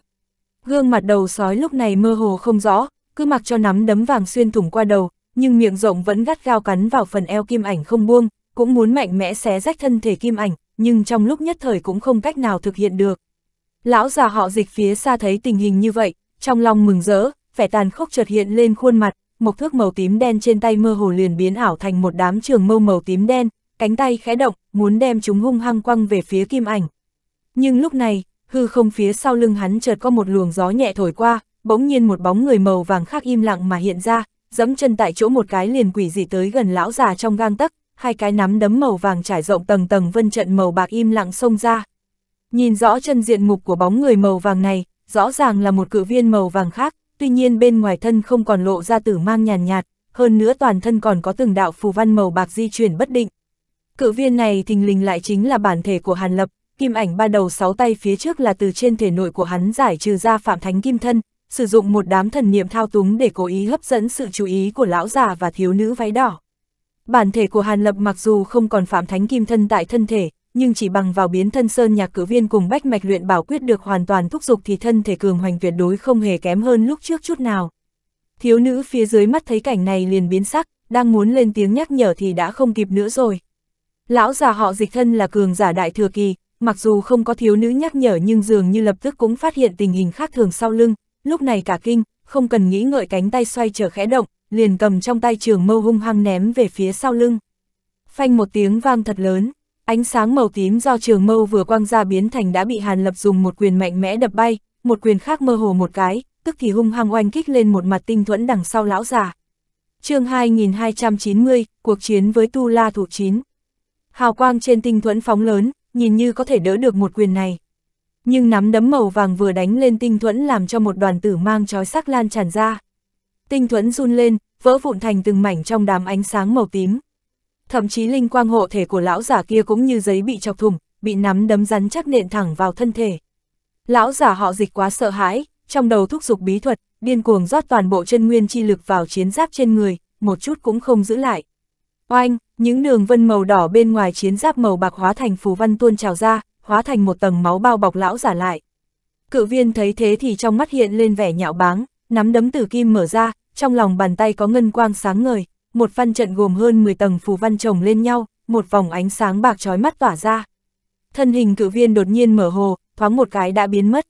Gương mặt đầu sói lúc này mơ hồ không rõ, cứ mặc cho nắm đấm vàng xuyên thủng qua đầu, nhưng miệng rộng vẫn gắt gao cắn vào phần eo kim ảnh không buông, cũng muốn mạnh mẽ xé rách thân thể kim ảnh, nhưng trong lúc nhất thời cũng không cách nào thực hiện được. Lão già họ dịch phía xa thấy tình hình như vậy, trong lòng mừng rỡ, vẻ tàn khốc chợt hiện lên khuôn mặt, một thước màu tím đen trên tay mơ hồ liền biến ảo thành một đám trường mâu màu tím đen, cánh tay khẽ động, muốn đem chúng hung hăng quăng về phía kim ảnh. Nhưng lúc này, hư không phía sau lưng hắn chợt có một luồng gió nhẹ thổi qua, bỗng nhiên một bóng người màu vàng khác im lặng mà hiện ra, giẫm chân tại chỗ một cái liền quỷ dị tới gần lão già trong gang tấc, hai cái nắm đấm màu vàng trải rộng tầng tầng vân trận màu bạc im lặng xông ra. Nhìn rõ chân diện mục của bóng người màu vàng này, rõ ràng là một cự viên màu vàng khác, tuy nhiên bên ngoài thân không còn lộ ra tử mang nhàn nhạt, hơn nữa toàn thân còn có từng đạo phù văn màu bạc di chuyển bất định. Cự viên này thình lình lại chính là bản thể của Hàn Lập, kim ảnh ba đầu sáu tay phía trước là từ trên thể nội của hắn giải trừ ra phạm thánh kim thân, sử dụng một đám thần niệm thao túng để cố ý hấp dẫn sự chú ý của lão già và thiếu nữ váy đỏ. Bản thể của Hàn Lập mặc dù không còn phạm thánh kim thân tại thân thể, nhưng chỉ bằng vào biến thân sơn nhạc cử viên cùng bách mạch luyện bảo quyết được hoàn toàn thúc giục thì thân thể cường hoành tuyệt đối không hề kém hơn lúc trước chút nào. Thiếu nữ phía dưới mắt thấy cảnh này liền biến sắc, đang muốn lên tiếng nhắc nhở thì đã không kịp nữa rồi. Lão già họ dịch thân là cường giả đại thừa kỳ, mặc dù không có thiếu nữ nhắc nhở nhưng dường như lập tức cũng phát hiện tình hình khác thường sau lưng, lúc này cả kinh, không cần nghĩ ngợi cánh tay xoay trở khẽ động, liền cầm trong tay trường mâu hung hăng ném về phía sau lưng. Phanh một tiếng vang thật lớn, Ánh sáng màu tím do trường mâu vừa quăng ra biến thành đã bị Hàn Lập dùng một quyền mạnh mẽ đập bay, một quyền khác mơ hồ một cái, tức thì hung hăng oanh kích lên một mặt tinh thuẫn đằng sau lão già. chương 2290, cuộc chiến với Tu La Thủ Chín. Hào quang trên tinh thuẫn phóng lớn, nhìn như có thể đỡ được một quyền này. Nhưng nắm đấm màu vàng vừa đánh lên tinh thuẫn làm cho một đoàn tử mang trói sắc lan tràn ra. Tinh thuẫn run lên, vỡ vụn thành từng mảnh trong đám ánh sáng màu tím thậm chí linh quang hộ thể của lão giả kia cũng như giấy bị chọc thùng, bị nắm đấm rắn chắc nện thẳng vào thân thể. Lão giả họ dịch quá sợ hãi, trong đầu thúc giục bí thuật, điên cuồng rót toàn bộ chân nguyên chi lực vào chiến giáp trên người, một chút cũng không giữ lại. Oanh, những đường vân màu đỏ bên ngoài chiến giáp màu bạc hóa thành phù văn tuôn trào ra, hóa thành một tầng máu bao bọc lão giả lại. Cự viên thấy thế thì trong mắt hiện lên vẻ nhạo báng, nắm đấm tử kim mở ra, trong lòng bàn tay có ngân quang sáng ngời, một văn trận gồm hơn 10 tầng phù văn chồng lên nhau, một vòng ánh sáng bạc trói mắt tỏa ra. Thân hình cự viên đột nhiên mở hồ, thoáng một cái đã biến mất.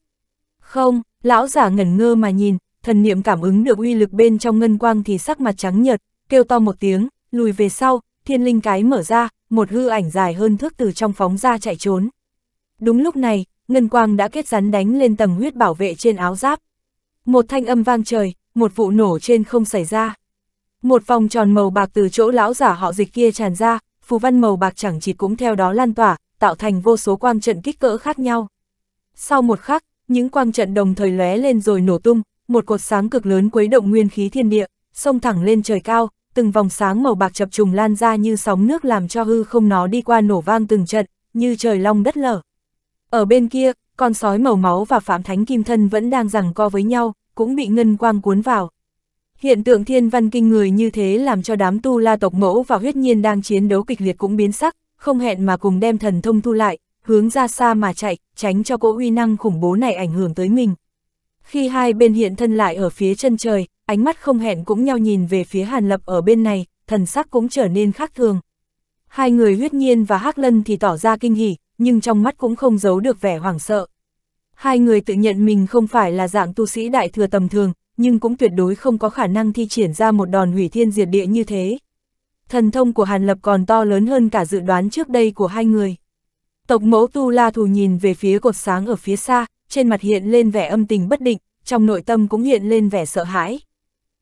Không, lão giả ngẩn ngơ mà nhìn, thần niệm cảm ứng được uy lực bên trong ngân quang thì sắc mặt trắng nhợt, kêu to một tiếng, lùi về sau, thiên linh cái mở ra, một hư ảnh dài hơn thước từ trong phóng ra chạy trốn. Đúng lúc này, ngân quang đã kết rắn đánh lên tầng huyết bảo vệ trên áo giáp. Một thanh âm vang trời, một vụ nổ trên không xảy ra. Một vòng tròn màu bạc từ chỗ lão giả họ dịch kia tràn ra, phù văn màu bạc chẳng chịt cũng theo đó lan tỏa, tạo thành vô số quang trận kích cỡ khác nhau. Sau một khắc, những quang trận đồng thời lóe lên rồi nổ tung, một cột sáng cực lớn quấy động nguyên khí thiên địa, sông thẳng lên trời cao, từng vòng sáng màu bạc chập trùng lan ra như sóng nước làm cho hư không nó đi qua nổ vang từng trận, như trời long đất lở. Ở bên kia, con sói màu máu và phạm thánh kim thân vẫn đang giằng co với nhau, cũng bị ngân quang cuốn vào. Hiện tượng thiên văn kinh người như thế làm cho đám tu la tộc mẫu và huyết nhiên đang chiến đấu kịch liệt cũng biến sắc, không hẹn mà cùng đem thần thông thu lại, hướng ra xa mà chạy, tránh cho cỗ uy năng khủng bố này ảnh hưởng tới mình. Khi hai bên hiện thân lại ở phía chân trời, ánh mắt không hẹn cũng nhau nhìn về phía Hàn Lập ở bên này, thần sắc cũng trở nên khác thường. Hai người huyết nhiên và hắc lân thì tỏ ra kinh hỉ, nhưng trong mắt cũng không giấu được vẻ hoảng sợ. Hai người tự nhận mình không phải là dạng tu sĩ đại thừa tầm thường, nhưng cũng tuyệt đối không có khả năng thi triển ra một đòn hủy thiên diệt địa như thế. Thần thông của Hàn Lập còn to lớn hơn cả dự đoán trước đây của hai người. Tộc mẫu Tu La Thù nhìn về phía cột sáng ở phía xa, trên mặt hiện lên vẻ âm tình bất định, trong nội tâm cũng hiện lên vẻ sợ hãi.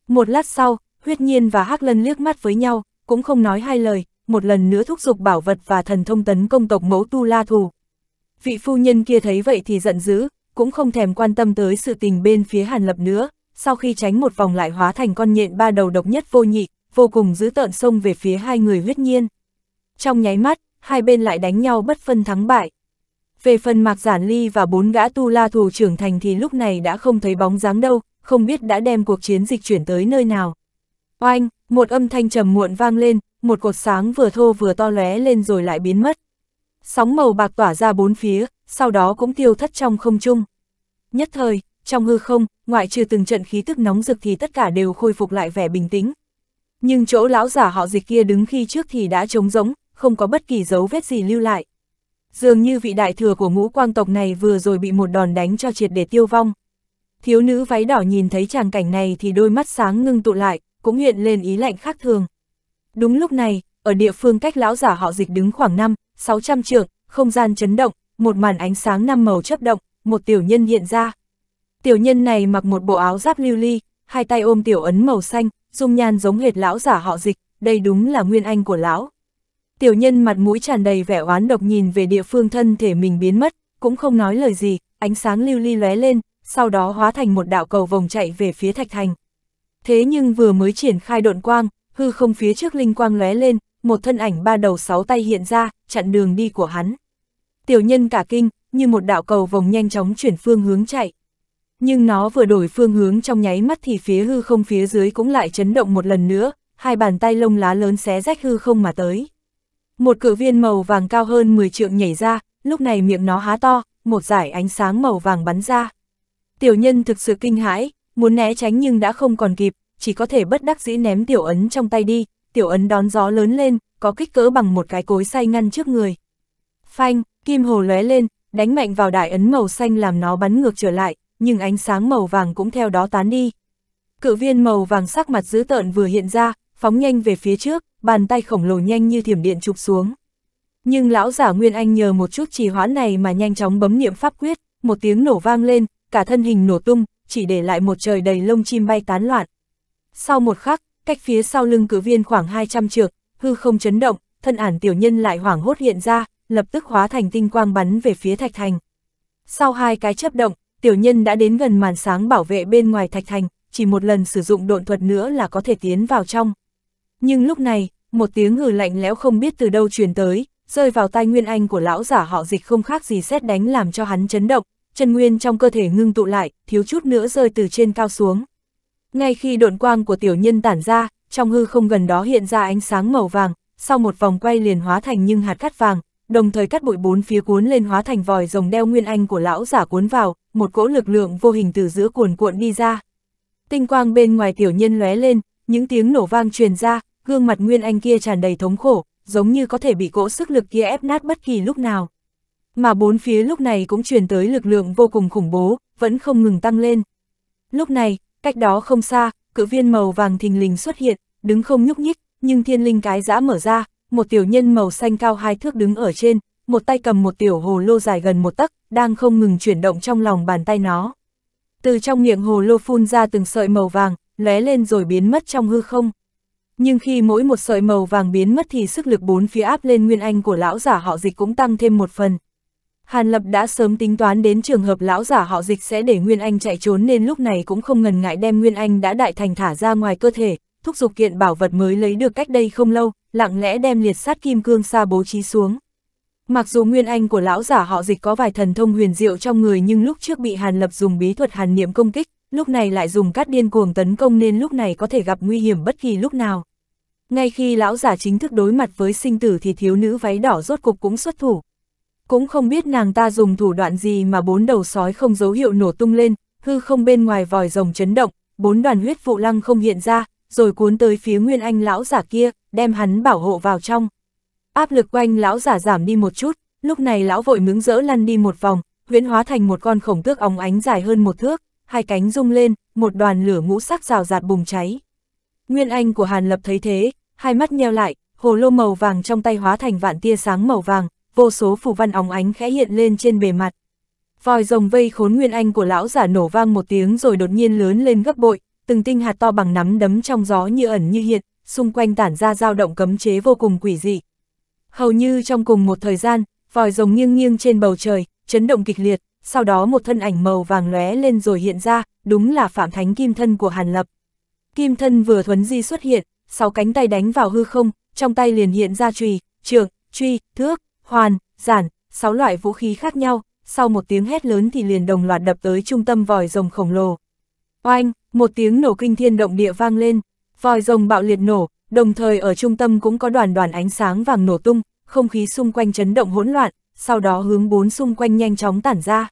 Một lát sau, Huyết Nhiên và Hắc Lân liếc mắt với nhau, cũng không nói hai lời, một lần nữa thúc giục bảo vật và thần thông tấn công tộc mẫu Tu La Thù. Vị phu nhân kia thấy vậy thì giận dữ, cũng không thèm quan tâm tới sự tình bên phía Hàn Lập nữa, sau khi tránh một vòng lại hóa thành con nhện ba đầu độc nhất vô nhị, vô cùng dữ tợn xông về phía hai người huyết nhiên. Trong nháy mắt, hai bên lại đánh nhau bất phân thắng bại. Về phần Mạc Giản Ly và bốn gã tu la thủ trưởng thành thì lúc này đã không thấy bóng dáng đâu, không biết đã đem cuộc chiến dịch chuyển tới nơi nào. Oanh, một âm thanh trầm muộn vang lên, một cột sáng vừa thô vừa to lóe lên rồi lại biến mất. Sóng màu bạc tỏa ra bốn phía, sau đó cũng tiêu thất trong không trung. Nhất thời, trong hư không, ngoại trừ từng trận khí tức nóng rực thì tất cả đều khôi phục lại vẻ bình tĩnh. Nhưng chỗ lão giả họ dịch kia đứng khi trước thì đã trống rỗng, không có bất kỳ dấu vết gì lưu lại. Dường như vị đại thừa của ngũ quang tộc này vừa rồi bị một đòn đánh cho triệt để tiêu vong. Thiếu nữ váy đỏ nhìn thấy tràng cảnh này thì đôi mắt sáng ngưng tụ lại, cũng hiện lên ý lạnh khác thường. Đúng lúc này, ở địa phương cách lão giả họ dịch đứng khoảng 5, 600 trượng, không gian chấn động, một màn ánh sáng năm màu chấp động, một tiểu nhân hiện ra, Tiểu nhân này mặc một bộ áo giáp lưu ly, hai tay ôm tiểu ấn màu xanh, dung nhan giống hệt lão giả họ dịch, đây đúng là nguyên anh của lão. Tiểu nhân mặt mũi tràn đầy vẻ oán độc nhìn về địa phương thân thể mình biến mất, cũng không nói lời gì, ánh sáng lưu ly lóe lên, sau đó hóa thành một đạo cầu vòng chạy về phía thạch thành. Thế nhưng vừa mới triển khai độn quang, hư không phía trước linh quang lóe lên, một thân ảnh ba đầu sáu tay hiện ra, chặn đường đi của hắn. Tiểu nhân cả kinh, như một đạo cầu vòng nhanh chóng chuyển phương hướng chạy. Nhưng nó vừa đổi phương hướng trong nháy mắt thì phía hư không phía dưới cũng lại chấn động một lần nữa, hai bàn tay lông lá lớn xé rách hư không mà tới. Một cử viên màu vàng cao hơn 10 trượng nhảy ra, lúc này miệng nó há to, một dải ánh sáng màu vàng bắn ra. Tiểu nhân thực sự kinh hãi, muốn né tránh nhưng đã không còn kịp, chỉ có thể bất đắc dĩ ném tiểu ấn trong tay đi, tiểu ấn đón gió lớn lên, có kích cỡ bằng một cái cối xay ngăn trước người. Phanh, kim hồ lóe lên, đánh mạnh vào đại ấn màu xanh làm nó bắn ngược trở lại, nhưng ánh sáng màu vàng cũng theo đó tán đi. Cự viên màu vàng sắc mặt dữ tợn vừa hiện ra, phóng nhanh về phía trước, bàn tay khổng lồ nhanh như thiểm điện chụp xuống. Nhưng lão giả Nguyên Anh nhờ một chút trì hoãn này mà nhanh chóng bấm niệm pháp quyết, một tiếng nổ vang lên, cả thân hình nổ tung, chỉ để lại một trời đầy lông chim bay tán loạn. Sau một khắc, cách phía sau lưng cử viên khoảng 200 trượng, hư không chấn động, thân ản tiểu nhân lại hoảng hốt hiện ra, lập tức hóa thành tinh quang bắn về phía thạch thành. Sau hai cái chấp động, tiểu nhân đã đến gần màn sáng bảo vệ bên ngoài thạch thành, chỉ một lần sử dụng độn thuật nữa là có thể tiến vào trong. Nhưng lúc này, một tiếng hừ lạnh lẽo không biết từ đâu truyền tới, rơi vào tai Nguyên Anh của lão giả họ dịch không khác gì xét đánh làm cho hắn chấn động, chân nguyên trong cơ thể ngưng tụ lại, thiếu chút nữa rơi từ trên cao xuống. Ngay khi độn quang của tiểu nhân tản ra, trong hư không gần đó hiện ra ánh sáng màu vàng, sau một vòng quay liền hóa thành những hạt cát vàng, đồng thời cắt bụi bốn phía cuốn lên hóa thành vòi rồng đeo nguyên anh của lão giả cuốn vào, một cỗ lực lượng vô hình từ giữa cuồn cuộn đi ra. Tinh quang bên ngoài tiểu nhân lóe lên, những tiếng nổ vang truyền ra, gương mặt nguyên anh kia tràn đầy thống khổ, giống như có thể bị cỗ sức lực kia ép nát bất kỳ lúc nào. Mà bốn phía lúc này cũng truyền tới lực lượng vô cùng khủng bố, vẫn không ngừng tăng lên. Lúc này, cách đó không xa, cự viên màu vàng thình lình xuất hiện, đứng không nhúc nhích, nhưng thiên linh cái giã mở ra, một tiểu nhân màu xanh cao hai thước đứng ở trên, một tay cầm một tiểu hồ lô dài gần một tấc, đang không ngừng chuyển động trong lòng bàn tay nó. Từ trong miệng hồ lô phun ra từng sợi màu vàng, lóe lên rồi biến mất trong hư không. Nhưng khi mỗi một sợi màu vàng biến mất thì sức lực bốn phía áp lên nguyên anh của lão giả họ dịch cũng tăng thêm một phần. Hàn Lập đã sớm tính toán đến trường hợp lão giả họ dịch sẽ để Nguyên Anh chạy trốn nên lúc này cũng không ngần ngại đem Nguyên Anh đã đại thành thả ra ngoài cơ thể, thúc giục kiện bảo vật mới lấy được cách đây không lâu, lặng lẽ đem liệt sát kim cương xa bố trí xuống. Mặc dù nguyên anh của lão giả họ dịch có vài thần thông huyền diệu trong người nhưng lúc trước bị Hàn Lập dùng bí thuật hàn niệm công kích, lúc này lại dùng cát điên cuồng tấn công nên lúc này có thể gặp nguy hiểm bất kỳ lúc nào. Ngay khi lão giả chính thức đối mặt với sinh tử thì thiếu nữ váy đỏ rốt cục cũng xuất thủ. Cũng không biết nàng ta dùng thủ đoạn gì mà bốn đầu sói không dấu hiệu nổ tung lên, hư không bên ngoài vòi rồng chấn động, bốn đoàn huyết vụ lăng không hiện ra, rồi cuốn tới phía Nguyên Anh lão giả kia, đem hắn bảo hộ vào trong. Áp lực quanh lão giả giảm đi một chút, lúc này lão vội mứng rỡ lăn đi một vòng, huyễn hóa thành một con khổng tước óng ánh dài hơn một thước, hai cánh rung lên, một đoàn lửa ngũ sắc rào rạt bùng cháy. Nguyên Anh của Hàn Lập thấy thế, hai mắt nheo lại, hồ lô màu vàng trong tay hóa thành vạn tia sáng màu vàng, vô số phù văn óng ánh khẽ hiện lên trên bề mặt. Vòi rồng vây khốn Nguyên Anh của lão giả nổ vang một tiếng rồi đột nhiên lớn lên gấp bội, từng tinh hạt to bằng nắm đấm trong gió như ẩn như hiện, xung quanh tản ra dao động cấm chế vô cùng quỷ dị. Hầu như trong cùng một thời gian, vòi rồng nghiêng nghiêng trên bầu trời, chấn động kịch liệt, sau đó một thân ảnh màu vàng lóe lên rồi hiện ra, đúng là Phạm Thánh Kim Thân của Hàn Lập. Kim Thân vừa thuấn di xuất hiện, sáu cánh tay đánh vào hư không, trong tay liền hiện ra chùy, trường, truy, thước, hoàn, giản, sáu loại vũ khí khác nhau, sau một tiếng hét lớn thì liền đồng loạt đập tới trung tâm vòi rồng khổng lồ. Oanh! một tiếng nổ kinh thiên động địa vang lên, vòi rồng bạo liệt nổ, đồng thời ở trung tâm cũng có đoàn đoàn ánh sáng vàng nổ tung, không khí xung quanh chấn động hỗn loạn, sau đó hướng bốn xung quanh nhanh chóng tản ra.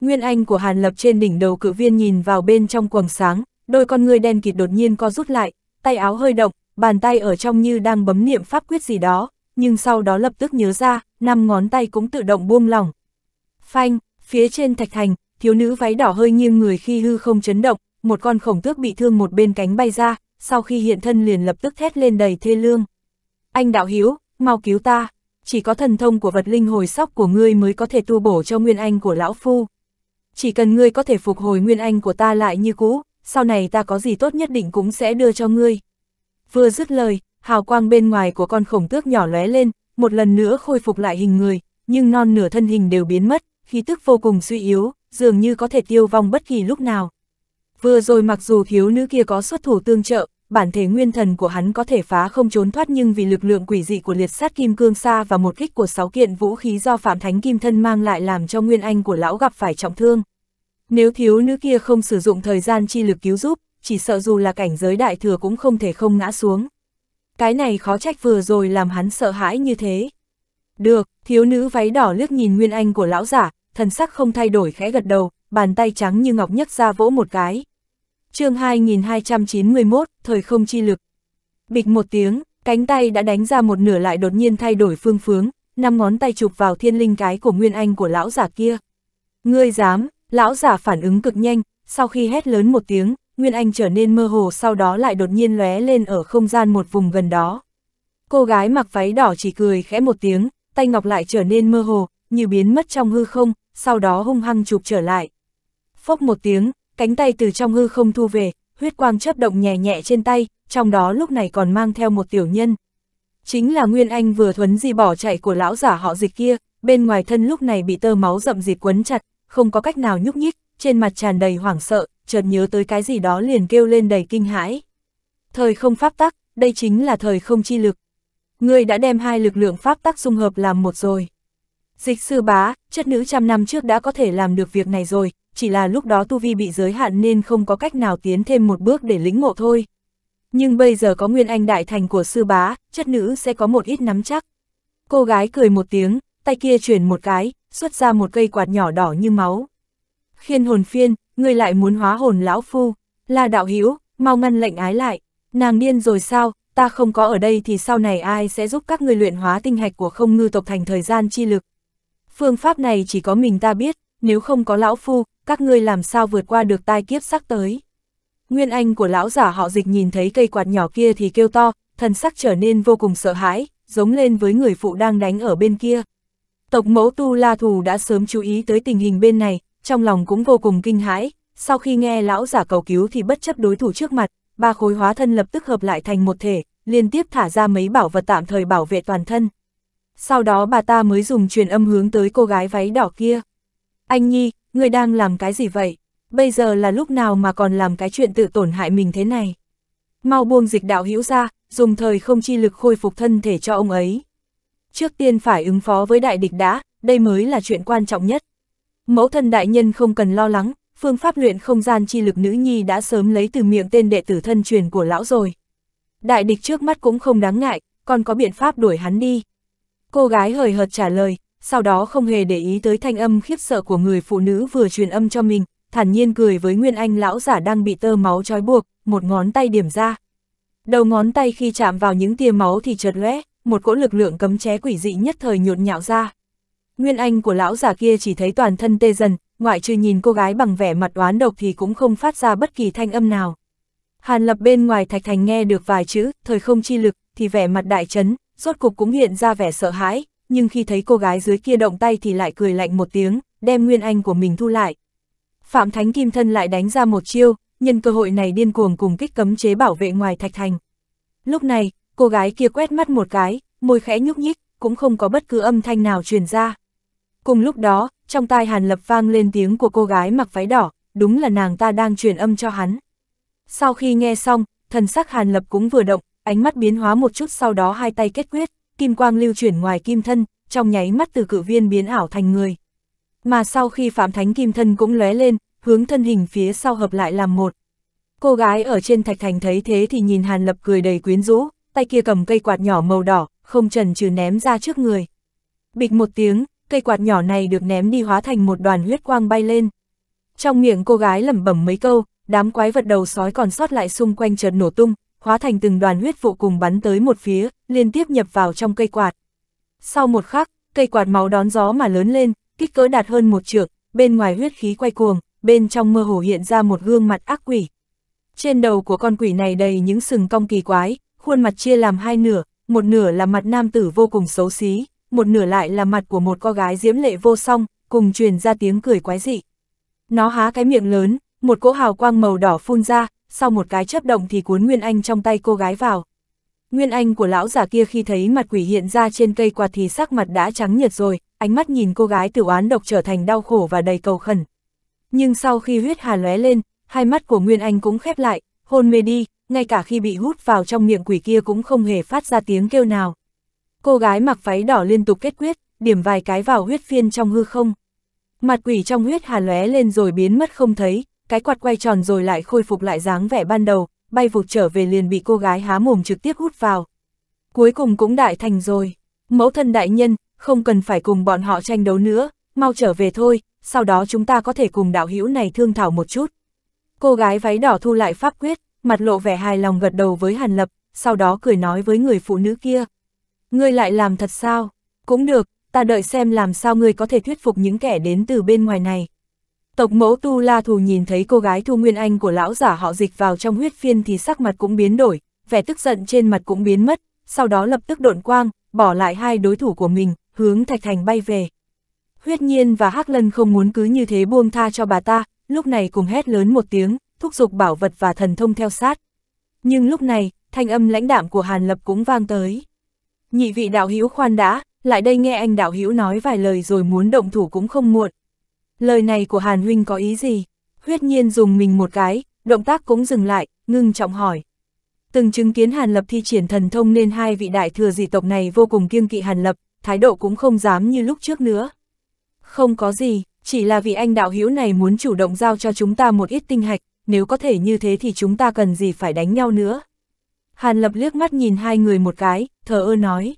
Nguyên Anh của Hàn Lập trên đỉnh đầu cự viên nhìn vào bên trong quầng sáng, đôi con người đen kịt đột nhiên co rút lại, tay áo hơi động, bàn tay ở trong như đang bấm niệm pháp quyết gì đó, nhưng sau đó lập tức nhớ ra, năm ngón tay cũng tự động buông lỏng. Phanh, phía trên thạch thành, thiếu nữ váy đỏ hơi nghiêng người khi hư không chấn động, một con khổng tước bị thương một bên cánh bay ra, sau khi hiện thân liền lập tức thét lên đầy thê lương. Anh đạo hiếu, mau cứu ta, chỉ có thần thông của vật linh hồi sóc của ngươi mới có thể tu bổ cho nguyên anh của lão phu. Chỉ cần ngươi có thể phục hồi nguyên anh của ta lại như cũ, sau này ta có gì tốt nhất định cũng sẽ đưa cho ngươi. Vừa dứt lời, hào quang bên ngoài của con khổng tước nhỏ lóe lên, một lần nữa khôi phục lại hình người, nhưng non nửa thân hình đều biến mất, khí tức vô cùng suy yếu, dường như có thể tiêu vong bất kỳ lúc nào. Vừa rồi mặc dù thiếu nữ kia có xuất thủ tương trợ, bản thể nguyên thần của hắn có thể phá không trốn thoát nhưng vì lực lượng quỷ dị của liệt sát kim cương xa và một kích của sáu kiện vũ khí do Phạm Thánh Kim Thân mang lại làm cho Nguyên Anh của lão gặp phải trọng thương. Nếu thiếu nữ kia không sử dụng thời gian chi lực cứu giúp, chỉ sợ dù là cảnh giới đại thừa cũng không thể không ngã xuống. Cái này khó trách vừa rồi làm hắn sợ hãi như thế. Được, thiếu nữ váy đỏ liếc nhìn Nguyên Anh của lão giả, thần sắc không thay đổi khẽ gật đầu, bàn tay trắng như ngọc nhấc ra vỗ một cái. chương 2291, thời không chi lực. Bịch một tiếng, cánh tay đã đánh ra một nửa lại đột nhiên thay đổi phương phướng, năm ngón tay chụp vào thiên linh cái của nguyên anh của lão giả kia. Ngươi dám, lão giả phản ứng cực nhanh, sau khi hét lớn một tiếng, nguyên anh trở nên mơ hồ sau đó lại đột nhiên lóe lên ở không gian một vùng gần đó. Cô gái mặc váy đỏ chỉ cười khẽ một tiếng, tay ngọc lại trở nên mơ hồ, như biến mất trong hư không, sau đó hung hăng chụp trở lại phốc một tiếng, cánh tay từ trong hư không thu về, huyết quang chấp động nhẹ nhẹ trên tay, trong đó lúc này còn mang theo một tiểu nhân. Chính là Nguyên Anh vừa thuấn di bỏ chạy của lão giả họ dịch kia, bên ngoài thân lúc này bị tơ máu rậm dịch quấn chặt, không có cách nào nhúc nhích, trên mặt tràn đầy hoảng sợ, chợt nhớ tới cái gì đó liền kêu lên đầy kinh hãi. Thời không pháp tắc, đây chính là thời không chi lực. Ngươi đã đem hai lực lượng pháp tắc dung hợp làm một rồi. Dịch sư bá, chất nữ trăm năm trước đã có thể làm được việc này rồi, chỉ là lúc đó tu vi bị giới hạn nên không có cách nào tiến thêm một bước để lĩnh ngộ thôi. Nhưng bây giờ có nguyên anh đại thành của sư bá, chất nữ sẽ có một ít nắm chắc. Cô gái cười một tiếng, tay kia chuyển một cái, xuất ra một cây quạt nhỏ đỏ như máu. Khiên hồn phiên, ngươi lại muốn hóa hồn lão phu, là đạo hiếu, mau ngăn lệnh ái lại, nàng điên rồi sao, ta không có ở đây thì sau này ai sẽ giúp các người luyện hóa tinh hạch của không ngư tộc thành thời gian chi lực. Phương pháp này chỉ có mình ta biết, nếu không có lão phu, các ngươi làm sao vượt qua được tai kiếp sắc tới. Nguyên anh của lão giả họ dịch nhìn thấy cây quạt nhỏ kia thì kêu to, thần sắc trở nên vô cùng sợ hãi, giống lên với người phụ đang đánh ở bên kia. Tộc mẫu Tu La Thù đã sớm chú ý tới tình hình bên này, trong lòng cũng vô cùng kinh hãi, sau khi nghe lão giả cầu cứu thì bất chấp đối thủ trước mặt, ba khối hóa thân lập tức hợp lại thành một thể, liên tiếp thả ra mấy bảo vật tạm thời bảo vệ toàn thân. Sau đó bà ta mới dùng truyền âm hướng tới cô gái váy đỏ kia. Anh Nhi, người đang làm cái gì vậy? Bây giờ là lúc nào mà còn làm cái chuyện tự tổn hại mình thế này? Mau buông dịch đạo hữu ra, dùng thời không chi lực khôi phục thân thể cho ông ấy. Trước tiên phải ứng phó với đại địch đã, đây mới là chuyện quan trọng nhất. Mẫu thân đại nhân không cần lo lắng, phương pháp luyện không gian chi lực nữ nhi đã sớm lấy từ miệng tên đệ tử thân truyền của lão rồi. Đại địch trước mắt cũng không đáng ngại, còn có biện pháp đuổi hắn đi. Cô gái hời hợt trả lời, sau đó không hề để ý tới thanh âm khiếp sợ của người phụ nữ vừa truyền âm cho mình, thản nhiên cười với Nguyên Anh lão giả đang bị tơ máu trói buộc, một ngón tay điểm ra. Đầu ngón tay khi chạm vào những tia máu thì chợt lóe, một cỗ lực lượng cấm chế quỷ dị nhất thời nhột nhạo ra. Nguyên Anh của lão giả kia chỉ thấy toàn thân tê dần, ngoại trừ nhìn cô gái bằng vẻ mặt oán độc thì cũng không phát ra bất kỳ thanh âm nào. Hàn lập bên ngoài thạch thành nghe được vài chữ, thời không chi lực, thì vẻ mặt đại chấn, rốt cục cũng hiện ra vẻ sợ hãi, nhưng khi thấy cô gái dưới kia động tay thì lại cười lạnh một tiếng, đem Nguyên Anh của mình thu lại. Phạm Thánh Kim Thân lại đánh ra một chiêu, nhân cơ hội này điên cuồng cùng kích cấm chế bảo vệ ngoài thạch thành. Lúc này, cô gái kia quét mắt một cái, môi khẽ nhúc nhích, cũng không có bất cứ âm thanh nào truyền ra. Cùng lúc đó, trong tai Hàn Lập vang lên tiếng của cô gái mặc váy đỏ, đúng là nàng ta đang truyền âm cho hắn. Sau khi nghe xong, thần sắc Hàn Lập cũng vừa động, ánh mắt biến hóa một chút sau đó hai tay kết quyết kim quang lưu chuyển ngoài kim thân, trong nháy mắt từ cử viên biến ảo thành người. Mà sau khi phạm thánh kim thân cũng lóe lên, hướng thân hình phía sau hợp lại làm một. Cô gái ở trên thạch thành thấy thế thì nhìn Hàn Lập cười đầy quyến rũ, tay kia cầm cây quạt nhỏ màu đỏ, không trần trừ ném ra trước người. Bịch một tiếng, cây quạt nhỏ này được ném đi hóa thành một đoàn huyết quang bay lên. Trong miệng cô gái lẩm bẩm mấy câu, đám quái vật đầu sói còn sót lại xung quanh chợt nổ tung, hóa thành từng đoàn huyết vụ cùng bắn tới một phía, liên tiếp nhập vào trong cây quạt. Sau một khắc, cây quạt máu đón gió mà lớn lên, kích cỡ đạt hơn một trượng, bên ngoài huyết khí quay cuồng, bên trong mơ hồ hiện ra một gương mặt ác quỷ. Trên đầu của con quỷ này đầy những sừng cong kỳ quái, khuôn mặt chia làm hai nửa, một nửa là mặt nam tử vô cùng xấu xí, một nửa lại là mặt của một cô gái diễm lệ vô song, cùng truyền ra tiếng cười quái dị. Nó há cái miệng lớn, một cỗ hào quang màu đỏ phun ra, sau một cái chấp động thì cuốn Nguyên Anh trong tay cô gái vào. Nguyên Anh của lão già kia khi thấy mặt quỷ hiện ra trên cây quạt thì sắc mặt đã trắng nhợt rồi, ánh mắt nhìn cô gái tử oán độc trở thành đau khổ và đầy cầu khẩn. Nhưng sau khi huyết hà lóe lên, hai mắt của Nguyên Anh cũng khép lại, hôn mê đi, ngay cả khi bị hút vào trong miệng quỷ kia cũng không hề phát ra tiếng kêu nào. Cô gái mặc váy đỏ liên tục kết quyết, điểm vài cái vào huyết phiên trong hư không. Mặt quỷ trong huyết hà lóe lên rồi biến mất không thấy, cái quạt quay tròn rồi lại khôi phục lại dáng vẻ ban đầu, bay vụt trở về liền bị cô gái há mồm trực tiếp hút vào. Cuối cùng cũng đại thành rồi, mẫu thân đại nhân, không cần phải cùng bọn họ tranh đấu nữa, mau trở về thôi, sau đó chúng ta có thể cùng đạo hữu này thương thảo một chút. Cô gái váy đỏ thu lại pháp quyết, mặt lộ vẻ hài lòng gật đầu với Hàn Lập, sau đó cười nói với người phụ nữ kia. Ngươi lại làm thật sao? Cũng được, ta đợi xem làm sao ngươi có thể thuyết phục những kẻ đến từ bên ngoài này. Tộc mẫu Tu La Thù nhìn thấy cô gái Thu Nguyên Anh của lão giả họ dịch vào trong huyết phiên thì sắc mặt cũng biến đổi, vẻ tức giận trên mặt cũng biến mất, sau đó lập tức độn quang, bỏ lại hai đối thủ của mình, hướng Thạch Thành bay về. Huyết Nhiên và Hắc Lân không muốn cứ như thế buông tha cho bà ta, lúc này cùng hét lớn một tiếng, thúc giục bảo vật và thần thông theo sát. Nhưng lúc này, thanh âm lãnh đạm của Hàn Lập cũng vang tới. Nhị vị đạo hữu khoan đã, lại đây nghe anh đạo hữu nói vài lời rồi muốn động thủ cũng không muộn, Lời này của Hàn Huynh có ý gì? Huyết nhiên dùng mình một cái, động tác cũng dừng lại, ngưng trọng hỏi. Từng chứng kiến Hàn Lập thi triển thần thông nên hai vị đại thừa dị tộc này vô cùng kiêng kỵ Hàn Lập, thái độ cũng không dám như lúc trước nữa. Không có gì, chỉ là vị anh đạo hữu này muốn chủ động giao cho chúng ta một ít tinh hạch, nếu có thể như thế thì chúng ta cần gì phải đánh nhau nữa. Hàn Lập liếc mắt nhìn hai người một cái, thờ ơ nói.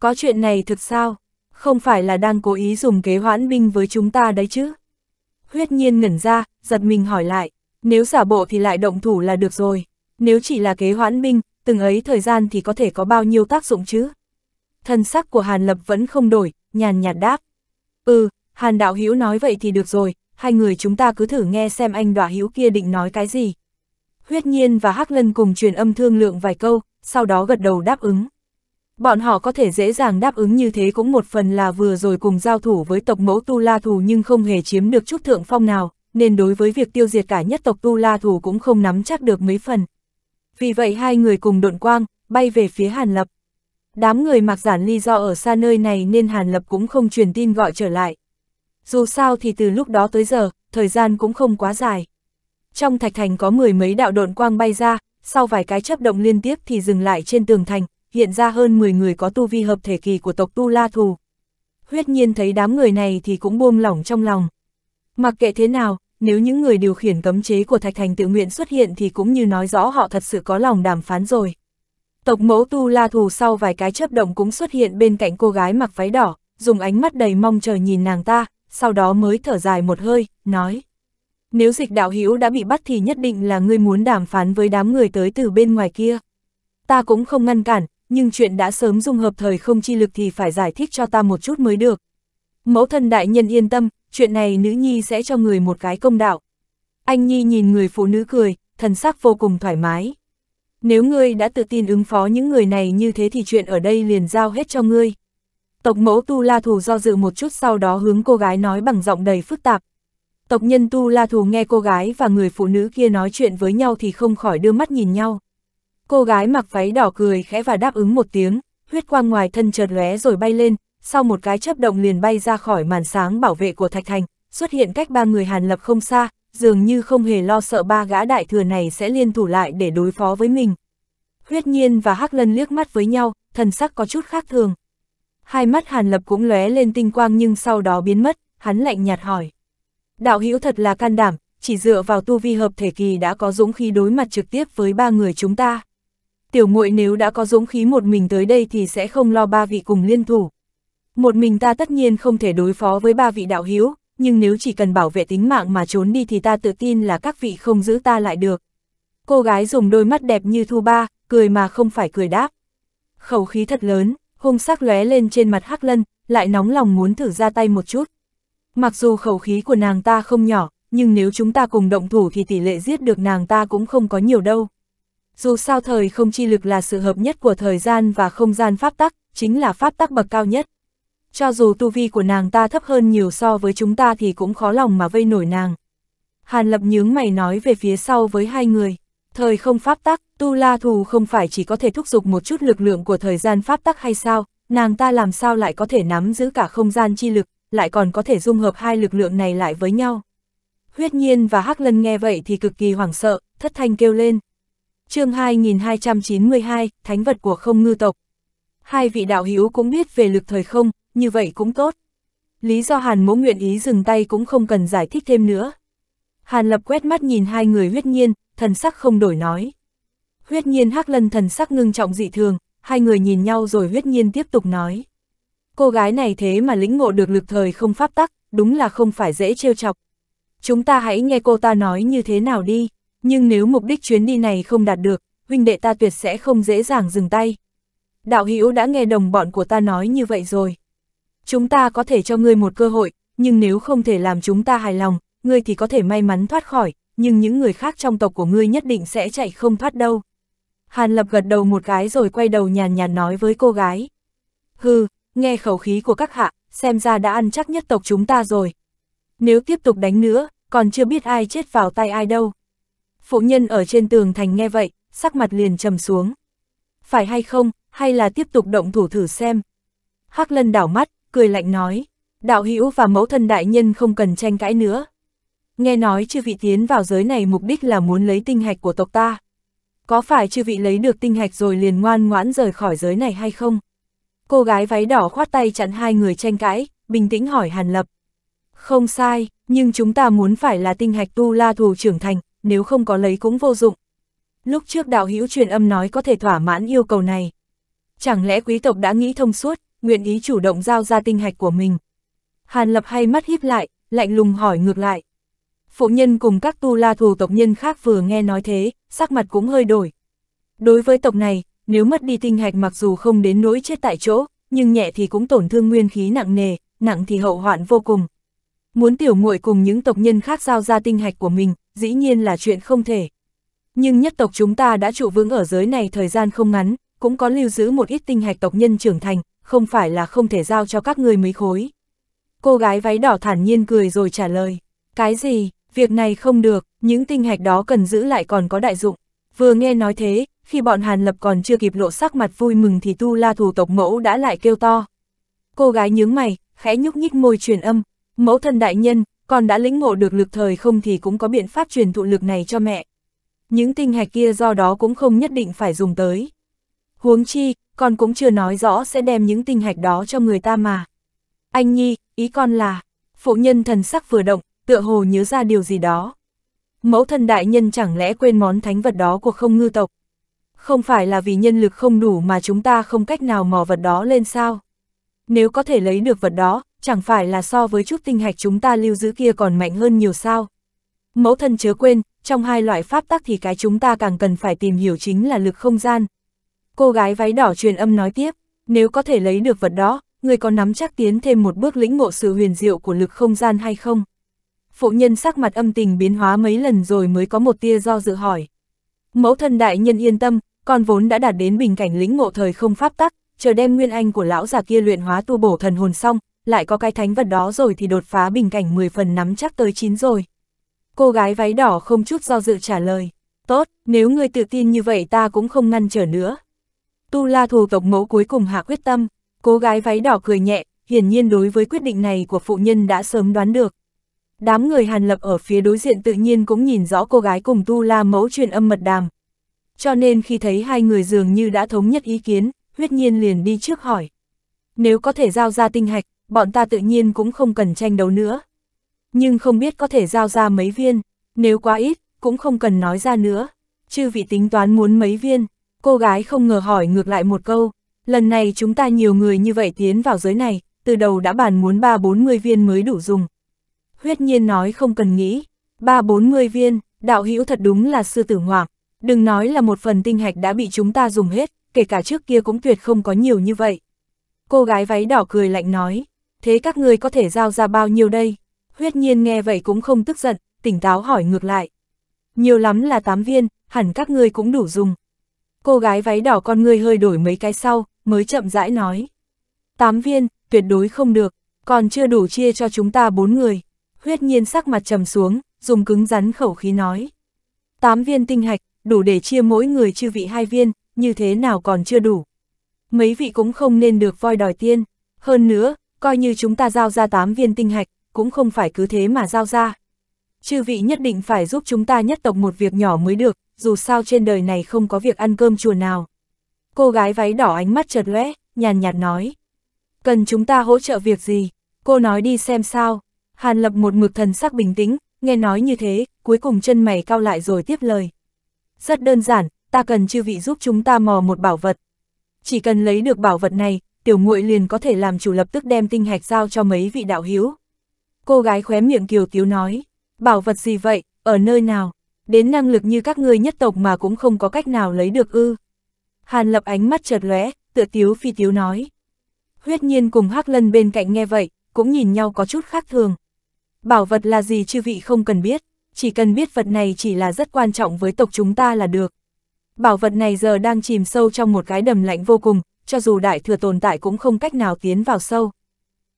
Có chuyện này thực sao? không phải là đang cố ý dùng kế hoãn binh với chúng ta đấy chứ. Huyết nhiên ngẩn ra, giật mình hỏi lại, nếu giả bộ thì lại động thủ là được rồi, nếu chỉ là kế hoãn binh, từng ấy thời gian thì có thể có bao nhiêu tác dụng chứ. Thân sắc của Hàn Lập vẫn không đổi, nhàn nhạt đáp. Ừ, Hàn Đạo Hữu nói vậy thì được rồi, hai người chúng ta cứ thử nghe xem anh đọa hữu kia định nói cái gì. Huyết nhiên và Hắc Lân cùng truyền âm thương lượng vài câu, sau đó gật đầu đáp ứng. Bọn họ có thể dễ dàng đáp ứng như thế cũng một phần là vừa rồi cùng giao thủ với tộc mẫu Tu La Thù nhưng không hề chiếm được chút thượng phong nào, nên đối với việc tiêu diệt cả nhất tộc Tu La Thù cũng không nắm chắc được mấy phần. Vì vậy hai người cùng độn quang, bay về phía Hàn Lập. Đám người mặc giản ly do ở xa nơi này nên Hàn Lập cũng không truyền tin gọi trở lại. Dù sao thì từ lúc đó tới giờ, thời gian cũng không quá dài. Trong thạch thành có mười mấy đạo độn quang bay ra, sau vài cái chấp động liên tiếp thì dừng lại trên tường thành, hiện ra hơn 10 người có tu vi hợp thể kỳ của tộc Tu La Thù. Huyết nhiên thấy đám người này thì cũng buông lỏng trong lòng. Mặc kệ thế nào, nếu những người điều khiển cấm chế của Thạch Thành tự nguyện xuất hiện thì cũng như nói rõ họ thật sự có lòng đàm phán rồi. Tộc mẫu Tu La Thù sau vài cái chớp động cũng xuất hiện bên cạnh cô gái mặc váy đỏ, dùng ánh mắt đầy mong chờ nhìn nàng ta, sau đó mới thở dài một hơi, nói. Nếu dịch đạo hữu đã bị bắt thì nhất định là ngươi muốn đàm phán với đám người tới từ bên ngoài kia. Ta cũng không ngăn cản, nhưng chuyện đã sớm dung hợp thời không chi lực thì phải giải thích cho ta một chút mới được. Mẫu thân đại nhân yên tâm, chuyện này nữ nhi sẽ cho người một cái công đạo. Anh Nhi nhìn người phụ nữ cười, thần sắc vô cùng thoải mái. Nếu ngươi đã tự tin ứng phó những người này như thế thì chuyện ở đây liền giao hết cho ngươi. Tộc mẫu Tu La Thù do dự một chút sau đó hướng cô gái nói bằng giọng đầy phức tạp. Tộc nhân Tu La Thù nghe cô gái và người phụ nữ kia nói chuyện với nhau thì không khỏi đưa mắt nhìn nhau. Cô gái mặc váy đỏ cười khẽ và đáp ứng một tiếng, huyết quang ngoài thân chợt lóe rồi bay lên, sau một cái chớp động liền bay ra khỏi màn sáng bảo vệ của Thạch Thành, xuất hiện cách ba người Hàn Lập không xa, dường như không hề lo sợ ba gã đại thừa này sẽ liên thủ lại để đối phó với mình. Huyết Nhiên và Hắc Lân liếc mắt với nhau, thần sắc có chút khác thường. Hai mắt Hàn Lập cũng lóe lên tinh quang nhưng sau đó biến mất, hắn lạnh nhạt hỏi. Đạo hữu thật là can đảm, chỉ dựa vào tu vi hợp thể kỳ đã có dũng khí đối mặt trực tiếp với ba người chúng ta tiểu muội nếu đã có dũng khí một mình tới đây thì sẽ không lo ba vị cùng liên thủ. Một mình ta tất nhiên không thể đối phó với ba vị đạo hiếu, nhưng nếu chỉ cần bảo vệ tính mạng mà trốn đi thì ta tự tin là các vị không giữ ta lại được. Cô gái dùng đôi mắt đẹp như thu ba, cười mà không phải cười đáp. Khẩu khí thật lớn, hung sắc lóe lên trên mặt Hắc Lân, lại nóng lòng muốn thử ra tay một chút. Mặc dù khẩu khí của nàng ta không nhỏ, nhưng nếu chúng ta cùng động thủ thì tỷ lệ giết được nàng ta cũng không có nhiều đâu. Dù sao thời không chi lực là sự hợp nhất của thời gian và không gian pháp tắc, chính là pháp tắc bậc cao nhất. Cho dù tu vi của nàng ta thấp hơn nhiều so với chúng ta thì cũng khó lòng mà vây nổi nàng. Hàn lập nhướng mày nói về phía sau với hai người. Thời không pháp tắc, tu la thù không phải chỉ có thể thúc giục một chút lực lượng của thời gian pháp tắc hay sao, nàng ta làm sao lại có thể nắm giữ cả không gian chi lực, lại còn có thể dung hợp hai lực lượng này lại với nhau. Huyết nhiên và Hắc Lân nghe vậy thì cực kỳ hoảng sợ, thất thanh kêu lên, chương 2292, thánh vật của không ngư tộc. Hai vị đạo hữu cũng biết về lực thời không, như vậy cũng tốt. Lý do Hàn mỗ nguyện ý dừng tay cũng không cần giải thích thêm nữa. Hàn lập quét mắt nhìn hai người huyết nhiên, thần sắc không đổi nói. Huyết nhiên hắc lân thần sắc ngưng trọng dị thường, hai người nhìn nhau rồi huyết nhiên tiếp tục nói. Cô gái này thế mà lĩnh ngộ được lực thời không pháp tắc, đúng là không phải dễ trêu chọc. Chúng ta hãy nghe cô ta nói như thế nào đi. Nhưng nếu mục đích chuyến đi này không đạt được, huynh đệ ta tuyệt sẽ không dễ dàng dừng tay. Đạo Hữu đã nghe đồng bọn của ta nói như vậy rồi. Chúng ta có thể cho ngươi một cơ hội, nhưng nếu không thể làm chúng ta hài lòng, ngươi thì có thể may mắn thoát khỏi, nhưng những người khác trong tộc của ngươi nhất định sẽ chạy không thoát đâu. Hàn Lập gật đầu một cái rồi quay đầu nhàn nhạt nói với cô gái. Hừ, nghe khẩu khí của các hạ, xem ra đã ăn chắc nhất tộc chúng ta rồi. Nếu tiếp tục đánh nữa, còn chưa biết ai chết vào tay ai đâu. Phụ nhân ở trên tường thành nghe vậy, sắc mặt liền trầm xuống. Phải hay không, hay là tiếp tục động thủ thử xem. Hắc lân đảo mắt, cười lạnh nói, đạo hữu và mẫu thân đại nhân không cần tranh cãi nữa. Nghe nói chư vị tiến vào giới này mục đích là muốn lấy tinh hạch của tộc ta. Có phải chư vị lấy được tinh hạch rồi liền ngoan ngoãn rời khỏi giới này hay không? Cô gái váy đỏ khoát tay chặn hai người tranh cãi, bình tĩnh hỏi Hàn Lập. Không sai, nhưng chúng ta muốn phải là tinh hạch tu la thù trưởng thành, nếu không có lấy cũng vô dụng. Lúc trước đạo hữu truyền âm nói có thể thỏa mãn yêu cầu này. Chẳng lẽ quý tộc đã nghĩ thông suốt, nguyện ý chủ động giao ra tinh hạch của mình? Hàn lập hay mắt híp lại, lạnh lùng hỏi ngược lại. Phụ nhân cùng các tu la thù tộc nhân khác vừa nghe nói thế, sắc mặt cũng hơi đổi. Đối với tộc này, nếu mất đi tinh hạch mặc dù không đến nỗi chết tại chỗ, nhưng nhẹ thì cũng tổn thương nguyên khí nặng nề, nặng thì hậu hoạn vô cùng. Muốn tiểu muội cùng những tộc nhân khác giao ra tinh hạch của mình, dĩ nhiên là chuyện không thể. Nhưng nhất tộc chúng ta đã trụ vững ở giới này thời gian không ngắn, cũng có lưu giữ một ít tinh hạch tộc nhân trưởng thành, không phải là không thể giao cho các người mấy khối. Cô gái váy đỏ thản nhiên cười rồi trả lời, cái gì, việc này không được, những tinh hạch đó cần giữ lại còn có đại dụng. Vừa nghe nói thế, khi bọn Hàn Lập còn chưa kịp lộ sắc mặt vui mừng thì tu la thủ tộc mẫu đã lại kêu to. Cô gái nhướng mày, khẽ nhúc nhích môi truyền âm, mẫu thân đại nhân, con đã lĩnh ngộ được lực thời không thì cũng có biện pháp truyền thụ lực này cho mẹ. Những tinh hạch kia do đó cũng không nhất định phải dùng tới. Huống chi, con cũng chưa nói rõ sẽ đem những tinh hạch đó cho người ta mà. Anh Nhi, ý con là, phụ nhân thần sắc vừa động, tựa hồ nhớ ra điều gì đó. Mẫu thân đại nhân chẳng lẽ quên món thánh vật đó của không ngư tộc. Không phải là vì nhân lực không đủ mà chúng ta không cách nào mò vật đó lên sao. Nếu có thể lấy được vật đó, chẳng phải là so với chút tinh hạch chúng ta lưu giữ kia còn mạnh hơn nhiều sao. Mẫu thân chớ quên, trong hai loại pháp tắc thì cái chúng ta càng cần phải tìm hiểu chính là lực không gian. Cô gái váy đỏ truyền âm nói tiếp, nếu có thể lấy được vật đó, người có nắm chắc tiến thêm một bước lĩnh ngộ sự huyền diệu của lực không gian hay không? Phụ nhân sắc mặt âm tình biến hóa mấy lần rồi mới có một tia do dự hỏi. Mẫu thân đại nhân yên tâm, con vốn đã đạt đến bình cảnh lĩnh ngộ thời không pháp tắc, chờ đem nguyên anh của lão già kia luyện hóa tu bổ thần hồn xong, lại có cái thánh vật đó rồi thì đột phá bình cảnh 10 phần nắm chắc tới 9 rồi. Cô gái váy đỏ không chút do dự trả lời, tốt, nếu người tự tin như vậy ta cũng không ngăn trở nữa. Tu La thù tộc mẫu cuối cùng hạ quyết tâm, cô gái váy đỏ cười nhẹ, hiển nhiên đối với quyết định này của phụ nhân đã sớm đoán được. Đám người Hàn Lập ở phía đối diện tự nhiên cũng nhìn rõ cô gái cùng Tu La mẫu truyền âm mật đàm. Cho nên khi thấy hai người dường như đã thống nhất ý kiến, huyết nhiên liền đi trước hỏi. Nếu có thể giao ra tinh hạch, bọn ta tự nhiên cũng không cần tranh đấu nữa. Nhưng không biết có thể giao ra mấy viên, nếu quá ít, cũng không cần nói ra nữa. Chư vị tính toán muốn mấy viên, cô gái không ngờ hỏi ngược lại một câu, lần này chúng ta nhiều người như vậy tiến vào giới này, từ đầu đã bàn muốn 3-40 viên mới đủ dùng. Huyết nhiên nói không cần nghĩ, 3-40 viên, đạo hữu thật đúng là sư tử ngoạc, đừng nói là một phần tinh hạch đã bị chúng ta dùng hết, kể cả trước kia cũng tuyệt không có nhiều như vậy. Cô gái váy đỏ cười lạnh nói, thế các ngươi có thể giao ra bao nhiêu đây? Huyết nhiên nghe vậy cũng không tức giận, tỉnh táo hỏi ngược lại. Nhiều lắm là 8 viên, hẳn các ngươi cũng đủ dùng. Cô gái váy đỏ con ngươi hơi đổi mấy cái sau, mới chậm rãi nói. 8 viên, tuyệt đối không được, còn chưa đủ chia cho chúng ta bốn người. Huyết nhiên sắc mặt trầm xuống, dùng cứng rắn khẩu khí nói. 8 viên tinh hạch, đủ để chia mỗi người chư vị hai viên, như thế nào còn chưa đủ. Mấy vị cũng không nên được voi đòi tiên. Hơn nữa, coi như chúng ta giao ra 8 viên tinh hạch, cũng không phải cứ thế mà giao ra. Chư vị nhất định phải giúp chúng ta nhất tộc một việc nhỏ mới được, dù sao trên đời này không có việc ăn cơm chùa nào. Cô gái váy đỏ ánh mắt chợt lóe, nhàn nhạt nói. Cần chúng ta hỗ trợ việc gì? Cô nói đi xem sao. Hàn lập một mực thần sắc bình tĩnh, nghe nói như thế, cuối cùng chân mày cao lại rồi tiếp lời. Rất đơn giản, ta cần chư vị giúp chúng ta mò một bảo vật. Chỉ cần lấy được bảo vật này, tiểu muội liền có thể làm chủ lập tức đem tinh hạch giao cho mấy vị đạo hiếu. Cô gái khóe miệng kiều tiếu nói, bảo vật gì vậy, ở nơi nào, đến năng lực như các ngươi nhất tộc mà cũng không có cách nào lấy được ư. Hàn lập ánh mắt chợt lóe, tựa tiếu phi tiếu nói. Huyết nhiên cùng hắc lân bên cạnh nghe vậy, cũng nhìn nhau có chút khác thường. Bảo vật là gì chư vị không cần biết, chỉ cần biết vật này chỉ là rất quan trọng với tộc chúng ta là được. Bảo vật này giờ đang chìm sâu trong một cái đầm lạnh vô cùng, cho dù đại thừa tồn tại cũng không cách nào tiến vào sâu.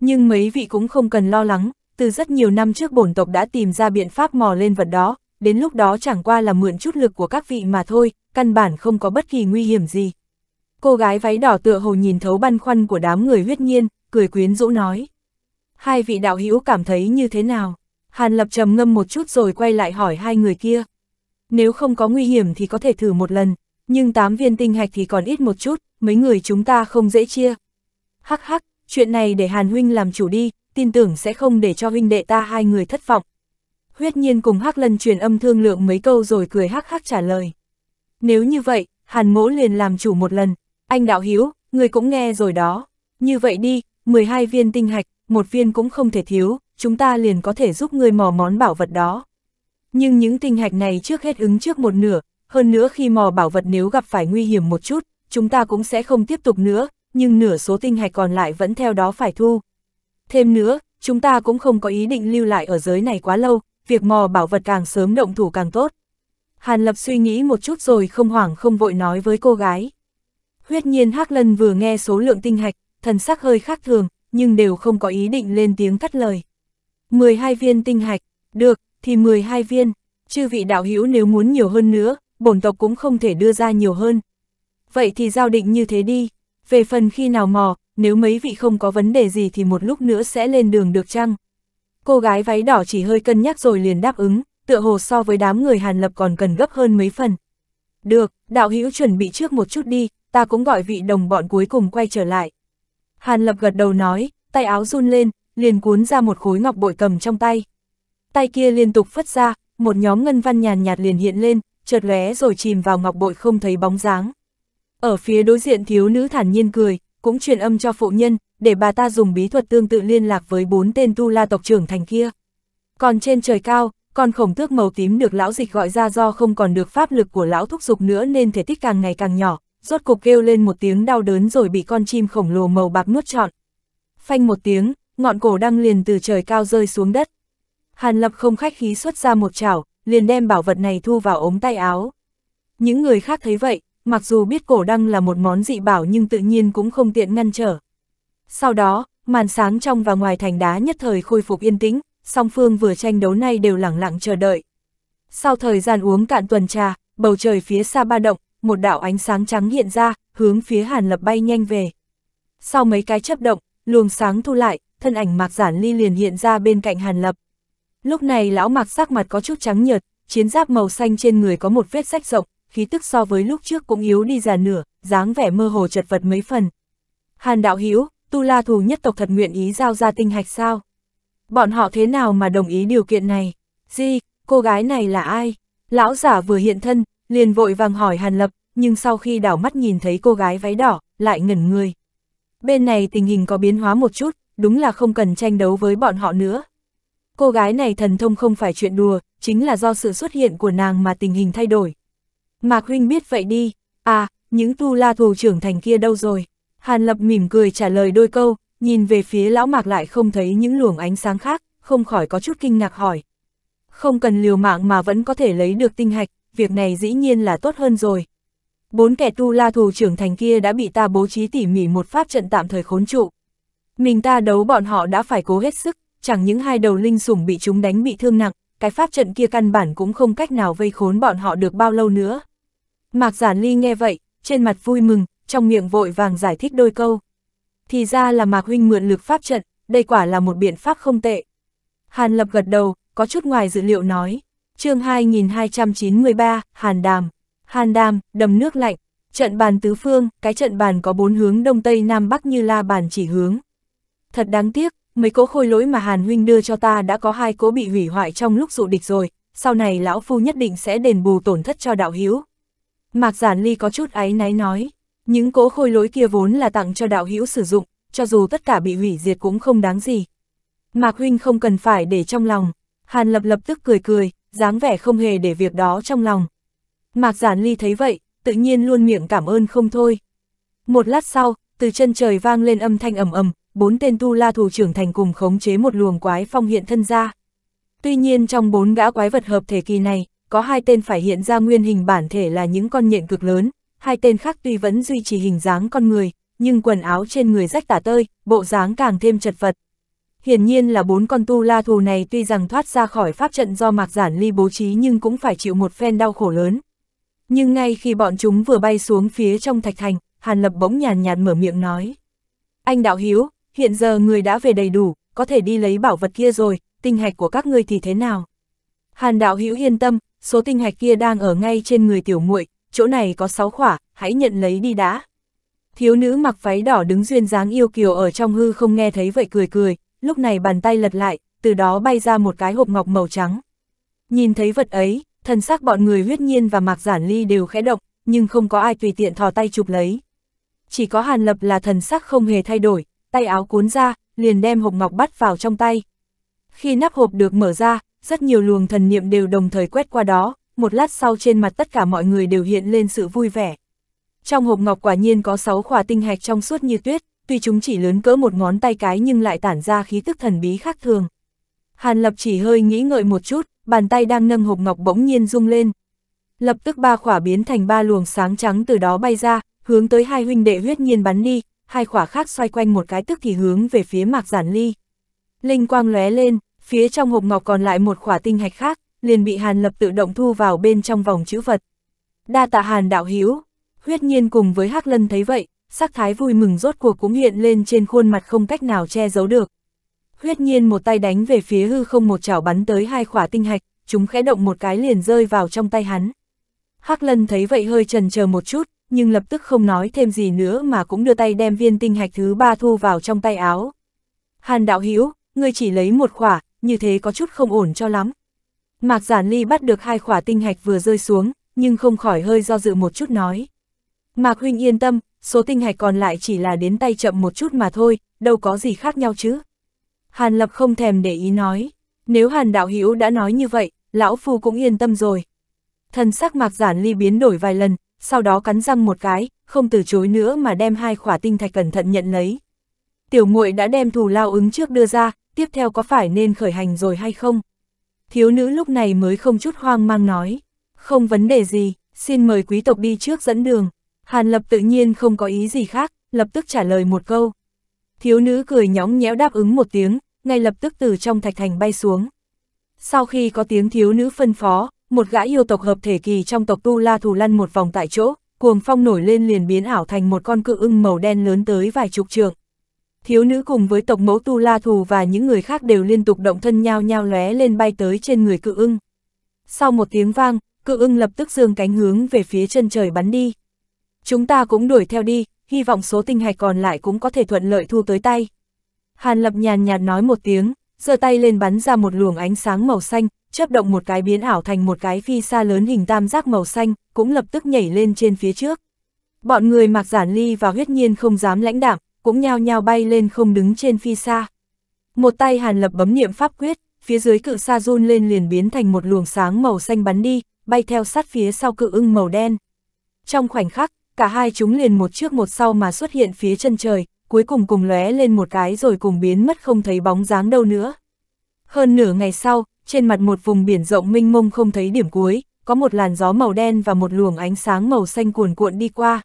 Nhưng mấy vị cũng không cần lo lắng, từ rất nhiều năm trước bổn tộc đã tìm ra biện pháp mò lên vật đó, đến lúc đó chẳng qua là mượn chút lực của các vị mà thôi, căn bản không có bất kỳ nguy hiểm gì. Cô gái váy đỏ tựa hồ nhìn thấu băn khoăn của đám người huyết nhiên, cười quyến rũ nói. Hai vị đạo hữu cảm thấy như thế nào? Hàn Lập trầm ngâm một chút rồi quay lại hỏi hai người kia. Nếu không có nguy hiểm thì có thể thử một lần, nhưng tám viên tinh hạch thì còn ít một chút, mấy người chúng ta không dễ chia. Hắc hắc, chuyện này để Hàn Huynh làm chủ đi, tin tưởng sẽ không để cho huynh đệ ta hai người thất vọng. Huyết nhiên cùng Hắc Lân truyền âm thương lượng mấy câu rồi cười hắc hắc trả lời. Nếu như vậy, Hàn Mỗ liền làm chủ một lần, anh Đạo Hiếu, người cũng nghe rồi đó. Như vậy đi, 12 viên tinh hạch, một viên cũng không thể thiếu, chúng ta liền có thể giúp người mò món bảo vật đó. Nhưng những tinh hạch này trước hết ứng trước một nửa, hơn nữa khi mò bảo vật nếu gặp phải nguy hiểm một chút, chúng ta cũng sẽ không tiếp tục nữa, nhưng nửa số tinh hạch còn lại vẫn theo đó phải thu. Thêm nữa, chúng ta cũng không có ý định lưu lại ở giới này quá lâu, việc mò bảo vật càng sớm động thủ càng tốt. Hàn Lập suy nghĩ một chút rồi không hoảng không vội nói với cô gái. Huyết nhiên Hắc Lân vừa nghe số lượng tinh hạch, thần sắc hơi khác thường, nhưng đều không có ý định lên tiếng cắt lời. 12 viên tinh hạch, được, thì 12 viên, chư vị đạo hữu nếu muốn nhiều hơn nữa, bổn tộc cũng không thể đưa ra nhiều hơn. Vậy thì giao định như thế đi, về phần khi nào mò, nếu mấy vị không có vấn đề gì thì một lúc nữa sẽ lên đường được chăng? Cô gái váy đỏ chỉ hơi cân nhắc rồi liền đáp ứng, tựa hồ so với đám người Hàn Lập còn cần gấp hơn mấy phần. Được, đạo hữu chuẩn bị trước một chút đi, ta cũng gọi vị đồng bọn cuối cùng quay trở lại. Hàn Lập gật đầu nói, tay áo run lên, liền cuốn ra một khối ngọc bội cầm trong tay. Tay kia liên tục phất ra, một nhóm ngân văn nhàn nhạt liền hiện lên, chợt lóe rồi chìm vào ngọc bội không thấy bóng dáng. Ở phía đối diện thiếu nữ thản nhiên cười, cũng truyền âm cho phụ nhân, để bà ta dùng bí thuật tương tự liên lạc với bốn tên tu la tộc trưởng thành kia. Còn trên trời cao, con khổng tước màu tím được lão dịch gọi ra do không còn được pháp lực của lão thúc dục nữa nên thể tích càng ngày càng nhỏ, rốt cục kêu lên một tiếng đau đớn rồi bị con chim khổng lồ màu bạc nuốt trọn. Phanh một tiếng, ngọn cổ đăng liền từ trời cao rơi xuống đất. Hàn Lập không khách khí xuất ra một chảo, liền đem bảo vật này thu vào ống tay áo. Những người khác thấy vậy, mặc dù biết cổ đăng là một món dị bảo nhưng tự nhiên cũng không tiện ngăn trở. Sau đó, màn sáng trong và ngoài thành đá nhất thời khôi phục yên tĩnh, song phương vừa tranh đấu nay đều lặng lặng chờ đợi. Sau thời gian uống cạn tuần trà, bầu trời phía xa ba động, một đạo ánh sáng trắng hiện ra, hướng phía Hàn Lập bay nhanh về. Sau mấy cái chấp động, luồng sáng thu lại, thân ảnh Mạc Giản Ly liền hiện ra bên cạnh Hàn Lập. Lúc này lão mặc sắc mặt có chút trắng nhợt, chiến giáp màu xanh trên người có một vết sách rộng, khí tức so với lúc trước cũng yếu đi già nửa, dáng vẻ mơ hồ chật vật mấy phần. Hàn đạo Hiếu, tu la thù nhất tộc thật nguyện ý giao ra tinh hạch sao? Bọn họ thế nào mà đồng ý điều kiện này? Di, cô gái này là ai? Lão giả vừa hiện thân, liền vội vàng hỏi Hàn Lập, nhưng sau khi đảo mắt nhìn thấy cô gái váy đỏ, lại ngẩn người. Bên này tình hình có biến hóa một chút, đúng là không cần tranh đấu với bọn họ nữa, Cô gái này thần thông không phải chuyện đùa, chính là do sự xuất hiện của nàng mà tình hình thay đổi. Mạc Huynh biết vậy đi, à, những tu la thù trưởng thành kia đâu rồi? Hàn Lập mỉm cười trả lời đôi câu, nhìn về phía lão Mạc lại không thấy những luồng ánh sáng khác, không khỏi có chút kinh ngạc hỏi. Không cần liều mạng mà vẫn có thể lấy được tinh hạch, việc này dĩ nhiên là tốt hơn rồi. Bốn kẻ tu la thù trưởng thành kia đã bị ta bố trí tỉ mỉ một pháp trận tạm thời khốn trụ. Mình ta đấu bọn họ đã phải cố hết sức, chẳng những hai đầu linh sủng bị chúng đánh bị thương nặng, cái pháp trận kia căn bản cũng không cách nào vây khốn bọn họ được bao lâu nữa. Mạc Giản Ly nghe vậy, trên mặt vui mừng, trong miệng vội vàng giải thích đôi câu. Thì ra là Mạc Huynh mượn lực pháp trận, đây quả là một biện pháp không tệ. Hàn Lập gật đầu, có chút ngoài dự liệu nói. chương 2293, Hàn Đàm. Hàn Đàm, đầm nước lạnh. Trận bàn tứ phương, cái trận bàn có bốn hướng đông tây nam bắc như la bàn chỉ hướng. Thật đáng tiếc, mấy cỗ khôi lỗi mà Hàn Huynh đưa cho ta đã có hai cỗ bị hủy hoại trong lúc dụ địch rồi, sau này lão phu nhất định sẽ đền bù tổn thất cho đạo hiếu. Mạc Giản Ly có chút áy náy nói, những cỗ khôi lỗi kia vốn là tặng cho đạo hiếu sử dụng, cho dù tất cả bị hủy diệt cũng không đáng gì. Mạc Huynh không cần phải để trong lòng, Hàn Lập lập tức cười cười, dáng vẻ không hề để việc đó trong lòng. Mạc Giản Ly thấy vậy, tự nhiên luôn miệng cảm ơn không thôi. Một lát sau, từ chân trời vang lên âm thanh ầm ầm, bốn tên tu la thủ trưởng thành cùng khống chế một luồng quái phong hiện thân ra. Tuy nhiên trong bốn gã quái vật hợp thể kỳ này, có hai tên phải hiện ra nguyên hình bản thể là những con nhện cực lớn, hai tên khác tuy vẫn duy trì hình dáng con người, nhưng quần áo trên người rách tả tơi, bộ dáng càng thêm chật vật. Hiển nhiên là bốn con tu la thù này tuy rằng thoát ra khỏi pháp trận do Mạc Giản Ly bố trí nhưng cũng phải chịu một phen đau khổ lớn. Nhưng ngay khi bọn chúng vừa bay xuống phía trong thạch thành, Hàn Lập bỗng nhàn nhạt mở miệng nói. Anh Đạo Hiếu, hiện giờ người đã về đầy đủ, có thể đi lấy bảo vật kia rồi, tinh hạch của các ngươi thì thế nào? Hàn đạo hữu yên tâm, số tinh hạch kia đang ở ngay trên người tiểu muội, chỗ này có 6 khỏa, hãy nhận lấy đi đã. Thiếu nữ mặc váy đỏ đứng duyên dáng yêu kiều ở trong hư không nghe thấy vậy cười cười, lúc này bàn tay lật lại, từ đó bay ra một cái hộp ngọc màu trắng. Nhìn thấy vật ấy, thần sắc bọn người huyết nhiên và mạc giản ly đều khẽ động, nhưng không có ai tùy tiện thò tay chụp lấy. Chỉ có Hàn Lập là thần sắc không hề thay đổi, tay áo cuốn ra, liền đem hộp ngọc bắt vào trong tay. Khi nắp hộp được mở ra, rất nhiều luồng thần niệm đều đồng thời quét qua đó, một lát sau trên mặt tất cả mọi người đều hiện lên sự vui vẻ. Trong hộp ngọc quả nhiên có 6 khỏa tinh hạch trong suốt như tuyết, tuy chúng chỉ lớn cỡ một ngón tay cái nhưng lại tản ra khí tức thần bí khác thường. Hàn Lập chỉ hơi nghĩ ngợi một chút, bàn tay đang nâng hộp ngọc bỗng nhiên rung lên. Lập tức ba khỏa biến thành ba luồng sáng trắng từ đó bay ra, hướng tới hai huynh đệ huyết nhiên bắn đi, hai khỏa khác xoay quanh một cái tức thì hướng về phía mạc giản ly. Linh quang lóe lên, phía trong hộp ngọc còn lại một khỏa tinh hạch khác, liền bị Hàn Lập tự động thu vào bên trong vòng chữ vật. Đa tạ Hàn đạo hiếu, huyết nhiên cùng với Hắc Lân thấy vậy, sắc thái vui mừng rốt cuộc cũng hiện lên trên khuôn mặt không cách nào che giấu được. Huyết nhiên một tay đánh về phía hư không một chảo bắn tới hai khỏa tinh hạch, chúng khẽ động một cái liền rơi vào trong tay hắn. Hắc Lân thấy vậy hơi trần chờ một chút, nhưng lập tức không nói thêm gì nữa mà cũng đưa tay đem viên tinh hạch thứ ba thu vào trong tay áo. Hàn đạo Hữu ngươi chỉ lấy một khỏa, như thế có chút không ổn cho lắm. Mạc Giản Ly bắt được hai khỏa tinh hạch vừa rơi xuống, nhưng không khỏi hơi do dự một chút nói. Mạc Huynh yên tâm, số tinh hạch còn lại chỉ là đến tay chậm một chút mà thôi, đâu có gì khác nhau chứ. Hàn Lập không thèm để ý nói, nếu Hàn Đạo Hữu đã nói như vậy, Lão Phu cũng yên tâm rồi. Thần sắc Mạc Giản Ly biến đổi vài lần, sau đó cắn răng một cái, không từ chối nữa mà đem hai khỏa tinh thạch cẩn thận nhận lấy. Tiểu muội đã đem thù lao ứng trước đưa ra, tiếp theo có phải nên khởi hành rồi hay không? Thiếu nữ lúc này mới không chút hoang mang nói, không vấn đề gì, xin mời quý tộc đi trước dẫn đường. Hàn Lập tự nhiên không có ý gì khác, lập tức trả lời một câu. Thiếu nữ cười nhõng nhẽo đáp ứng một tiếng, ngay lập tức từ trong thạch thành bay xuống. Sau khi có tiếng thiếu nữ phân phó, một gã yêu tộc hợp thể kỳ trong tộc Tu La Thù lăn một vòng tại chỗ, cuồng phong nổi lên liền biến ảo thành một con cự ưng màu đen lớn tới vài chục trượng. Thiếu nữ cùng với tộc mẫu Tu La Thù và những người khác đều liên tục động thân nhao nhao lóe lên bay tới trên người cự ưng. Sau một tiếng vang, cự ưng lập tức dương cánh hướng về phía chân trời bắn đi. Chúng ta cũng đuổi theo đi, hy vọng số tinh hạch còn lại cũng có thể thuận lợi thu tới tay. Hàn Lập nhàn nhạt nói một tiếng, giơ tay lên bắn ra một luồng ánh sáng màu xanh, chớp động một cái biến ảo thành một cái phi xa lớn hình tam giác màu xanh, cũng lập tức nhảy lên trên phía trước. Bọn người mặc giản ly và huyết nhiên không dám lãnh đạm, cũng nhao nhao bay lên không đứng trên phi xa. Một tay Hàn Lập bấm niệm pháp quyết, phía dưới cự sa run lên liền biến thành một luồng sáng màu xanh bắn đi, bay theo sát phía sau cự ưng màu đen. Trong khoảnh khắc, cả hai chúng liền một trước một sau mà xuất hiện phía chân trời, cuối cùng cùng lóe lên một cái rồi cùng biến mất không thấy bóng dáng đâu nữa. Hơn nửa ngày sau, trên mặt một vùng biển rộng minh mông không thấy điểm cuối, có một làn gió màu đen và một luồng ánh sáng màu xanh cuồn cuộn đi qua.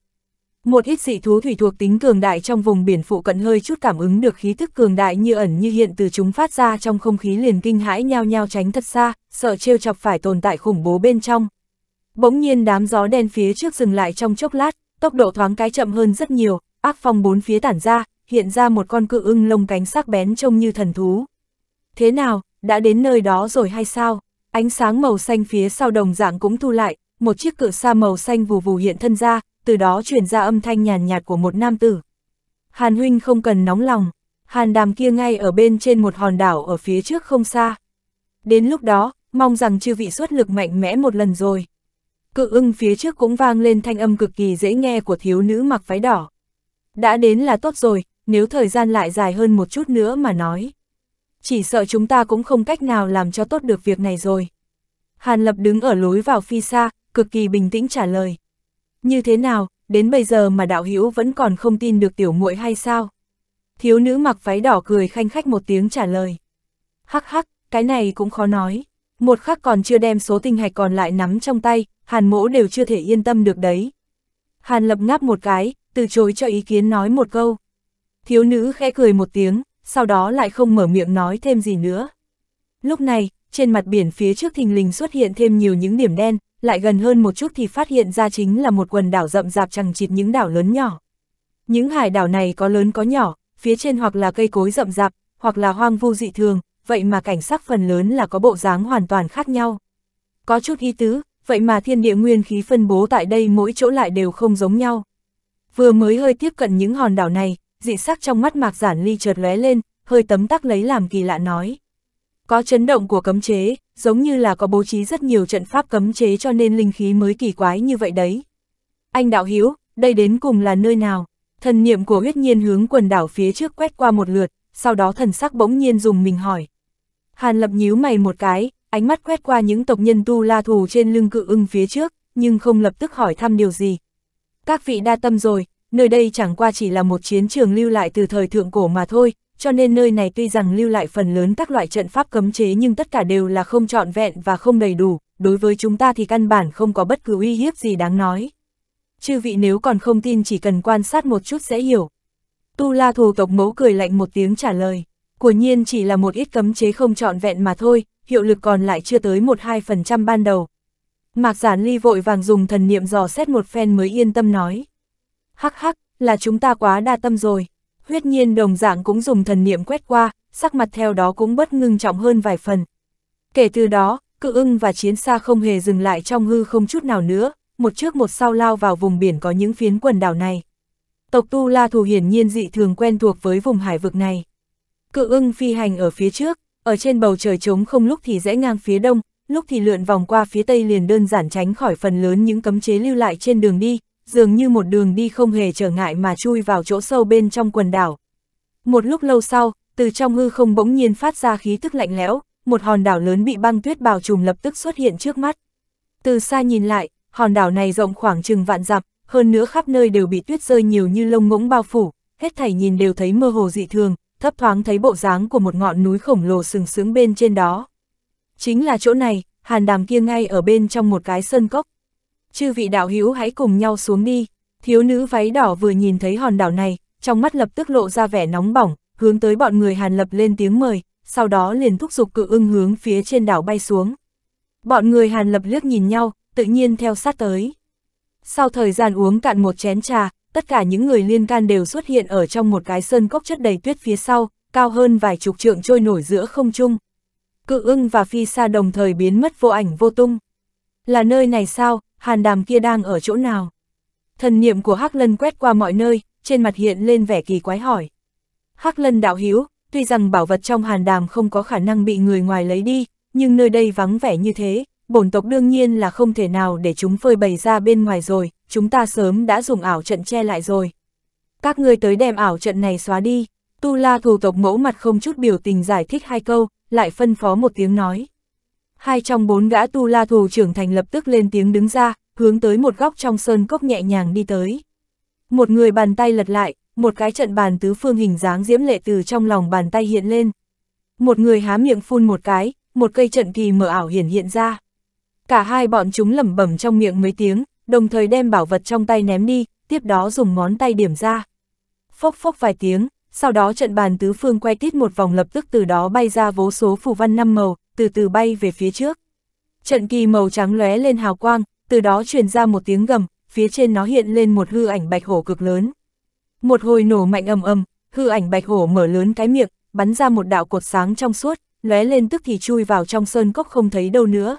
Một ít dị thú thủy thuộc tính cường đại trong vùng biển phụ cận hơi chút cảm ứng được khí thức cường đại như ẩn như hiện từ chúng phát ra trong không khí liền kinh hãi nhao nhao tránh thật xa, sợ trêu chọc phải tồn tại khủng bố bên trong. Bỗng nhiên đám gió đen phía trước dừng lại trong chốc lát, tốc độ thoáng cái chậm hơn rất nhiều, ác phong bốn phía tản ra, hiện ra một con cự ưng lông cánh sắc bén trông như thần thú. Thế nào, đã đến nơi đó rồi hay sao? Ánh sáng màu xanh phía sau đồng dạng cũng thu lại, một chiếc cửa xa màu xanh vù vù hiện thân ra, từ đó truyền ra âm thanh nhàn nhạt của một nam tử. Hàn huynh không cần nóng lòng, hàn đàm kia ngay ở bên trên một hòn đảo ở phía trước không xa. Đến lúc đó, mong rằng chư vị xuất lực mạnh mẽ một lần rồi. Cự ưng phía trước cũng vang lên thanh âm cực kỳ dễ nghe của thiếu nữ mặc váy đỏ. Đã đến là tốt rồi, nếu thời gian lại dài hơn một chút nữa mà nói chỉ sợ chúng ta cũng không cách nào làm cho tốt được việc này rồi. Hàn Lập đứng ở lối vào phi xa, cực kỳ bình tĩnh trả lời. Như thế nào, đến bây giờ mà đạo hữu vẫn còn không tin được tiểu muội hay sao? Thiếu nữ mặc váy đỏ cười khanh khách một tiếng trả lời. Hắc hắc, cái này cũng khó nói. Một khắc còn chưa đem số tinh hạch còn lại nắm trong tay, hàn mỗ đều chưa thể yên tâm được đấy. Hàn lập ngáp một cái, từ chối cho ý kiến nói một câu. Thiếu nữ khẽ cười một tiếng, sau đó lại không mở miệng nói thêm gì nữa. Lúc này, trên mặt biển phía trước thình lình xuất hiện thêm nhiều những điểm đen, lại gần hơn một chút thì phát hiện ra chính là một quần đảo rậm rạp chẳng chịt những đảo lớn nhỏ. Những hải đảo này có lớn có nhỏ, phía trên hoặc là cây cối rậm rạp, hoặc là hoang vu dị thường, vậy mà cảnh sắc phần lớn là có bộ dáng hoàn toàn khác nhau. Có chút ý tứ, vậy mà thiên địa nguyên khí phân bố tại đây mỗi chỗ lại đều không giống nhau. Vừa mới hơi tiếp cận những hòn đảo này, dị sắc trong mắt mạc giản ly chợt lóe lên, hơi tấm tắc lấy làm kỳ lạ nói. Có chấn động của cấm chế, giống như là có bố trí rất nhiều trận pháp cấm chế cho nên linh khí mới kỳ quái như vậy đấy. Anh đạo hữu đây đến cùng là nơi nào? Thần niệm của huyết nhiên hướng quần đảo phía trước quét qua một lượt, sau đó thần sắc bỗng nhiên dùng mình hỏi. Hàn lập nhíu mày một cái, ánh mắt quét qua những tộc nhân tu la thù trên lưng cự ưng phía trước, nhưng không lập tức hỏi thăm điều gì. Các vị đa tâm rồi, nơi đây chẳng qua chỉ là một chiến trường lưu lại từ thời thượng cổ mà thôi, cho nên nơi này tuy rằng lưu lại phần lớn các loại trận pháp cấm chế nhưng tất cả đều là không trọn vẹn và không đầy đủ, đối với chúng ta thì căn bản không có bất cứ uy hiếp gì đáng nói. Chư vị nếu còn không tin chỉ cần quan sát một chút sẽ hiểu. Tu La thù tộc mấu cười lạnh một tiếng trả lời, của nhiên chỉ là một ít cấm chế không trọn vẹn mà thôi, hiệu lực còn lại chưa tới 1-2% ban đầu. Mạc Giản Ly vội vàng dùng thần niệm dò xét một phen mới yên tâm nói hắc hắc, là chúng ta quá đa tâm rồi. Huyết nhiên đồng dạng cũng dùng thần niệm quét qua, sắc mặt theo đó cũng bất ngưng trọng hơn vài phần. Kể từ đó, cự ưng và chiến xa không hề dừng lại trong hư không chút nào nữa, một trước một sau lao vào vùng biển có những phiến quần đảo này. Tộc Tu La Thù hiển nhiên dị thường quen thuộc với vùng hải vực này. Cự ưng phi hành ở phía trước, ở trên bầu trời trống không lúc thì rẽ ngang phía đông, lúc thì lượn vòng qua phía tây liền đơn giản tránh khỏi phần lớn những cấm chế lưu lại trên đường đi, dường như một đường đi không hề trở ngại mà chui vào chỗ sâu bên trong quần đảo. Một lúc lâu sau, từ trong hư không bỗng nhiên phát ra khí tức lạnh lẽo, một hòn đảo lớn bị băng tuyết bao trùm lập tức xuất hiện trước mắt. Từ xa nhìn lại, hòn đảo này rộng khoảng chừng vạn dặm, hơn nữa khắp nơi đều bị tuyết rơi nhiều như lông ngỗng bao phủ, hết thảy nhìn đều thấy mơ hồ dị thường, thấp thoáng thấy bộ dáng của một ngọn núi khổng lồ sừng sững bên trên đó. Chính là chỗ này, hàn đàm kia ngay ở bên trong một cái sơn cốc, chư vị đạo hữu hãy cùng nhau xuống đi. Thiếu nữ váy đỏ vừa nhìn thấy hòn đảo này, trong mắt lập tức lộ ra vẻ nóng bỏng, hướng tới bọn người Hàn Lập lên tiếng mời, sau đó liền thúc giục cự ưng hướng phía trên đảo bay xuống. Bọn người Hàn Lập liếc nhìn nhau, tự nhiên theo sát tới. Sau thời gian uống cạn một chén trà, tất cả những người liên can đều xuất hiện ở trong một cái sơn cốc chất đầy tuyết phía sau, cao hơn vài chục trượng trôi nổi giữa không trung. Cự ưng và phi xa đồng thời biến mất vô ảnh vô tung. Là nơi này sao, hàn đàm kia đang ở chỗ nào? Thần niệm của Hắc Lân quét qua mọi nơi, trên mặt hiện lên vẻ kỳ quái hỏi. Hắc Lân đạo hiếu, tuy rằng bảo vật trong hàn đàm không có khả năng bị người ngoài lấy đi, nhưng nơi đây vắng vẻ như thế, bổn tộc đương nhiên là không thể nào để chúng phơi bày ra bên ngoài rồi, chúng ta sớm đã dùng ảo trận che lại rồi. Các ngươi tới đem ảo trận này xóa đi, tu la thủ tộc mẫu mặt không chút biểu tình giải thích hai câu, lại phân phó một tiếng nói hai trong bốn gã tu la thủ trưởng thành lập tức lên tiếng đứng ra, hướng tới một góc trong sơn cốc nhẹ nhàng đi tới. Một người bàn tay lật lại, một cái trận bàn tứ phương hình dáng diễm lệ từ trong lòng bàn tay hiện lên. Một người há miệng phun một cái, một cây trận kỳ mở ảo hiển hiện ra. Cả hai bọn chúng lẩm bẩm trong miệng mấy tiếng, đồng thời đem bảo vật trong tay ném đi, tiếp đó dùng ngón tay điểm ra. Phốc phốc vài tiếng, sau đó trận bàn tứ phương quay tít một vòng lập tức từ đó bay ra vô số phù văn năm màu, từ từ bay về phía trước. Trận kỳ màu trắng lóe lên hào quang, từ đó truyền ra một tiếng gầm, phía trên nó hiện lên một hư ảnh bạch hổ cực lớn. Một hồi nổ mạnh ầm ầm, hư ảnh bạch hổ mở lớn cái miệng, bắn ra một đạo cột sáng trong suốt, lóe lên tức thì chui vào trong sơn cốc không thấy đâu nữa.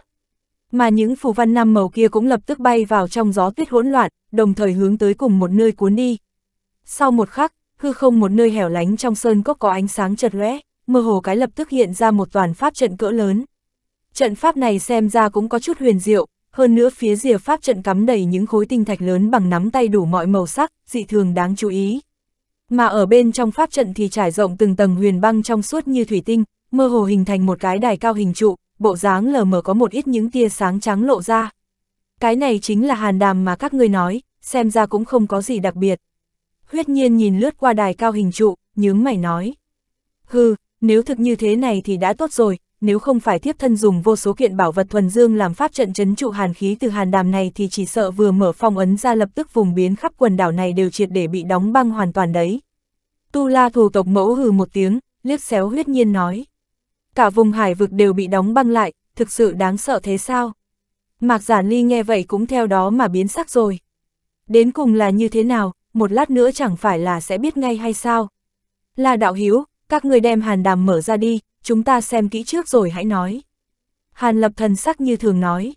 Mà những phù văn năm màu kia cũng lập tức bay vào trong gió tuyết hỗn loạn, đồng thời hướng tới cùng một nơi cuốn đi. Sau một khắc, hư không một nơi hẻo lánh trong sơn cốc có ánh sáng chật lóe mơ hồ cái lập tức hiện ra một toàn pháp trận cỡ lớn. Trận pháp này xem ra cũng có chút huyền diệu, hơn nữa phía rìa pháp trận cắm đầy những khối tinh thạch lớn bằng nắm tay đủ mọi màu sắc, dị thường đáng chú ý. Mà ở bên trong pháp trận thì trải rộng từng tầng huyền băng trong suốt như thủy tinh, mơ hồ hình thành một cái đài cao hình trụ, bộ dáng lờ mờ có một ít những tia sáng trắng lộ ra. Cái này chính là hàn đàm mà các ngươi nói, xem ra cũng không có gì đặc biệt. Huyết nhiên nhìn lướt qua đài cao hình trụ, nhướng mày nói. Hừ, nếu thực như thế này thì đã tốt rồi, nếu không phải thiếp thân dùng vô số kiện bảo vật thuần dương làm pháp trận chấn trụ hàn khí từ hàn đàm này thì chỉ sợ vừa mở phong ấn ra lập tức vùng biến khắp quần đảo này đều triệt để bị đóng băng hoàn toàn đấy. Tu La thủ tộc mẫu hừ một tiếng, liếc xéo huyết nhiên nói. Cả vùng hải vực đều bị đóng băng lại, thực sự đáng sợ thế sao? Mạc Giản Ly nghe vậy cũng theo đó mà biến sắc rồi. Đến cùng là như thế nào, một lát nữa chẳng phải là sẽ biết ngay hay sao? Là đạo hiếu, các người đem hàn đàm mở ra đi, chúng ta xem kỹ trước rồi hãy nói. Hàn lập thần sắc như thường nói.